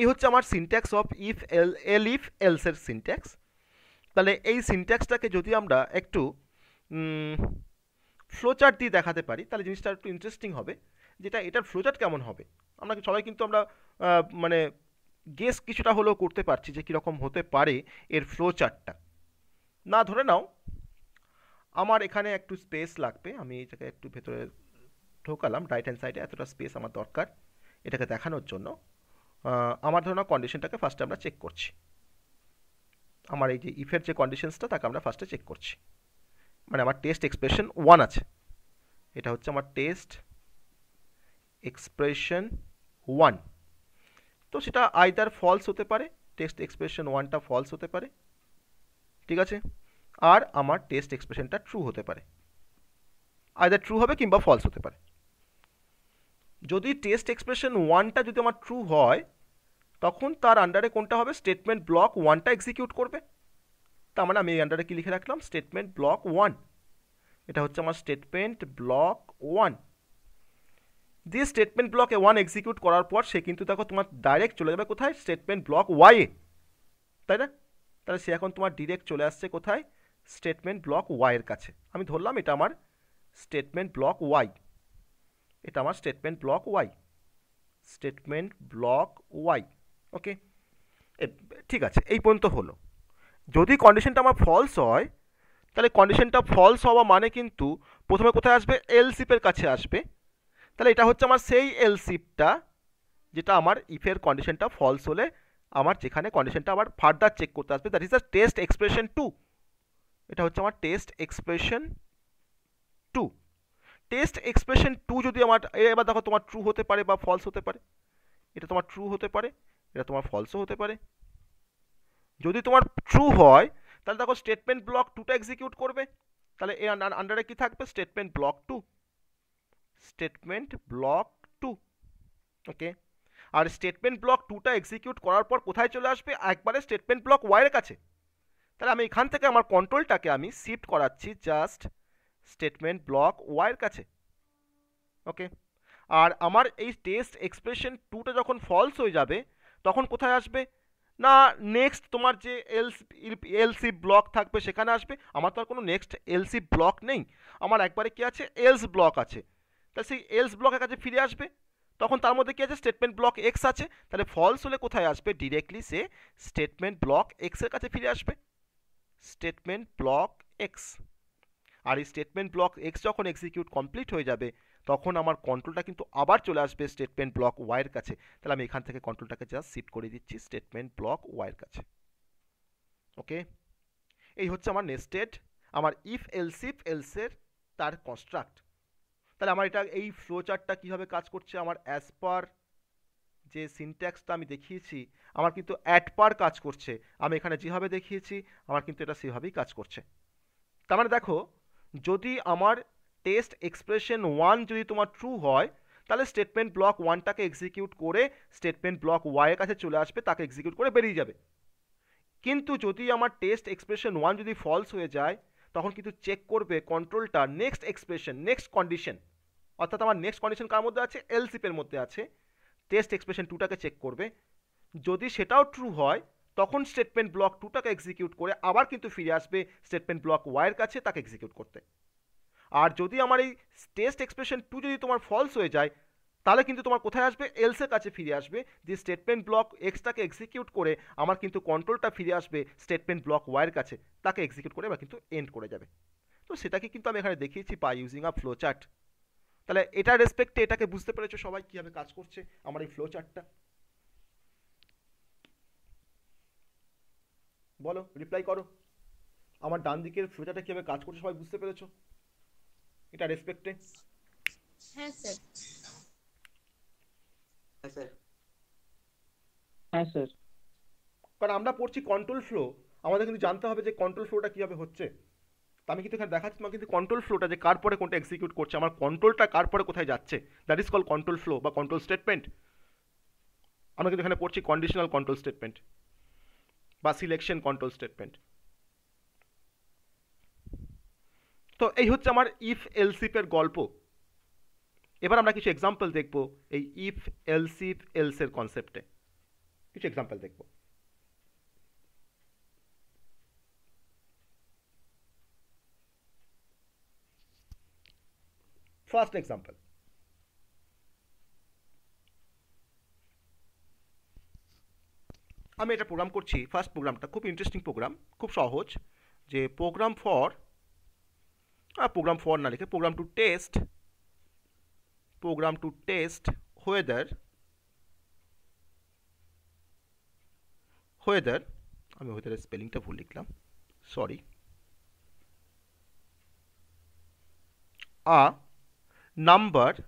এই হচ্ছে আমার সিনট্যাক্স অফ ইফ এল এল ইফ এলসের সিনট্যাক্স তাহলে এই সিনট্যাক্সটাকে যদি আমরা একটু ফ্লোচার্ট দিয়ে দেখাতে পারি তাহলে জিনিসটা একটু ইন্টারেস্টিং হবে যেটা এটার ফ্লোচার্ট কেমন হবে আমরা সবাই কিন্তু আমরা মানে গেস কিছুটা হলেও করতে পারছি যে কীরকম হতে পারে এর ফ্লোচার্টটা না ধরে নাও আমার এখানে একটু স্পেস লাগবে আমি এটাকে একটু ভেতরে ঢোকালাম রাইট হ্যান্ড সাইডে এতটা স্পেস আমার দরকার এটাকে দেখানোর জন্য আমার ধরে নাও কন্ডিশনটাকে ফার্স্টে আমরা চেক করছি আমার এই যে ইফের যে কন্ডিশনসটা তাকে আমরা ফার্স্টে চেক করছি মানে আমার টেস্ট এক্সপ্রেশন ওয়ান আছে এটা হচ্ছে আমার টেস্ট এক্সপ্রেশন ওয়ান তো সেটা আইদার ফলস হতে পারে টেস্ট এক্সপ্রেশন ওয়ানটা ফলস হতে পারে ঠিক আছে আর আমার টেস্ট এক্সপ্রেশনটা ট্রু হতে পারে আইদার ট্রু হবে কিংবা ফলস হতে পারে যদি টেস্ট এক্সপ্রেশন ওয়ানটা যদি আমার ট্রু হয় তখন তার আন্ডারে কোনটা হবে স্টেটমেন্ট ব্লক ওয়ানটা এক্সিকিউট করবে তার মানে আমি এই আন্ডারে কি লিখে রাখলাম স্টেটমেন্ট ব্লক ওয়ান এটা হচ্ছে আমার স্টেটমেন্ট ব্লক ওয়ান দিয়ে স্টেটমেন্ট ব্লকে ওয়ান এক্সিকিউট করার পর সে কিন্তু দেখো তোমার ডাইরেক্ট চলে যাবে কোথায় স্টেটমেন্ট ব্লক ওয়াইয়ে তাই না তাহলে সে এখন তোমার ডিরেক্ট চলে আসছে কোথায় স্টেটমেন্ট ব্লক ওয়াইয়ের কাছে আমি ধরলাম এটা আমার স্টেটমেন্ট ব্লক ওয়াই এটা আমার statement block Y statement block Y okay ঠিক আছে এই পর্যন্ত হলো যদি কন্ডিশনটা আমার ফলস হয় তাহলে কন্ডিশনটা ফলস হওয়া মানে কিন্তু প্রথমে কোথায় আসবে এলসিপের কাছে আসবে তাহলে এটা হচ্ছে আমার সেই এলসিপটা যেটা আমার ইফের কন্ডিশনটা ফলস হলে আমার যেখানে কন্ডিশনটা আবার ফার্দার চেক করতে আসবে that is the test expression two এটা হচ্ছে আমার test expression two test expression two যদি আমার এবার দেখো তোমার ট্রু হতে পারে বা ফলস হতে পারে এটা তোমার ট্রু হতে পারে এটা তোমার ফলসও হতে পারে যদি তোমার ট্রু হয় তাহলে দেখো স্টেটমেন্ট ব্লক টুটা এক্সিকিউট করবে তাহলে এর আন্ডারে কি থাকবে statement block two statement block two okay আর স্টেটমেন্ট ব্লক টুটা এক্সিকিউট করার পর কোথায় চলে আসবে একবারে স্টেটমেন্ট ব্লক ওয়াইয়ের কাছে তাহলে আমি এখান থেকে আমার কন্ট্রোলটাকে আমি শিফট করাচ্ছি জাস্ট স্টেটমেন্ট ব্লক ওয়াইয়ের কাছে ওকে আর আমার এই টেস্ট এক্সপ্রেশন টুটা যখন ফলস হয়ে যাবে তখন কোথায় আসবে না নেক্সট তোমার যে এলস এলসি ব্লক থাকবে সেখানে আসবে আমার তো আর কোনো নেক্সট এলসি ব্লক নেই আমার একবারে কী আছে এলস ব্লক আছে তা সেই এলস ব্লকের কাছে ফিরে আসবে তখন তার মধ্যে কী আছে স্টেটমেন্ট ব্লক এক্স আছে তাহলে ফলস হলে কোথায় আসবে ডিরেক্টলি সে স্টেটমেন্ট ব্লক এক্সের কাছে ফিরে আসবে স্টেটমেন্ট ব্লক এক্স আর এই স্টেটমেন্ট ব্লক এক্স যখন এক্সিকিউট কমপ্লিট হয়ে যাবে তখন আমার কন্ট্রোলটা কিন্তু আবার চলে আসবে স্টেটমেন্ট ব্লক ওয়াইয়ের কাছে তাহলে আমি এখান থেকে কন্ট্রোলটাকে জাস্ট শিফট করে দিচ্ছি স্টেটমেন্ট ব্লক ওয়াইয়ের কাছে ওকে এই হচ্ছে আমার নেস্টেড আমার ইফ এলসিফ এলসের তার কনস্ট্রাক্ট তাহলে আমার এটা এই ফ্লো চার্টটা কীভাবে কাজ করছে আমার অ্যাজ পার যে সিনট্যাক্সটা আমি দেখিয়েছি আমার কিন্তু অ্যাট পার কাজ করছে আমি এখানে যেভাবে দেখিয়েছি আমার কিন্তু এটা সেভাবেই কাজ করছে তার মানে দেখো যদি আমার টেস্ট এক্সপ্রেশন ওয়ান যদি তোমার ট্রু হয় তাহলে স্টেটমেন্ট ব্লক ওয়ানটাকে এক্সিকিউট করে স্টেটমেন্ট ব্লক ওয়াইয়ের কাছে চলে আসবে তাকে এক্সিকিউট করে বেরিয়ে যাবে কিন্তু যদি আমার টেস্ট এক্সপ্রেশন ওয়ান যদি ফলস হয়ে যায় তখন কিন্তু চেক করবে কন্ট্রোলটা নেক্সট এক্সপ্রেশন নেক্সট কন্ডিশন অর্থাৎ আমার নেক্সট কন্ডিশন কার মধ্যে আছে এলসিপের মধ্যে আছে টেস্ট এক্সপ্রেশন টুটাকে চেক করবে যদি সেটাও ট্রু হয় তখন স্টেটমেন্ট ব্লক টুটাকে এক্সিকিউট করে আবার কিন্তু ফিরে আসবে স্টেটমেন্ট ব্লক ওয়াইয়ের কাছে তাকে এক্সিকিউট করতে আর যদি আমার এই টেস্ট এক্সপ্রেশন টু যদি তোমার ফলস হয়ে যায় তাহলে কিন্তু তোমার কোথায় আসবে এলসের কাছে ফিরে আসবে যে স্টেটমেন্ট ব্লক এক্সটাকে এক্সিকিউট করে আমার কিন্তু কন্ট্রোলটা ফিরে আসবে স্টেটমেন্ট ব্লক ওয়াইয়ের কাছে তাকে এক্সিকিউট করে বা কিন্তু এন্ড করে যাবে তো সেটাকে কিন্তু আমি এখানে দেখিয়েছি বা ইউজিং আ ফ্লো চার্ট তাহলে এটার রেসপেক্টে এটাকে বুঝতে পেরেছো সবাই কীভাবে কাজ করছে আমার এই ফ্লো চার্টটা বলো রিপ্লাই করো আমার ডান দিকের ফ্লোচারটা কীভাবে কাজ করছে সবাই বুঝতে পেরেছো এটা রেসপেক্টে হ্যাঁ স্যার হ্যাঁ স্যার হ্যাঁ স্যার কারণ আমরা পড়ছি কন্ট্রোল ফ্লো আমাদের কিন্তু জানতে হবে যে কন্ট্রোল ফ্লোটা কীভাবে হচ্ছে তো আমি কিন্তু এখানে দেখাচ্ছি তোমাকে কিন্তু কন্ট্রোল ফ্লোটা যে কার পরে কোনটা এক্সিকিউট করছে আমার কন্ট্রোলটা কার পরে কোথায় যাচ্ছে that is call control flow বা কন্ট্রোল স্টেটমেন্ট আমরা কিন্তু এখানে পড়ছি কন্ডিশনাল কন্ট্রোল স্টেটমেন্ট বা সিলেকশন কন্ট্রোল স্টেটমেন্ট তো এই হচ্ছে আমার ইফ এলসিপের গল্প এবার আমরা কিছু এক্সাম্পল দেখব এই ইফ এলসিপ এলসের কনসেপ্টে কিছু এক্সাম্পল দেখব ফার্স্ট এক্সাম্পল আমি এটা প্রোগ্রাম করছি ফার্স্ট প্রোগ্রামটা খুব ইন্টারেস্টিং প্রোগ্রাম খুব সহজ যে program for a program for ना लिखे program to test program to test whether whether हमें वेदर स्पेलिंग भूल लिखल sorry a number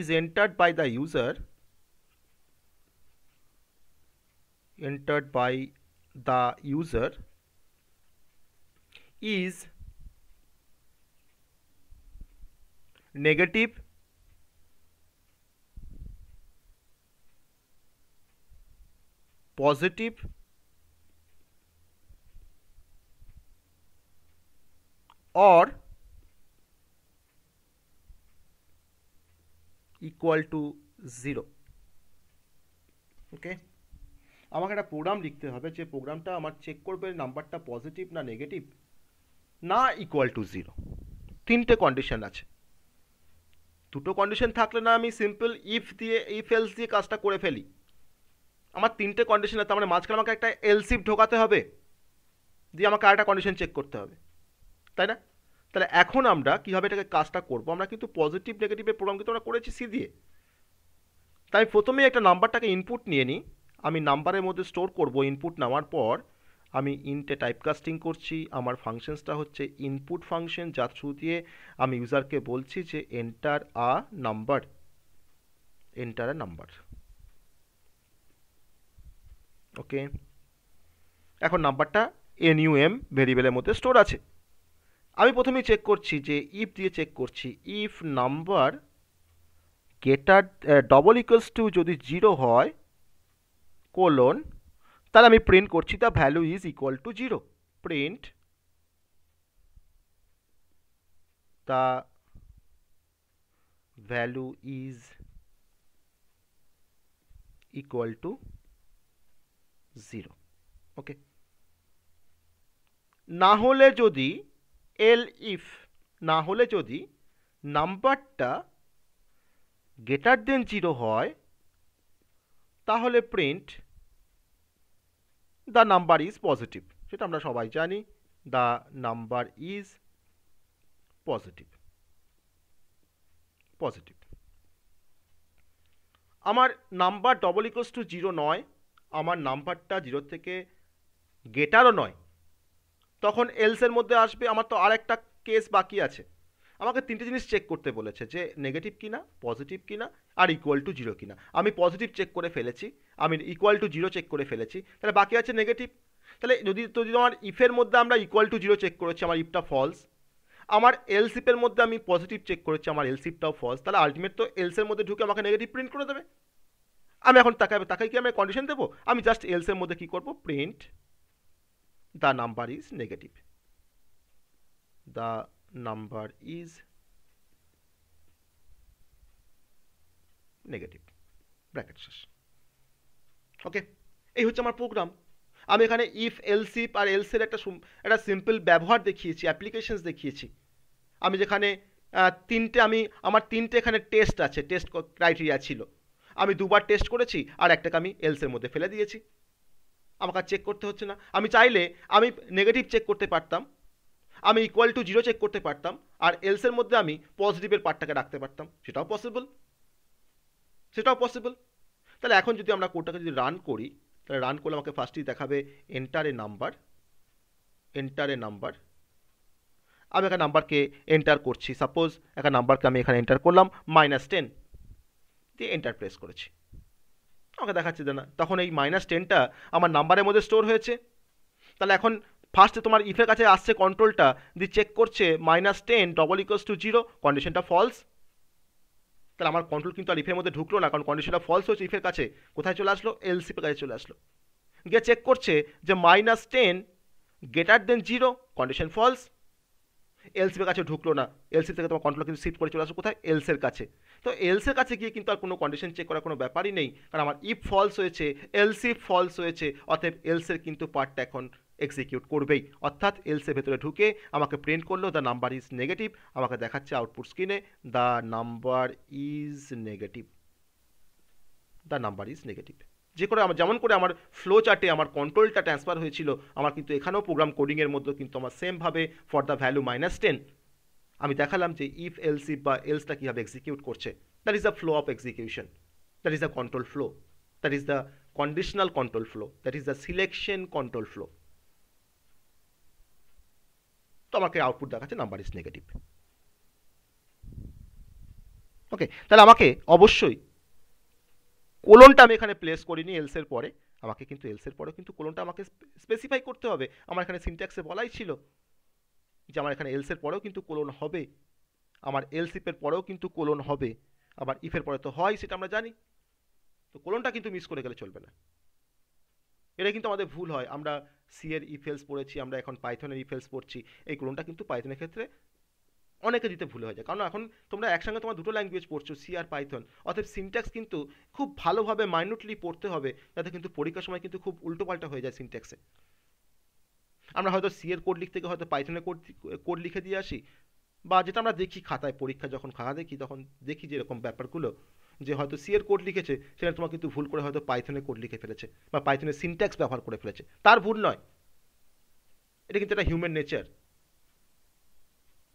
is entered by the entered by the user is negative positive or equal to 0 okay আমাকে একটা programme লিখতে হবে যে প্রোগ্রামটা আমার চেক করবে নাম্বারটা পজিটিভ না নেগেটিভ না ইকুয়াল টু জিরো তিনটে কন্ডিশন আছে দুটো কন্ডিশন থাকলে না আমি সিম্পল ইফ দিয়ে ইফ এলস দিয়ে কাজটা করে ফেলি আমার তিনটে কন্ডিশন আছে তার মানে মাঝখানে আমাকে একটা এলসিফ ঢোকাতে হবে দিয়ে আমাকে আরেকটা কন্ডিশন চেক করতে হবে তাই না তাহলে এখন আমরা কীভাবে এটাকে কাজটা করব আমরা কিন্তু পজিটিভ নেগেটিভের প্রোগ্রাম কিন্তু আমরা করেছি সি দিয়ে তাই প্রথমেই একটা নাম্বারটাকে ইনপুট নিয়ে নিই আমি নাম্বারের মধ্যে স্টোর করব ইনপুট নেওয়ার পর আমি ইনটে টাইপকাস্টিং করছি আমার ফাংশনসটা হচ্ছে ইনপুট ফাংশন যার থ্রু দিয়ে আমি ইউজারকে বলছি যে enter a number enter a number okay এখন নাম্বারটা এন ইউ এম ভেরিয়েবলের মধ্যে স্টোর আছে আমি প্রথমেই চেক করছি যে ইফ দিয়ে চেক করছি if number greater double equals to যদি জিরো হয় কোলন তাহলে আমি প্রিন্ট করছি the value is equal to zero print the value is equal to zero okay না হলে যদি এল ইফ না হলে যদি নাম্বারটা গ্রেটার দেন জিরো হয় তাহলে print the number is positive সেটা আমরা সবাই জানি the number is positive positive আমার number double equals to zero নয় আমার নাম্বারটা জিরোর থেকে গেটারও নয় তখন এলসের মধ্যে আসবে আমার তো আরেকটা কেস বাকি আছে আমাকে তিনটে জিনিস চেক করতে বলেছে যে নেগেটিভ কিনা পজিটিভ কিনা আর ইকুয়াল টু জিরো কিনা আমি পজিটিভ চেক করে ফেলেছি আমি ইকুয়াল টু জিরো চেক করে ফেলেছি তাহলে বাকি আছে নেগেটিভ তাহলে যদি যদি আমার ইফের মধ্যে আমরা ইকুয়াল টু জিরো চেক করেছি আমার ইফটা ফলস আমার এলসিপের মধ্যে আমি পজিটিভ চেক করেছি আমার এলসিপটাও ফলস তাহলে আলটিমেট তো এলসের মধ্যে ঢুকে আমাকে নেগেটিভ প্রিন্ট করে দেবে আমি এখন তাকাই তাকাই কি আমি কন্ডিশন দেবো আমি জাস্ট এলসের মধ্যে কি করব print the number is negative the number is negative bracket শেষ ওকে এই হচ্ছে আমার প্রোগ্রাম আমি এখানে ইফ এলসিপ আর এলসের একটা একটা সিম্পল ব্যবহার দেখিয়েছি অ্যাপ্লিকেশনস দেখিয়েছি আমি যেখানে তিনটে আমি আমার তিনটে এখানে টেস্ট আছে টেস্ট ক্রাইটেরিয়া ছিল আমি দুবার টেস্ট করেছি আর একটাকে আমি এলসের মধ্যে ফেলে দিয়েছি আমাকে চেক করতে হচ্ছে না আমি চাইলে আমি নেগেটিভ চেক করতে পারতাম আমি ইকুয়াল টু জিরো চেক করতে পারতাম আর এলসের মধ্যে আমি পজিটিভের পার্টটাকে রাখতে পারতাম সেটাও পসিবল সেটাও পসিবল তাহলে এখন যদি আমরা কোডটাকে যদি রান করি তাহলে রান করলে আমাকে ফার্স্টই দেখাবে enter a number enter a number আমি একটা নাম্বারকে এন্টার করছি সাপোজ একটা নাম্বারকে আমি এখানে এন্টার করলাম মাইনাস টেন দিয়ে এন্টার প্রেস করেছি আমাকে দেখাচ্ছে না তখন এই মাইনাস টেনটা আমার নাম্বারের মধ্যে স্টোর হয়েছে তাহলে এখন ফার্স্টে তোমার ইফের কাছে আসছে কন্ট্রোলটা দিয়ে চেক করছে minus ten double equals to zero কন্ডিশনটা ফলস তাহলে আমার কন্ট্রোল কিন্তু আর ইফের মধ্যে ঢুকলো না কারণ কন্ডিশনটা ফলস হয়েছে ইফের কাছে কোথায় চলে আসলো এলসিপের কাছে চলে আসলো গিয়ে চেক করছে যে minus ten greater than zero condition false এলসিপের কাছে ঢুকলো না এলসি থেকে তোমার কন্ট্রোল কিন্তু শিফট করে চলে আসো কোথায় এলসের কাছে তো এলসের কাছে গিয়ে কিন্তু আর কোনো কন্ডিশন চেক করার কোনো ব্যাপারই নেই কারণ আমার ইফ ফলস হয়েছে এলসি ফলস হয়েছে অতএব এলসের কিন্তু পার্টটা এখন এক্সিকিউট করবেই অর্থাৎ এলসে ভেতরে ঢুকে আমাকে প্রিন্ট করলো দ্য নাম্বার ইজ নেগেটিভ আমাকে দেখাচ্ছে আউটপুট স্ক্রিনে the number is negative the number is negative যে করে আমার যেমন করে আমার ফ্লো চার্টে আমার কন্ট্রোলটা ট্রান্সফার হয়েছিল আমার কিন্তু এখানেও প্রোগ্রাম কোডিংয়ের মধ্যে কিন্তু আমার সেমভাবে for the value minus ten আমি দেখালাম যে ইফ এলসি বা এলসটা কীভাবে এক্সিকিউট করছে that is the flow of execution that is the control flow that is the conditional control flow that is the selection control flow তো আমাকে output দেখাচ্ছে number is negative ওকে তাহলে আমাকে অবশ্যই কোলনটা আমি এখানে প্লেস করিনি এলসের পরে আমাকে কিন্তু এলসের পরেও কিন্তু কোলনটা আমাকে স্পেসিফাই করতে হবে আমার এখানে সিনট্যাক্সে বলাই ছিল যে আমার এখানে এলসের পরেও কিন্তু কোলন হবে আমার এলসিপের পরেও কিন্তু কোলন হবে আবার ইফের পরে তো হয় সেটা আমরা জানি তো কোলনটা কিন্তু মিস করে গেলে চলবে না এটা কিন্তু আমাদের ভুল হয় আমরা সি এর ইফেলস e পড়েছি আমরা এখন পাইথনের ইফেলস e পড়ছি এই ক্লোনটা কিন্তু পাইথনের ক্ষেত্রে অনেকে দিতে ভুল হয়ে যায় কারণ এখন তোমরা একসঙ্গে তোমার দুটো ল্যাঙ্গুয়েজ পড়ছো সি আর পাইথন অর্থাৎ সিনট্যাক্স কিন্তু খুব ভালোভাবে মাইনুটলি পড়তে হবে যাতে কিন্তু পরীক্ষার সময় কিন্তু খুব উল্টোপাল্টা হয়ে যায় সিনট্যাক্সে আমরা হয়তো সি এর কোড লিখতে গিয়ে হয়তো পাইথনের কোড কোড লিখে দিয়ে আসি বা যেটা আমরা দেখি খাতায় পরীক্ষা যখন খাতা দেখি তখন দেখি যে এরকম ব্যাপারগুলো যে হয়তো সি এর কোড লিখেছে সেটা তোমার কিন্তু ভুল করে হয়তো পাইথনের কোড লিখে ফেলেছে বা পাইথনের সিনট্যাক্স ব্যবহার করে ফেলেছে তার ভুল নয় এটা কিন্তু একটা হিউম্যান নেচার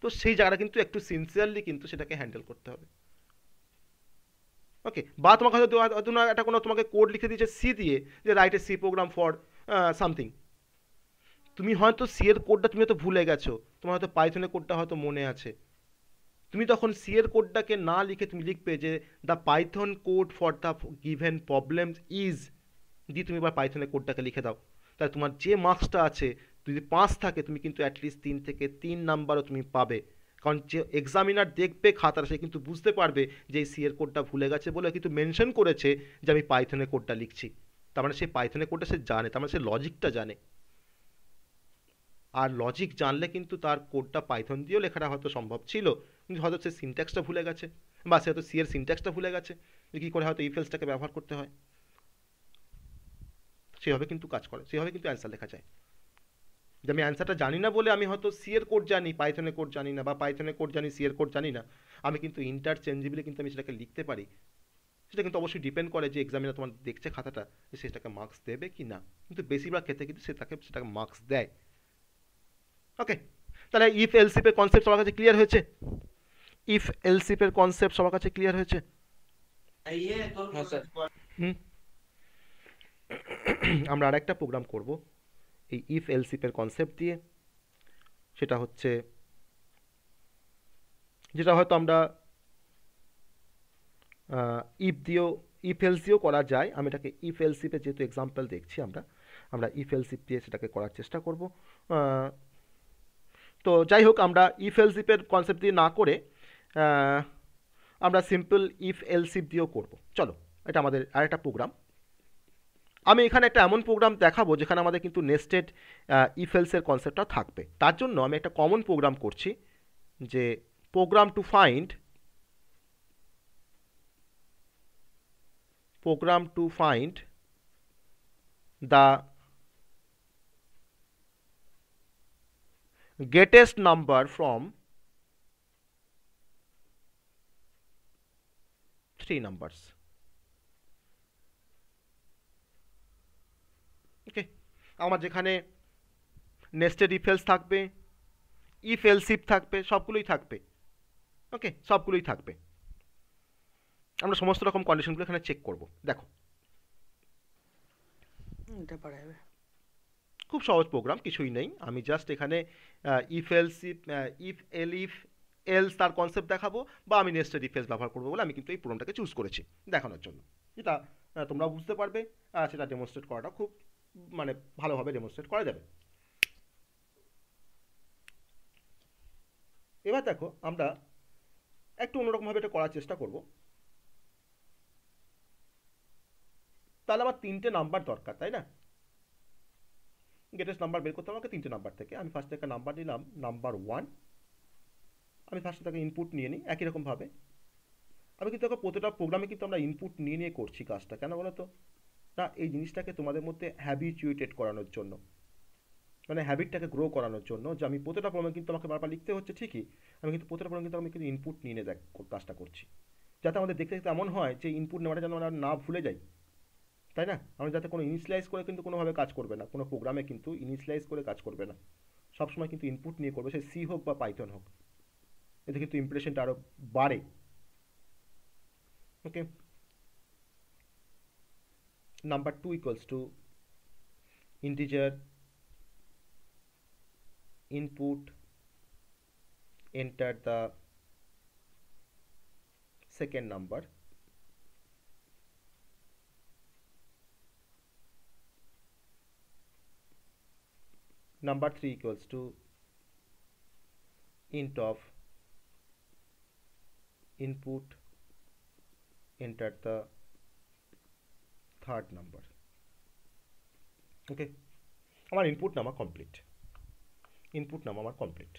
তো সেই জায়গাটা কিন্তু একটু সিনসিয়ারলি কিন্তু সেটাকে হ্যান্ডেল করতে হবে ওকে বা তোমাকে হয়তো হয়তো না একটা কোনো তোমাকে কোড লিখে দিয়েছে সি দিয়ে যে write a C program for something তুমি হয়তো সি এর কোডটা তুমি হয়তো ভুলে গেছো তোমার হয়তো পাইথনের কোডটা হয়তো মনে আছে তুমি তখন সি এর কোডটাকে না লিখে তুমি লিখবে যে the Python code for the given problem is দিয়ে তুমি এবার পাইথনের কোডটাকে লিখে দাও তাহলে তোমার যে মার্কসটা আছে যদি পাঁচ থাকে তুমি কিন্তু অ্যাটলিস্ট তিন থেকে তিন নাম্বারও তুমি পাবে কারণ যে এক্সামিনার দেখবে খাতার সে কিন্তু বুঝতে পারবে যে এই সিএর কোডটা ভুলে গেছে বলে কিন্তু মেনশন করেছে যে আমি পাইথনের কোডটা লিখছি তার মানে সে পাইথনের কোডটা সে জানে তার মানে সে লজিকটা জানে আর লজিক জানলে কিন্তু তার কোডটা পাইথন দিয়েও লেখাটা হয়তো সম্ভব ছিল কিন্তু হয়তো সে সিনট্যাক্সটা ভুলে গেছে বা সে হয়তো সি এর সিনট্যাক্সটা ভুলে গেছে যে কী করে হয়তো ইফেলসটাকে ব্যবহার করতে হয় সেভাবে কিন্তু কাজ করে সেভাবে কিন্তু অ্যান্সার লেখা যায় যে আমি অ্যান্সারটা জানি না বলে আমি হয়তো সি এর কোড জানি পাইথনে কোড জানি না বা পাইথনে কোড জানি সি এর কোড জানি না আমি কিন্তু ইন্টারচেঞ্জেবলি কিন্তু আমি সেটাকে লিখতে পারি সেটা কিন্তু অবশ্যই ডিপেন্ড করে যে এক্সামিনার তোমার দেখছে খাতাটা যে সেটাকে মার্কস দেবে কি না কিন্তু বেশিরভাগ ক্ষেত্রে কিন্তু সে তাকে সেটাকে মার্কস দেয় ওকে তাহলে ইফ এলসিপের কনসেপ্ট সবার কাছে ক্লিয়ার হয়েছে ইফ এলসিপের কনসেপ্ট সবার কাছে ক্লিয়ার হয়েছে হ্যাঁ, আমরা আরেকটা প্রোগ্রাম করব এই ইফ এলসিপের কনসেপ্ট দিয়ে সেটা হচ্ছে যেটা হয়তো আমরা ইফ দিয়েও ইফ এলসিও করা যায় আমি এটাকে ইফ এলসিপের যেহেতু এক্সাম্পল দেখছি আমরা আমরা ইফ এলসিপ দিয়ে সেটাকে করার চেষ্টা করব তো যাই হোক আমরা ইফ এলসিপের কনসেপ্ট দিয়ে না করে আমরা সিম্পল ইফ এলসিপ দিয়েও করব চলো এটা আমাদের আরেকটা প্রোগ্রাম আমি এখানে একটা এমন প্রোগ্রাম দেখাবো যেখানে আমাদের কিন্তু নেস্টেড ইফেলসের কনসেপ্টটা থাকবে তার জন্য আমি একটা কমন প্রোগ্রাম করছি যে program to find program to find the greatest number from three numbers okay আমার যেখানে নেস্টেড ইফেলস থাকবে ইফেলসিপ থাকবে সবগুলোই থাকবে ওকে সবগুলোই থাকবে আমরা সমস্ত রকম কন্ডিশনগুলো এখানে চেক করব দেখো এটা পারা খুব সহজ প্রোগ্রাম কিছুই নেই আমি জাস্ট এখানে if else if elif else তার কনসেপ্ট দেখাবো বা আমি নেস্টেড এলস ব্যবহার করবো বলে আমি কিন্তু এই প্রোগ্রামটাকে চুজ করেছি দেখানোর জন্য যেটা তোমরা বুঝতে পারবে সেটা ডেমনস্ট্রেট করাটা খুব মানে ভালোভাবে ডেমনস্ট্রেট করা যাবে এবার দেখো আমরা একটু অন্যরকমভাবে এটা করার চেষ্টা করব তাহলে আমার তিনটে নাম্বার দরকার তাই না গেটেস্ট নাম্বার বের করতে আমাকে তিনটে নাম্বার থেকে আমি ফার্স্ট একটা নাম্বার নিলাম নাম্বার ওয়ান আমি ফার্স্টে তাকে ইনপুট নিয়ে নিই একই রকমভাবে আমি কিন্তু প্রতিটা প্রোগ্রামে কিন্তু আমরা ইনপুট নিয়ে নিয়ে করছি কাজটা কেন বলো তো না এই জিনিসটাকে তোমাদের মধ্যে হ্যাবিচুয়েটেড করানোর জন্য মানে হ্যাবিটটাকে গ্রো করানোর জন্য যে আমি প্রতিটা প্রোগ্রামে কিন্তু আমাকে বারবার লিখতে হচ্ছে ঠিকই আমি কিন্তু প্রতিটা প্রোগ্রামে কিন্তু আমি কিন্তু ইনপুট নিয়ে নিয়ে কাজটা করছি যাতে আমাদের দেখতে দেখতে এমন হয় যে ইনপুট নেওয়াটা যেন আমরা না ভুলে যাই তাই না আমরা যাতে কোনো ইনিশিয়ালাইজ করে কিন্তু কোনোভাবে কাজ করবে না কোনো প্রোগ্রামে কিন্তু ইনিশিয়ালাইজ করে কাজ করবে না সবসময় কিন্তু ইনপুট নিয়ে করবে সে সি হোক বা পাইথন হোক এতে কিন্তু ইমপ্রেশনটা আরও বাড়ে okay number two equals to integer input enter the second number number 3 equals to int of input enter the third number okay আমার ইনপুট নামা কমপ্লিট ইনপুট নামা আমার কমপ্লিট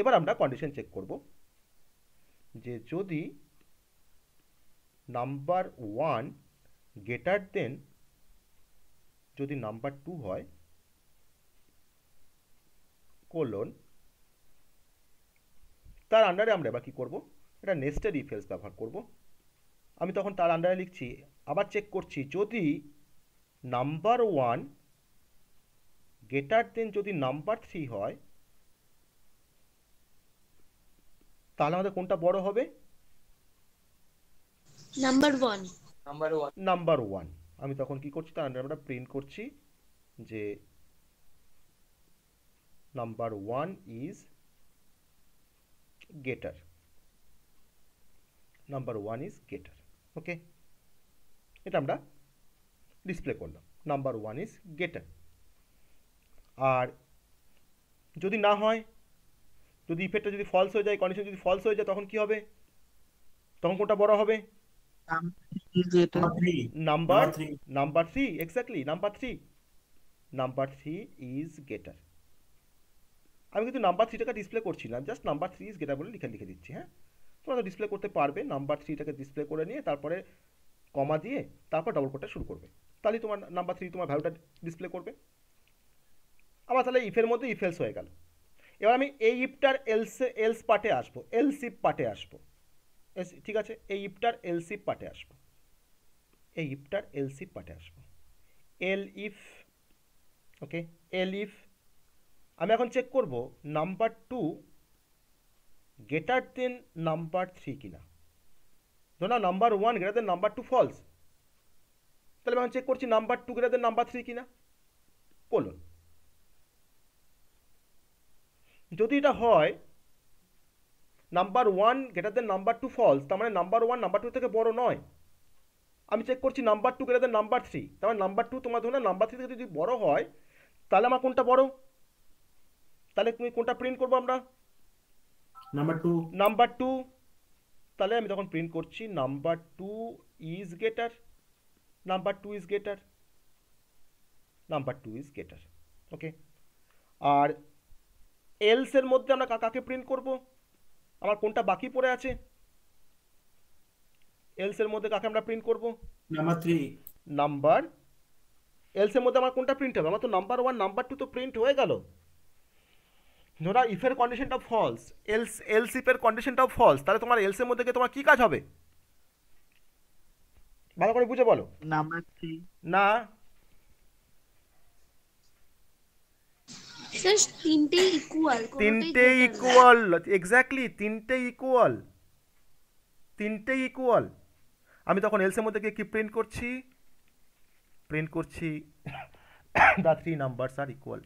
এবার আমরা কন্ডিশন চেক করব যে যদি নাম্বার ওয়ান গেটার দেন যদি নাম্বার টু হয় কোলন তার আন্ডারে আমরা এবার কী করবো এটা নেস্টেড ইফেলস ব্যবহার করব আমি তখন তার আন্ডারে লিখছি আবার চেক করছি যদি নাম্বার ওয়ান গেটার দেন যদি নাম্বার থ্রি হয় তাহলে আমাদের কোনটা বড় হবে number one number one number one আমি তখন কি করছি তার আন্ডার আমরা প্রিন্ট করছি যে number one is greater number one is greater okay এটা আমরা ডিসপ্লে করলাম নাম্বার ওয়ান ইজ গেটার আর যদি না হয় যদি ইফেক্টটা যদি ফলস হয়ে যায় কন্ডিশন যদি ফলস হয়ে যায় তখন কি হবে তখন কোনটা বড় হবে number three. number three exactly number three number three is আমি কিন্তু নাম্বার থ্রিটাকে ডিসপ্লে করছি না just number three is greater বলে লিখে লিখে দিচ্ছি হ্যাঁ তোমরা ডিসপ্লে করতে পারবে নাম্বার থ্রিটাকে ডিসপ্লে করে নিয়ে তারপরে কমা দিয়ে তারপর ডবল কোটটা শুরু করবে তাহলে তোমার নাম্বার থ্রি তোমার ভ্যালুটা ডিসপ্লে করবে আবার তাহলে ইফের মধ্যে ইফেলস হয়ে গেল এবার আমি এই ইপটার এলসে এলস পার্টে আসবো এলসিপ পার্টে আসবো ঠিক আছে এই ইপটার এলসিপ পার্টে আসবো এই ইফটার সি পার্টে আসবো এল ইফ ওকে এল ইফ আমি এখন চেক করব নাম্বার টু গ্রেটার দেন নাম্বার থ্রি কিনা ধরো না নাম্বার ওয়ান গ্রেটার দেন নাম্বার টু ফলস তাহলে আমি এখন চেক করছি নাম্বার টু গ্রেটার দেন নাম্বার থ্রি কিনা কোলন যদি এটা হয় নাম্বার ওয়ান গ্রেটার দেন নাম্বার টু ফলস তার মানে নাম্বার ওয়ান নাম্বার টু থেকে বড় নয় আমি চেক করছি নাম্বার টু কেটে দেন নাম্বার থ্রি তার মানে নাম্বার টু তোমার ধরে নাম্বার থ্রি থেকে যদি বড় হয় তাহলে আমার কোনটা বড় তাহলে তুমি কোনটা প্রিন্ট করবো আমরা নাম্বার টু নাম্বার টু তাহলে আমি তখন প্রিন্ট করছি number two is greater number two is greater number two is greater okay আর এলসের মধ্যে আমরা কাকে প্রিন্ট করব আমার কোনটা বাকি পড়ে আছে এলস এর মধ্যে কাকে আমরা প্রিন্ট করব নাম্বার 3 নাম্বার এলস এর মধ্যে আমার কোনটা প্রিন্ট হবে আমার তো নাম্বার 1 নাম্বার 2 তো প্রিন্ট হয়ে গেল ধরা ইফের কন্ডিশনটা ফলস এলস এলস ইফের কন্ডিশনটাও ফলস তাহলে তোমার এলস এর মধ্যে গিয়ে তোমার কি কাজ হবে ভালো করে বুঝে বলো নাম্বার 3 না তিনটে ইকুয়াল তিনটে ইকুয়াল এক্স্যাক্টলি তিনটে ইকুয়াল তিনটে ইকুয়াল আমি তখন এলসের মধ্যে গিয়ে কি প্রিন্ট করছি প্রিন্ট করছি the three numbers are equal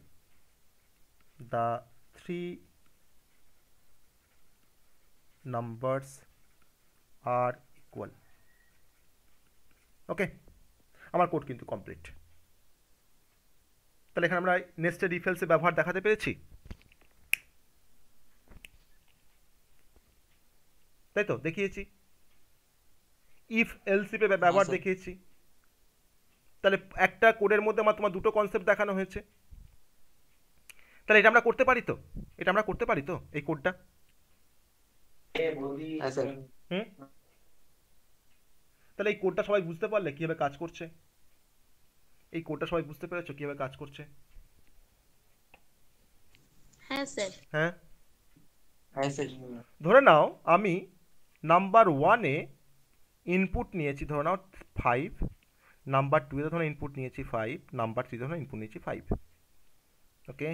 the three numbers are equal okay আমার কোড কিন্তু কমপ্লিট তাহলে এখানে আমরা নেস্টেড ডিফেলসে ব্যবহার দেখাতে পেরেছি তাই তো দেখিয়েছি ইফ এলসিপে ব্যবহার আচ্ছা। দেখিয়েছি তাহলে একটা কোডের মধ্যে আমার তোমার দুটো কনসেপ্ট দেখানো হয়েছে তাহলে এটা আমরা করতে পারি তো এটা আমরা করতে পারি তো এই কোডটা আচ্ছা। তাহলে এই কোডটা সবাই বুঝতে পারলে কিভাবে কাজ করছে এই কোডটা সবাই বুঝতে পেরেছো কিভাবে কাজ করছে হ্যাঁ হ্যাঁ, হ্যাঁ ধরে নাও আমি নাম্বার ওয়ানে ইনপুট নিয়েছি ধরে নাও ফাইভ নাম্বার টুয়েতে ধরো ইনপুট নিয়েছি ফাইভ নাম্বার থ্রি ধরো ইনপুট নিয়েছি ফাইভ ওকে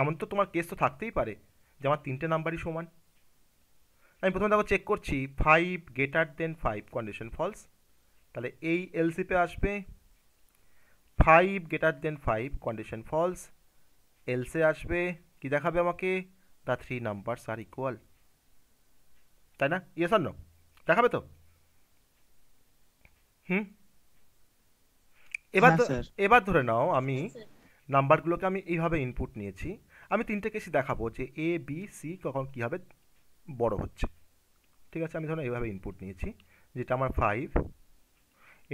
এমন তো তোমার কেস তো থাকতেই পারে যে আমার তিনটে নাম্বারই সমান আমি প্রথমে দেখো চেক করছি five greater than five condition false তাহলে এই এলসিপে আসবে five greater than five condition false এলসে আসবে কি দেখাবে আমাকে the three numbers are equal তাই না ইয়েস আর নো দেখাবে তো হুম এবার এবার ধরে নাও আমি নাম্বারগুলোকে আমি এইভাবে ইনপুট নিয়েছি আমি তিনটে কেসি দেখাবো যে এ বি সি কখন কীভাবে বড় হচ্ছে ঠিক আছে আমি ধরো এইভাবে ইনপুট নিয়েছি যেটা আমার ফাইভ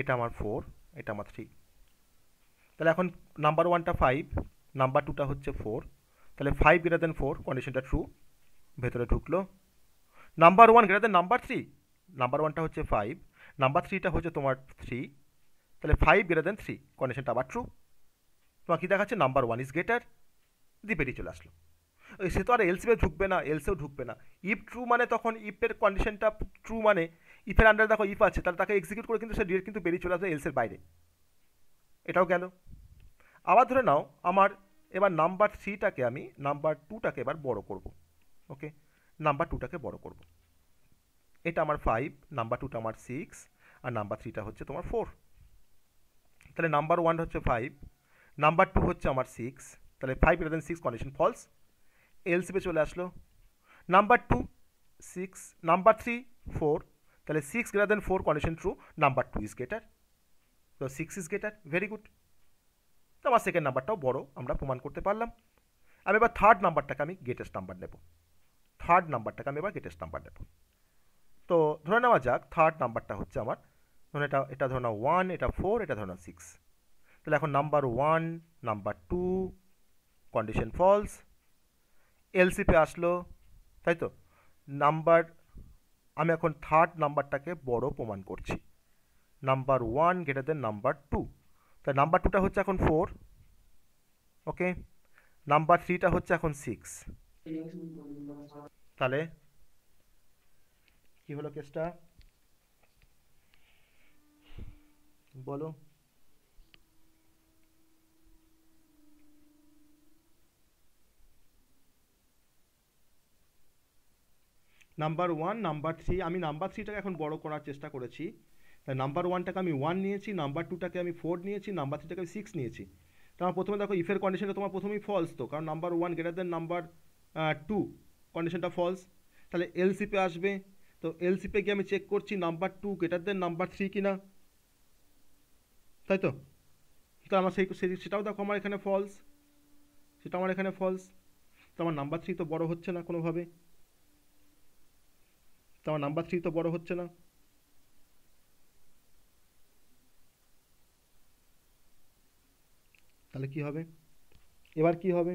এটা আমার ফোর এটা আমার থ্রি তাহলে এখন নাম্বার ওয়ানটা ফাইভ নাম্বার টুটা হচ্ছে ফোর তাহলে ফাইভ গ্রেটার দেন ফোর কন্ডিশনটা ট্রু ভেতরে ঢুকলো নাম্বার ওয়ান গ্রেটার দেন নাম্বার থ্রি নাম্বার ওয়ানটা হচ্ছে ফাইভ নাম্বার থ্রিটা হচ্ছে তোমার থ্রি তাহলে ফাইভ গ্রেটার দেন থ্রি কন্ডিশনটা আবার ট্রু তোমার কী দেখাচ্ছে নাম্বার ওয়ান ইজ গ্রেটার বেরিয়ে চলে আসলো সে তো আর এলসিপে ঢুকবে না এলসেও ঢুকবে না ইফ ট্রু মানে তখন ইফের কন্ডিশনটা ট্রু মানে ইফের আন্ডারে দেখো ইফ আছে তাহলে তাকে এক্সিকিউট করে কিন্তু সে ডিরেক্ট কিন্তু বেরিয়ে চলে আসবে এলসের বাইরে এটাও গেল আবার ধরে নাও আমার এবার নাম্বার থ্রিটাকে আমি নাম্বার টুটাকে এবার বড় করব ওকে নাম্বার টুটাকে বড় করব এটা আমার ফাইভ নাম্বার টুটা আমার সিক্স আর নাম্বার থ্রিটা হচ্ছে তোমার ফোর তাহলে নাম্বার ওয়ান হচ্ছে ফাইভ নাম্বার টু হচ্ছে আমার সিক্স তাহলে ফাইভ গ্রেটার দেন সিক্স কন্ডিশন ফলস এলসিপে চলে আসলো number two six number three four তাহলে six greater than four condition true number two is greater তো six is greater very good তো আমার সেকেন্ড নাম্বারটাও বড় আমরা প্রমাণ করতে পারলাম আমি এবার থার্ড নাম্বারটাকে আমি গেটেস্ট নাম্বার নেব থার্ড নাম্বারটাকে আমি এবার গেটেস্ট নাম্বার নেব তো ধরে নেওয়া যাক থার্ড নাম্বারটা হচ্ছে আমার ধরুন এটা এটা ধরে নাও ওয়ান এটা ফোর এটা ধরে নাও সিক্স তাহলে এখন number one number two condition false এলসিপে আসলো তাই তো নাম্বার আমি এখন থার্ড নাম্বারটাকে বড় প্রমাণ করছি নাম্বার ওয়ান গ্রেটার দেন নাম্বার টু তাই নাম্বার টুটা হচ্ছে এখন ফোর ওকে নাম্বার থ্রিটা হচ্ছে এখন সিক্স তাহলে কি হলো কেসটা বলো নাম্বার ওয়ান নাম্বার থ্রি আমি নাম্বার থ্রিটাকে এখন বড় করার চেষ্টা করেছি তাই নাম্বার ওয়ানটাকে আমি ওয়ান নিয়েছি নাম্বার টুটাকে আমি ফোর নিয়েছি নাম্বার থ্রিটাকে আমি সিক্স নিয়েছি তোমার প্রথমে দেখো ইফের কন্ডিশনটা তোমার প্রথমেই ফলস তো কারণ নাম্বার ওয়ান গ্রেটার দেন নাম্বার টু কন্ডিশনটা ফলস তাহলে এলসিপে আসবে তো এলসিপে গিয়ে আমি চেক করছি নাম্বার টু গ্রেটার দেন নাম্বার থ্রি কি না তাই তো তো আমার সেই সেটাও দেখো আমার এখানে ফলস সেটা আমার এখানে ফলস তো আমার নাম্বার থ্রি তো বড় হচ্ছে না কোনোভাবে তো আমার নাম্বার থ্রি তো বড় হচ্ছে না তাহলে কি হবে এবার কি হবে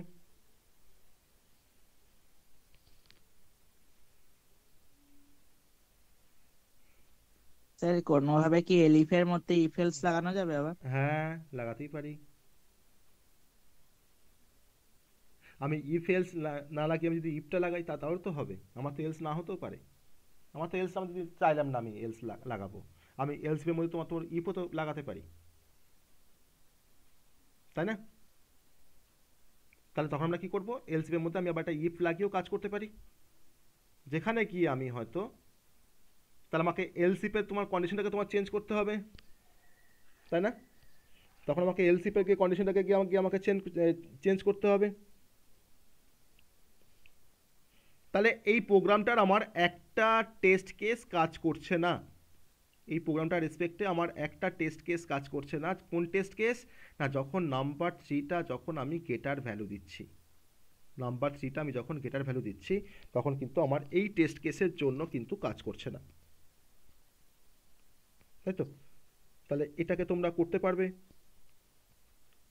কোনো ভাবে কি এলিফের মধ্যে ইফেলস লাগানো যাবে আবার হ্যাঁ লাগাতেই পারি আমি ইফেলস না লাগিয়ে আমি যদি ইফটা লাগাই তা তাও তো হবে আমার তো এলস না হতেও পারে আমার তো এলস আমি যদি চাইলাম না আমি এলস লাগাবো আমি এলস এর মধ্যে তোমার তোমার ইফও তো লাগাতে পারি তাই না তাহলে তখন আমরা কি করবো এলসিপের মধ্যে আমি আবার একটা ইফ লাগিয়েও কাজ করতে পারি যেখানে কি আমি হয়তো তাহলে আমাকে এলসিপের তোমার কন্ডিশনটাকে তোমার চেঞ্জ করতে হবে তাই না তখন আমাকে এলসিপের গিয়ে কন্ডিশনটাকে গিয়ে আমাকে আমাকে চেঞ্জ চেঞ্জ করতে হবে তাহলে এই প্রোগ্রামটার আমার একটা টেস্ট কেস কাজ করছে না এই প্রোগ্রামটার রেসপেক্টে আমার একটা টেস্ট কেস কাজ করছে না কোন টেস্ট কেস না যখন নাম্বার থ্রিটা যখন আমি গেটার ভ্যালু দিচ্ছি নাম্বার থ্রিটা আমি যখন গেটার ভ্যালু দিচ্ছি তখন কিন্তু আমার এই টেস্ট কেসের জন্য কিন্তু কাজ করছে না তাই তো তাহলে এটাকে তোমরা করতে পারবে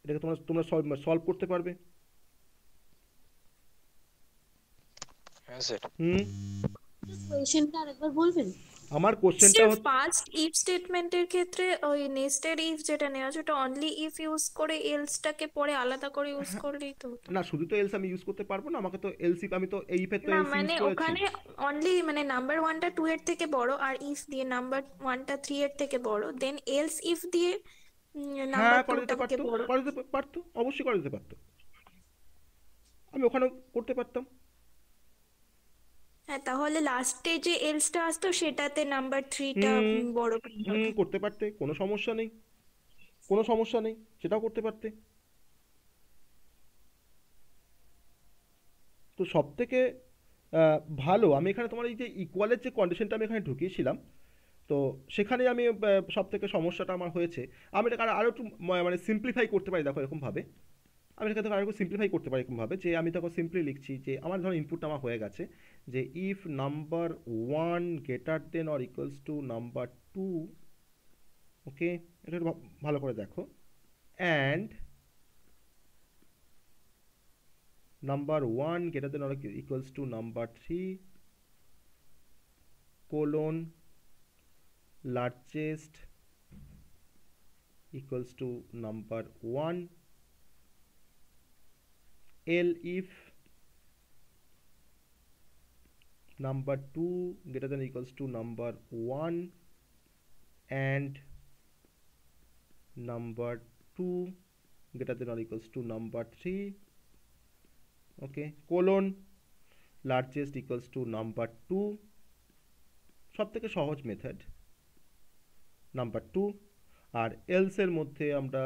এটাকে তোমরা তোমরা সলভ করতে পারবে হ্যাঁ স্যার হুম কোয়েশ্চনটা আরেকবার বলবেন আমার কোশ্চেনটা হচ্ছে পাস্ট ইফ স্টেটমেন্টের ক্ষেত্রে ওই নেস্টেড ইফ যেটা নেওয়া সেটা অনলি ইফ ইউজ করে এলসটাকে পরে আলাদা করে ইউজ হ্যাঁ। করলেই তো না শুধু তো এলস আমি ইউজ করতে পারবো না আমাকে তো এলস আমি তো এই ইফ এর তো এলস মানে ওখানে অনলি মানে নাম্বার 1টা 2 এর থেকে বড় আর ইফ দিয়ে নাম্বার 1টা 3 এর থেকে বড় দেন এলস ইফ দিয়ে নাম্বার 2টা থেকে বড় করে দিতে পারতো অবশ্যই করে দিতে পারতো আমি ওখানে করতে পারতাম হ্যাঁ তাহলে লাস্টে যে এলসটা আসতো সেটাতে নাম্বার থ্রিটা বড় হুম করতে পারতে কোনো সমস্যা নেই কোনো সমস্যা নেই সেটাও করতে পারতে তো সব থেকে ভালো আমি এখানে তোমার এই যে ইকুয়ালের যে কন্ডিশনটা আমি এখানে ঢুকিয়েছিলাম তো সেখানে আমি সব থেকে সমস্যাটা আমার হয়েছে আমি এটা আরও একটু মানে সিম্পলিফাই মানে করতে পারি দেখো এরকমভাবে আমি এটাকে আরেকটু সিম্পলিফাই করতে পারি এরকমভাবে যে আমি তখন সিম্পলি লিখছি যে আমার ধরো ইনপুট আমার হয়ে গেছে যে if number one greater then or equals to number two okay এটা ভালো করে দেখো and number one greater then or equals to number three colon largest equals to number one elif number 2 greater than equals to number 1 and number 2 greater than or equals to number 3 okay colon largest equals to number 2 সব থেকে সহজ method number two আর এলসের মধ্যে আমরা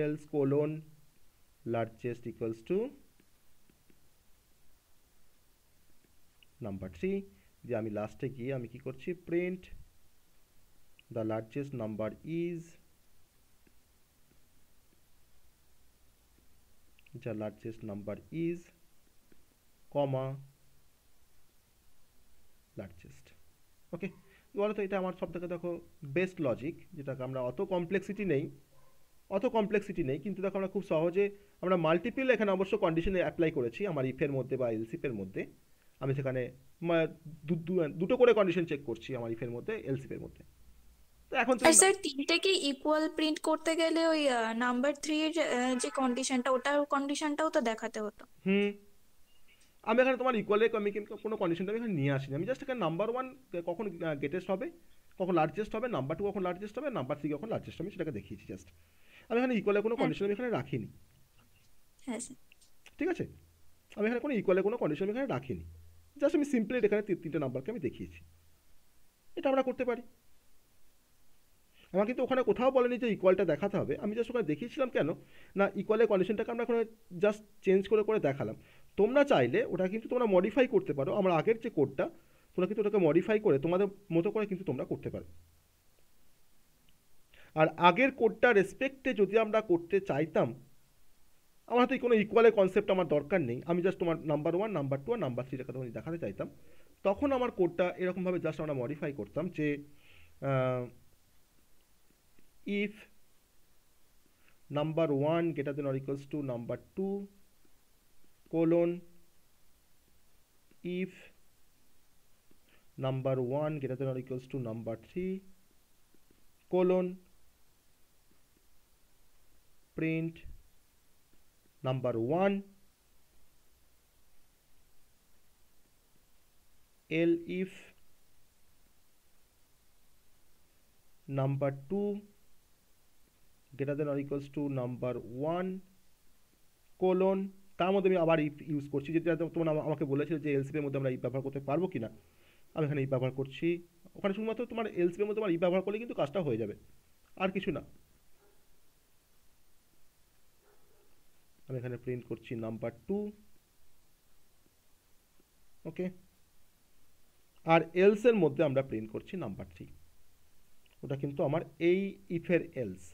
else colon largest equals to number three যে আমি লাস্টে গিয়ে আমি কি করছি print the largest number is যা largest number is comma largest okay বলো তো এটা আমার সব থেকে দেখো বেস্ট লজিক যেটাকে আমরা অত কমপ্লেক্সিটি নেই অত কমপ্লেক্সিটি নেই কিন্তু দেখো আমরা খুব সহজে আমরা মাল্টিপল এখানে অবশ্য কন্ডিশনে অ্যাপ্লাই করেছি আমার ইফের মধ্যে বা এলসিপের মধ্যে আমি সেখানে দুটো করে কন্ডিশন চেক করছি আমার ইফের মধ্যে এলসিফের মধ্যে তো এখন স্যার তিনটাকে ইকুয়াল প্রিন্ট করতে গেলে ওই নাম্বার 3 এর যে কন্ডিশনটা ওটার কন্ডিশনটাও তো দেখাতে হতো হুম আমি এখানে তোমার ইকুয়ালের আমি কোনো কন্ডিশন আমি এখানে নিয়ে আসিনি আমি জাস্ট এখানে নাম্বার ওয়ান কখন গেটেস্ট হবে কখন লার্জেস্ট হবে নাম্বার টু কখন লার্জেস্ট হবে নাম্বার থ্রি কখন লার্জেস্ট আমি সেটাকে দেখিয়েছি জাস্ট আমি এখানে ইকুয়ালের কোনো কন্ডিশন হ্যাঁ। আমি এখানে রাখিনি হ্যাঁ ঠিক আছে আমি এখানে কোনো ইকুয়ালের কোনো কন্ডিশন আমি এখানে রাখিনি জাস্ট আমি সিম্পলি এখানে তিনটে নাম্বারকে আমি দেখিয়েছি এটা আমরা করতে পারি আমার কিন্তু ওখানে কোথাও বলেনি যে ইকুয়ালটা দেখাতে হবে আমি জাস্ট ওখানে দেখিয়েছিলাম কেন না ইকুয়ালের কন্ডিশনটাকে আমরা ওখানে জাস্ট চেঞ্জ করে করে দেখালাম তোমরা চাইলে ওটা কিন্তু তোমরা মডিফাই করতে পারো আমার আগের যে কোডটা তোমরা কিন্তু ওটাকে মডিফাই করে তোমাদের মতো করে কিন্তু তোমরা করতে পারো আর আগের কোডটা রেসপেক্টে যদি আমরা করতে চাইতাম আমার হাতে কোনো ইকুয়ালের কনসেপ্ট আমার দরকার নেই আমি জাস্ট তোমার নাম্বার ওয়ান নাম্বার টু আর নাম্বার থ্রি লেখা তখন দেখাতে চাইতাম তখন আমার কোডটা এরকমভাবে জাস্ট আমরা মডিফাই করতাম যে if number one greater then equals to number two colon if number one greater then equals to number three colon print number one L if number two greater than or equals to number one colon তার মধ্যে আমি আবার if use করছি যেটা তোমার আমাকে বলেছিল যে এলসিপের মধ্যে আমরা ইফ ব্যবহার করতে পারবো কি না আমি এখানে ইফ ব্যবহার করছি ওখানে শুধুমাত্র তোমার এলসিপের মধ্যে তোমার ইফ ব্যবহার করলে কিন্তু কাজটা হয়ে যাবে আর কিছু না এখন এখানে প্রিন্ট করছি নাম্বার টু ওকে আর এলসের মধ্যে আমরা প্রিন্ট করছি নাম্বার থ্রি ওটা কিন্তু আমার এই ইফের এলস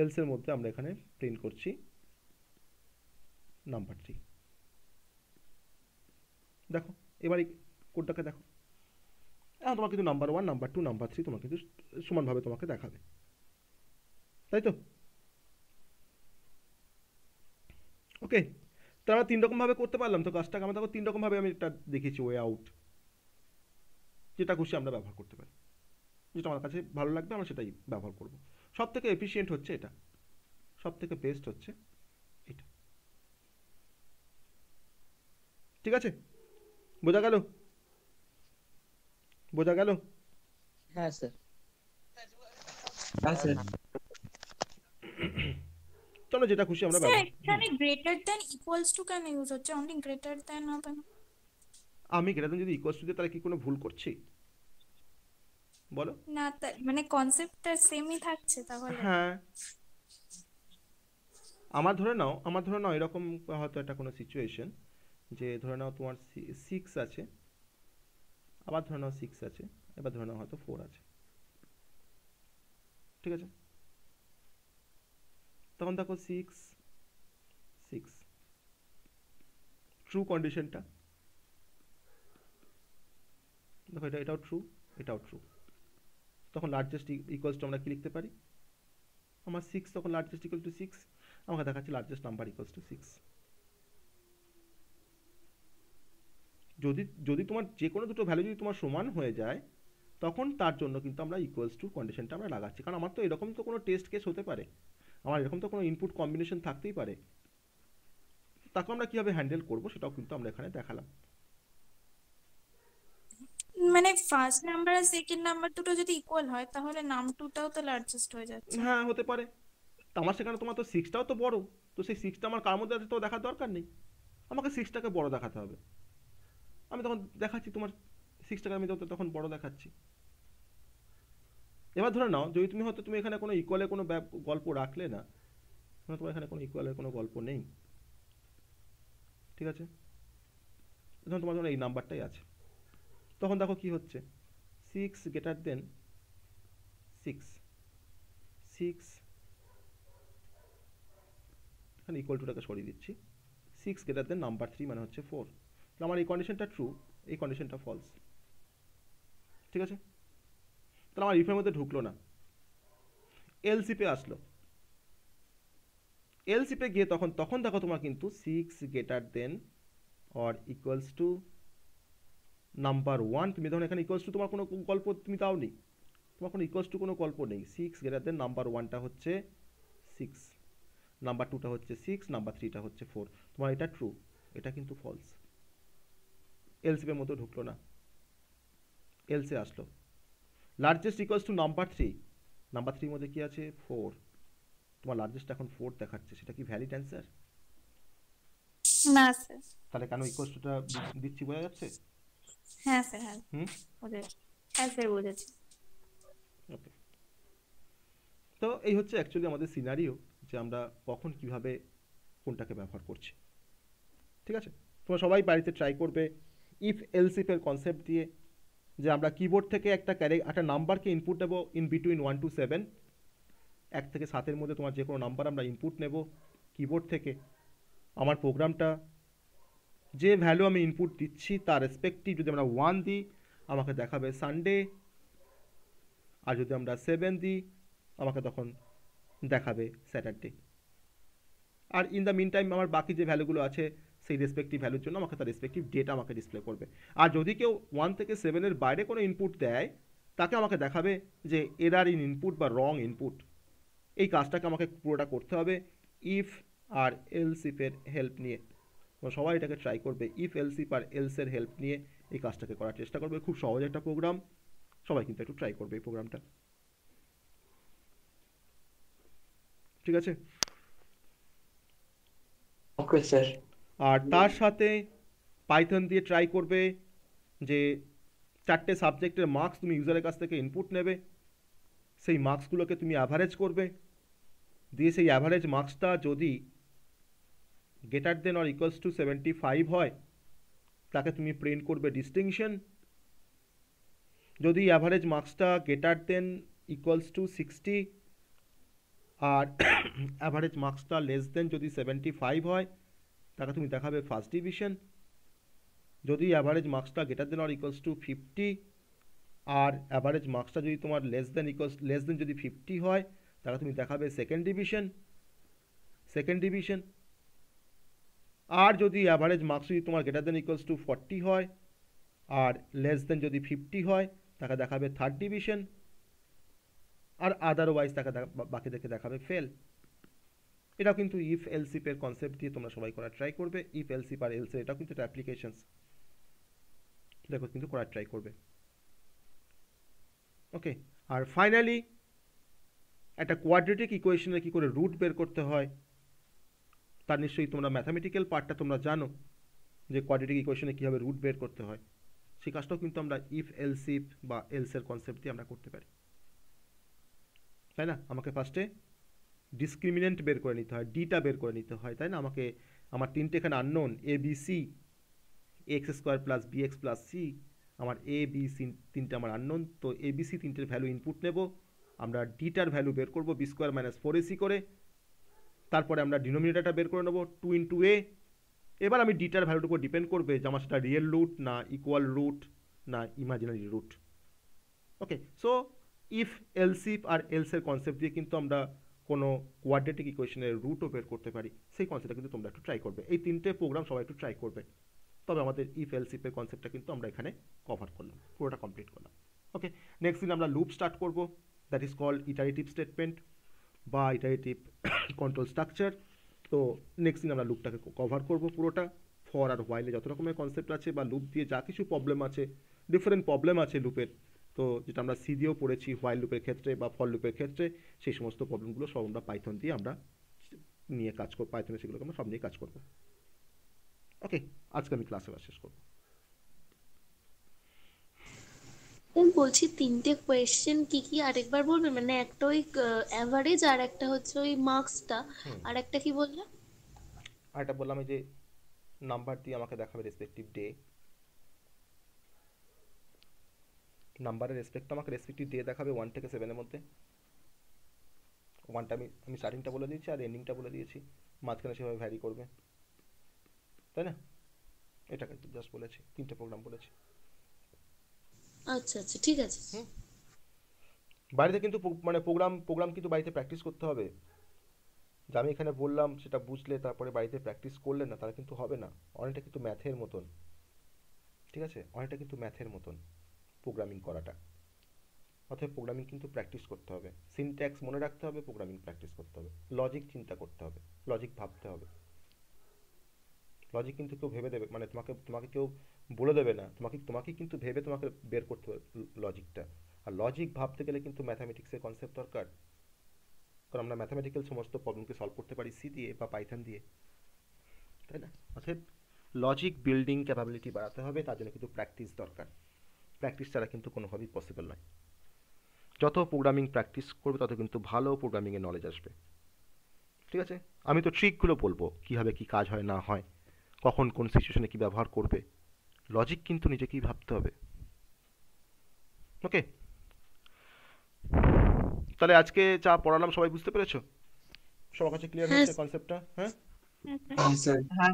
এলসের মধ্যে আমরা এখানে প্রিন্ট করছি নাম্বার থ্রি দেখো এবার এই কোডটাকে দেখো হ্যাঁ তোমার কিন্তু number one number two number three তোমার কিন্তু সমানভাবে তোমাকে দেখাবে তাই তো ওকে তো আমরা তিন রকমভাবে করতে পারলাম তো কাজটাকে আমরা দেখো তিন রকমভাবে আমি এটা দেখেছি ওয়ে আউট যেটা খুশি আমরা ব্যবহার করতে পারি যেটা আমার কাছে ভালো লাগবে আমরা সেটাই ব্যবহার করব সব থেকে এফিসিয়েন্ট হচ্ছে এটা সব থেকে বেস্ট হচ্ছে এটা ঠিক আছে বোঝা গেল বোঝা গেল হ্যাঁ স্যার হ্যাঁ স্যার চলো যেটা খুশি আমরা ব্যবহার এখানে গ্রেটার দ্যান ইকুয়ালস টু কেন ইউজ হচ্ছে অনলি গ্রেটার দ্যান হবে না আমি গ্রেটার দ্যান যদি ইকুয়ালস টু দিই তাহলে কি কোনো ভুল করছি বলো না মানে কনসেপ্টটা সেমই থাকছে তাহলে হ্যাঁ আমার ধরে নাও আমার ধরে নাও এরকম হয়তো একটা কোনো সিচুয়েশন যে ধরে নাও তোমার সিক্স আছে আবার ধরে নাও সিক্স আছে এবার ধরে নাও হয়তো ফোর আছে ঠিক আছে তখন দেখো সিক্স সিক্স ট্রু কন্ডিশনটা দেখো এটা এটাও ট্রু এটাও ট্রু তখন লার্জেস্ট ইকুয়ালস টু আমরা কি লিখতে পারি আমার সিক্স তখন লার্জেস্ট ইকুয়াল টু সিক্স আমাকে দেখাচ্ছে largest number equals to six যদি যদি তোমার যে কোনো দুটো ভ্যালু যদি তোমার সমান হয়ে যায় তখন তার জন্য কিন্তু আমরা ইকুয়ালস টু কন্ডিশনটা আমরা লাগাচ্ছি কারণ আমার তো এরকম তো কোনো টেস্ট কেস হতে পারে আমার এরকম তো কোনো ইনপুট কম্বিনেশন থাকতেই পারে তাকে আমরা কিভাবে হ্যান্ডেল করব সেটাও কিন্তু আমরা এখানে দেখালাম মানে ফার্স্ট নাম্বার আর সেকেন্ড নাম্বার দুটো যদি ইকুয়াল হয় তাহলে নাম টুটাও তো লার্জেস্ট হয়ে যাচ্ছে হ্যাঁ হতে পারে আমার সেখানে তোমার তো সিক্সটাও তো বড় তো সেই সিক্সটা আমার কার মধ্যে আছে তো দেখার দরকার নেই আমাকে সিক্সটাকে বড় দেখাতে হবে আমি তখন দেখাচ্ছি তোমার সিক্সটাকে আমি তখন বড় দেখাচ্ছি এবার ধরে নাও যদি তুমি হয়তো তুমি এখানে কোনো ইকুয়ালে কোনো গল্প রাখলে না মানে তোমার এখানে কোনো ইকুয়ালের কোনো গল্প নেই ঠিক আছে ধরুন তোমার ধরো এই নাম্বারটাই আছে তখন দেখো কি হচ্ছে সিক্স গ্রেটার দেন সিক্স সিক্স এখানে ইকুয়াল টুটাকে সরিয়ে দিচ্ছি সিক্স গ্রেটার দেন নাম্বার থ্রি মানে হচ্ছে ফোর আমার এই কন্ডিশনটা ট্রু এই কন্ডিশনটা ফলস ঠিক আছে তাহলে আমার ইফের মধ্যে ঢুকলো না এলসিপে আসলো এলসিপে গিয়ে তখন তখন দেখো তোমার কিন্তু six greater then or equals to number one তুমি ধরো এখানে ইকুয়ালস টু তোমার কোনো গল্প তুমি নেই তোমার কোনো ইকুয়ালস টু কোনো গল্প নেই সিক্স গ্রেটার দেন নাম্বার ওয়ানটা হচ্ছে সিক্স নাম্বার টুটা হচ্ছে সিক্স নাম্বার থ্রিটা হচ্ছে ফোর তোমার এটা ট্রু এটা কিন্তু ফলস এলসিপের মতো ঢুকলো না এলসে আসলো largest equals to number three number থ্রির মধ্যে কী আছে ফোর তোমার লার্জেস্ট এখন ফোর দেখাচ্ছে সেটা কি ভ্যালিড অ্যান্সার তাহলে কেন ইকুয়ালস টুটা দিচ্ছি বোঝা যাচ্ছে হ্যাঁ, হ্যাঁ। হ্যাঁ, তো এই হচ্ছে অ্যাকচুয়ালি আমাদের সিনারিও যে আমরা কখন কিভাবে কোনটাকে ব্যবহার করছি ঠিক আছে তোমরা সবাই বাড়িতে ট্রাই করবে ইফ এলসিফের কনসেপ্ট দিয়ে যে আমরা কিবোর্ড থেকে একটা ক্যারে একটা নাম্বারকে ইনপুট দেবো in between one two seven এক থেকে সাতের মধ্যে তোমার যে কোনো নাম্বার আমরা ইনপুট নেব কিবোর্ড থেকে আমার প্রোগ্রামটা যে ভ্যালু আমি ইনপুট দিচ্ছি তার রেসপেক্টিভ যদি আমরা ওয়ান দিই আমাকে দেখাবে সানডে আর যদি আমরা সেভেন দিই আমাকে তখন দেখাবে স্যাটারডে আর ইন দ্য মিন টাইম আমার বাকি যে ভ্যালুগুলো আছে সেই রেসপেক্টিভ ভ্যালুর জন্য আমাকে তার রেসপেক্টিভ ডেটা আমাকে ডিসপ্লে করবে আর যদি কেউ ওয়ান থেকে সেভেনের বাইরে কোনো ইনপুট দেয় তাকে আমাকে দেখাবে যে এরার ইন ইনপুট বা রং ইনপুট এই কাজটাকে আমাকে পুরোটা করতে হবে ইফ আর এলসিফের হেল্প নিয়ে সবাই এটাকে ট্রাই করবে ইফ এলসিফ আর এলসের হেল্প নিয়ে এই কাজটাকে করার চেষ্টা করবে খুব সহজ একটা প্রোগ্রাম সবাই কিন্তু একটু ট্রাই করবে এই প্রোগ্রামটা ঠিক আছে ওকে স্যার আর তার সাথে পাইথন দিয়ে ট্রাই করবে যে চারটে সাবজেক্টের মার্কস তুমি ইউজারের কাছ থেকে ইনপুট নেবে সেই মার্কসগুলোকে তুমি অ্যাভারেজ করবে দিয়ে সেই অ্যাভারেজ মার্কসটা যদি greater then or equals to seventy five হয় তাকে তুমি প্রিন্ট করবে ডিস্টিংশন যদি অ্যাভারেজ মার্কসটা greater then equals to sixty আর অ্যাভারেজ মার্কসটা লেস দেন যদি সেভেন্টি ফাইভ হয় তাকে তুমি দেখাবে ফার্স্ট ডিভিশন যদি অ্যাভারেজ মার্কসটা গ্রেটার দেন আর ইকোয়ালস টু ফিফটি আর অ্যাভারেজ মার্কসটা যদি তোমার less then equals less then যদি ফিফটি হয় তাকে তুমি দেখাবে সেকেন্ড ডিভিশন সেকেন্ড ডিভিশন আর যদি অ্যাভারেজ মার্কস যদি তোমার greater then equals to forty হয় আর লেস দেন যদি ফিফটি হয় তাকে দেখাবে থার্ড ডিভিশন আর আদারওয়াইজ তাকে বাকিদেরকে দেখাবে ফেল এটাও কিন্তু ইফ এলসিপের কনসেপ্ট দিয়ে তোমরা সবাই করার ট্রাই করবে ইফ এলসিপ আর এলসিপ এটাও কিন্তু একটা অ্যাপ্লিকেশনস দেখো কিন্তু করার ট্রাই করবে ওকে আর ফাইনালি একটা কোয়াড্রেটিক ইকুয়েশনের কী করে রুট বের করতে হয় তার নিশ্চয়ই তোমরা ম্যাথামেটিক্যাল পার্টটা তোমরা জানো যে কোয়াড্রেটিক ইকুয়েশনে কীভাবে রুট বের করতে হয় সেই কাজটাও কিন্তু আমরা ইফ এলসিপ বা এলসের কনসেপ্ট দিয়ে আমরা করতে পারি তাই না আমাকে ফার্স্টে ডিসক্রিমিনেন্ট বের করে নিতে হয় ডিটা বের করে নিতে হয় তাই না আমাকে আমার তিনটে এখানে unknown A B C X square plus B X plus C আমার এ বি সি তিনটে আমার আননোন তো এ বি সি তিনটের ভ্যালু ইনপুট নেব আমরা ডিটার ভ্যালু বের করব B square minus four AC করে তারপরে আমরা ডিনোমিনেটারটা বের করে নেব টু ইন্টু এ এবার আমি ডিটার ভ্যালুর উপর ডিপেন্ড করবে যে আমার সেটা রিয়েল রুট না ইকুয়াল রুট না imaginary root okay so if elif আর এলসের কনসেপ্ট দিয়ে কিন্তু আমরা কোনো কোয়াড্রেটিক ইকুয়েশনের রুটও বের করতে পারি সেই কনসেপ্টটা কিন্তু তোমরা একটু ট্রাই করবে এই তিনটে প্রোগ্রাম সবাই একটু ট্রাই করবে তবে আমাদের ইফ এল সিপের কনসেপ্টটা কিন্তু আমরা এখানে কভার করলাম পুরোটা কমপ্লিট করলাম ওকে নেক্সট দিন আমরা লুপ স্টার্ট করব that is call iterative statement বা ইটারেটিভ কন্ট্রোল স্ট্রাকচার তো নেক্সট দিন আমরা লুপটাকে কভার করব পুরোটা ফর আর হোয়াইলে যত রকমের কনসেপ্ট আছে বা লুপ দিয়ে যা কিছু প্রবলেম আছে ডিফারেন্ট প্রবলেম আছে লুপের তো যেটা আমরা সি দিয়েও পড়েছি হোয়াইল লুপের ক্ষেত্রে বা ফল লুপের ক্ষেত্রে সেই সমস্ত প্রবলেমগুলো সব আমরা পাইথন দিয়ে আমরা নিয়ে কাজ করব পাইথনে সেগুলোকে আমরা সব নিয়ে কাজ করব ওকে আজকে আমি ক্লাস এবার শেষ করবো বলছি তিনটে কোয়েশ্চেন কি কি আরেকবার বলবেন মানে একটা ওই অ্যাভারেজ আর একটা হচ্ছে ওই মার্কসটা আর একটা কি বললাম একটা বললাম যে নাম্বার দিয়ে আমাকে দেখাবে রেসপেক্টিভ ডে নাম্বারের রেসপেক্ট আমাকে রেসপেক্টটি দিয়ে দেখাবে ওয়ান থেকে সেভেনের মধ্যে ওয়ানটা আমি আমি স্টার্টিংটা বলে দিয়েছি আর এন্ডিংটা বলে দিয়েছি মাঝখানে সেভাবে ভ্যারি করবে তাই না এটা কিন্তু জাস্ট বলেছি তিনটে প্রোগ্রাম বলেছি আচ্ছা আচ্ছা ঠিক আছে বাড়িতে কিন্তু মানে প্রোগ্রাম প্রোগ্রাম কিন্তু বাড়িতে প্র্যাকটিস করতে হবে যা আমি এখানে বললাম সেটা বুঝলে তারপরে বাড়িতে প্র্যাকটিস করলে না তাহলে কিন্তু হবে না অনেকটা কিন্তু ম্যাথের মতন ঠিক আছে অনেকটা কিন্তু ম্যাথের মতন প্রোগ্রামিং করাটা অর্থাৎ প্রোগ্রামিং কিন্তু প্র্যাকটিস করতে হবে সিনট্যাক্স মনে রাখতে হবে প্রোগ্রামিং প্র্যাকটিস করতে হবে লজিক চিন্তা করতে হবে লজিক ভাবতে হবে লজিক কিন্তু কেউ ভেবে দেবে মানে তোমাকে তোমাকে কেউ বলে দেবে না তোমাকে তোমাকে কিন্তু ভেবে তোমাকে বের করতে হবে লজিকটা আর লজিক ভাবতে গেলে কিন্তু ম্যাথামেটিক্সের কনসেপ্ট দরকার কারণ আমরা ম্যাথামেটিক্যাল সমস্ত প্রবলেমকে সলভ করতে পারি সি দিয়ে বা পাইথন দিয়ে তাই না অর্থাৎ লজিক বিল্ডিং ক্যাপাবিলিটি বাড়াতে হবে তার জন্য কিন্তু প্র্যাকটিস দরকার প্র্যাকটিস ছাড়া কিন্তু কোনোভাবেই পসিবল নয় যত প্রোগ্রামিং প্র্যাকটিস করবে তত কিন্তু ভালো প্রোগ্রামিংয়ের নলেজ আসবে ঠিক আছে আমি তো ট্রিকগুলো বলবো কীভাবে কি কাজ হয় না হয় কখন কোন সিচুয়েশনে কি ব্যবহার করবে লজিক কিন্তু নিজেকেই ভাবতে হবে ওকে তাহলে আজকে যা পড়ালাম সবাই বুঝতে পেরেছো সবার কাছে ক্লিয়ার হয়েছে কনসেপ্টটা হ্যাঁ হ্যাঁ স্যার হ্যাঁ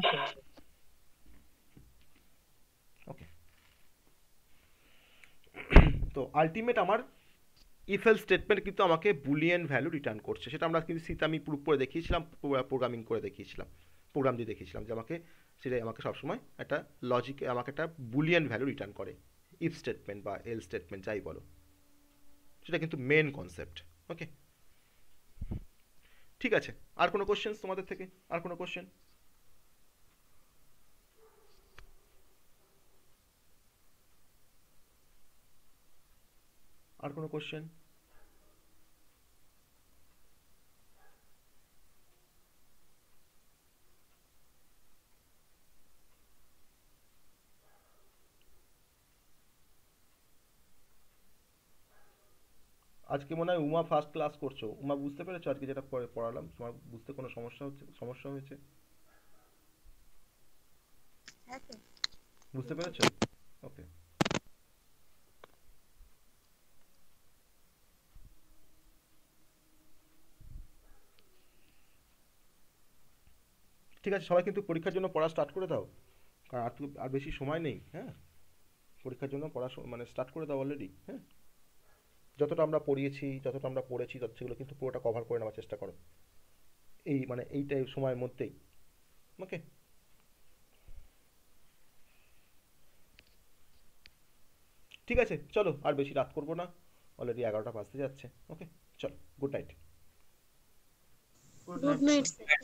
তো আলটিমেট আমার ইফেল স্টেটমেন্ট কিন্তু আমাকে বুলিয়ান ভ্যালু রিটার্ন করছে সেটা আমরা কিন্তু সিতে আমি প্রুভ করে দেখিয়েছিলাম প্রোগ্রামিং করে দেখিয়েছিলাম প্রোগ্রাম দিয়ে দেখিয়েছিলাম যে আমাকে সেটাই আমাকে সবসময় একটা লজিক আমাকে একটা বুলিয়ান ভ্যালু রিটার্ন করে ইফ স্টেটমেন্ট বা এল স্টেটমেন্ট যাই বলো সেটা কিন্তু মেন কনসেপ্ট ওকে ঠিক আছে আর কোনো কোশ্চেন তোমাদের থেকে আর কোনো কোশ্চেন আর কোনো কোশ্চেন আজকে মনে হয় উমা ফার্স্ট ক্লাস করছো উমা বুঝতে পেরেছো আজকে যেটা পরে পড়ালাম তোমার বুঝতে কোনো সমস্যা হচ্ছে সমস্যা হয়েছে হ্যাঁ, বুঝতে পেরেছো ওকে ঠিক আছে সবাই কিন্তু পরীক্ষার জন্য পড়া স্টার্ট করে দাও কারণ আর আর বেশি সময় নেই হ্যাঁ পরীক্ষার জন্য পড়া মানে স্টার্ট করে দাও অলরেডি হ্যাঁ যতটা আমরা পড়িয়েছি যতটা আমরা পড়েছি তত সেগুলো কিন্তু পুরোটা কভার করে নেওয়ার চেষ্টা করো এই মানে এই টাইপ সময়ের মধ্যেই ওকে ঠিক আছে চলো আর বেশি রাত করবো না অলরেডি এগারোটা বাজতে যাচ্ছে ওকে চলো গুড নাইট গুড নাইট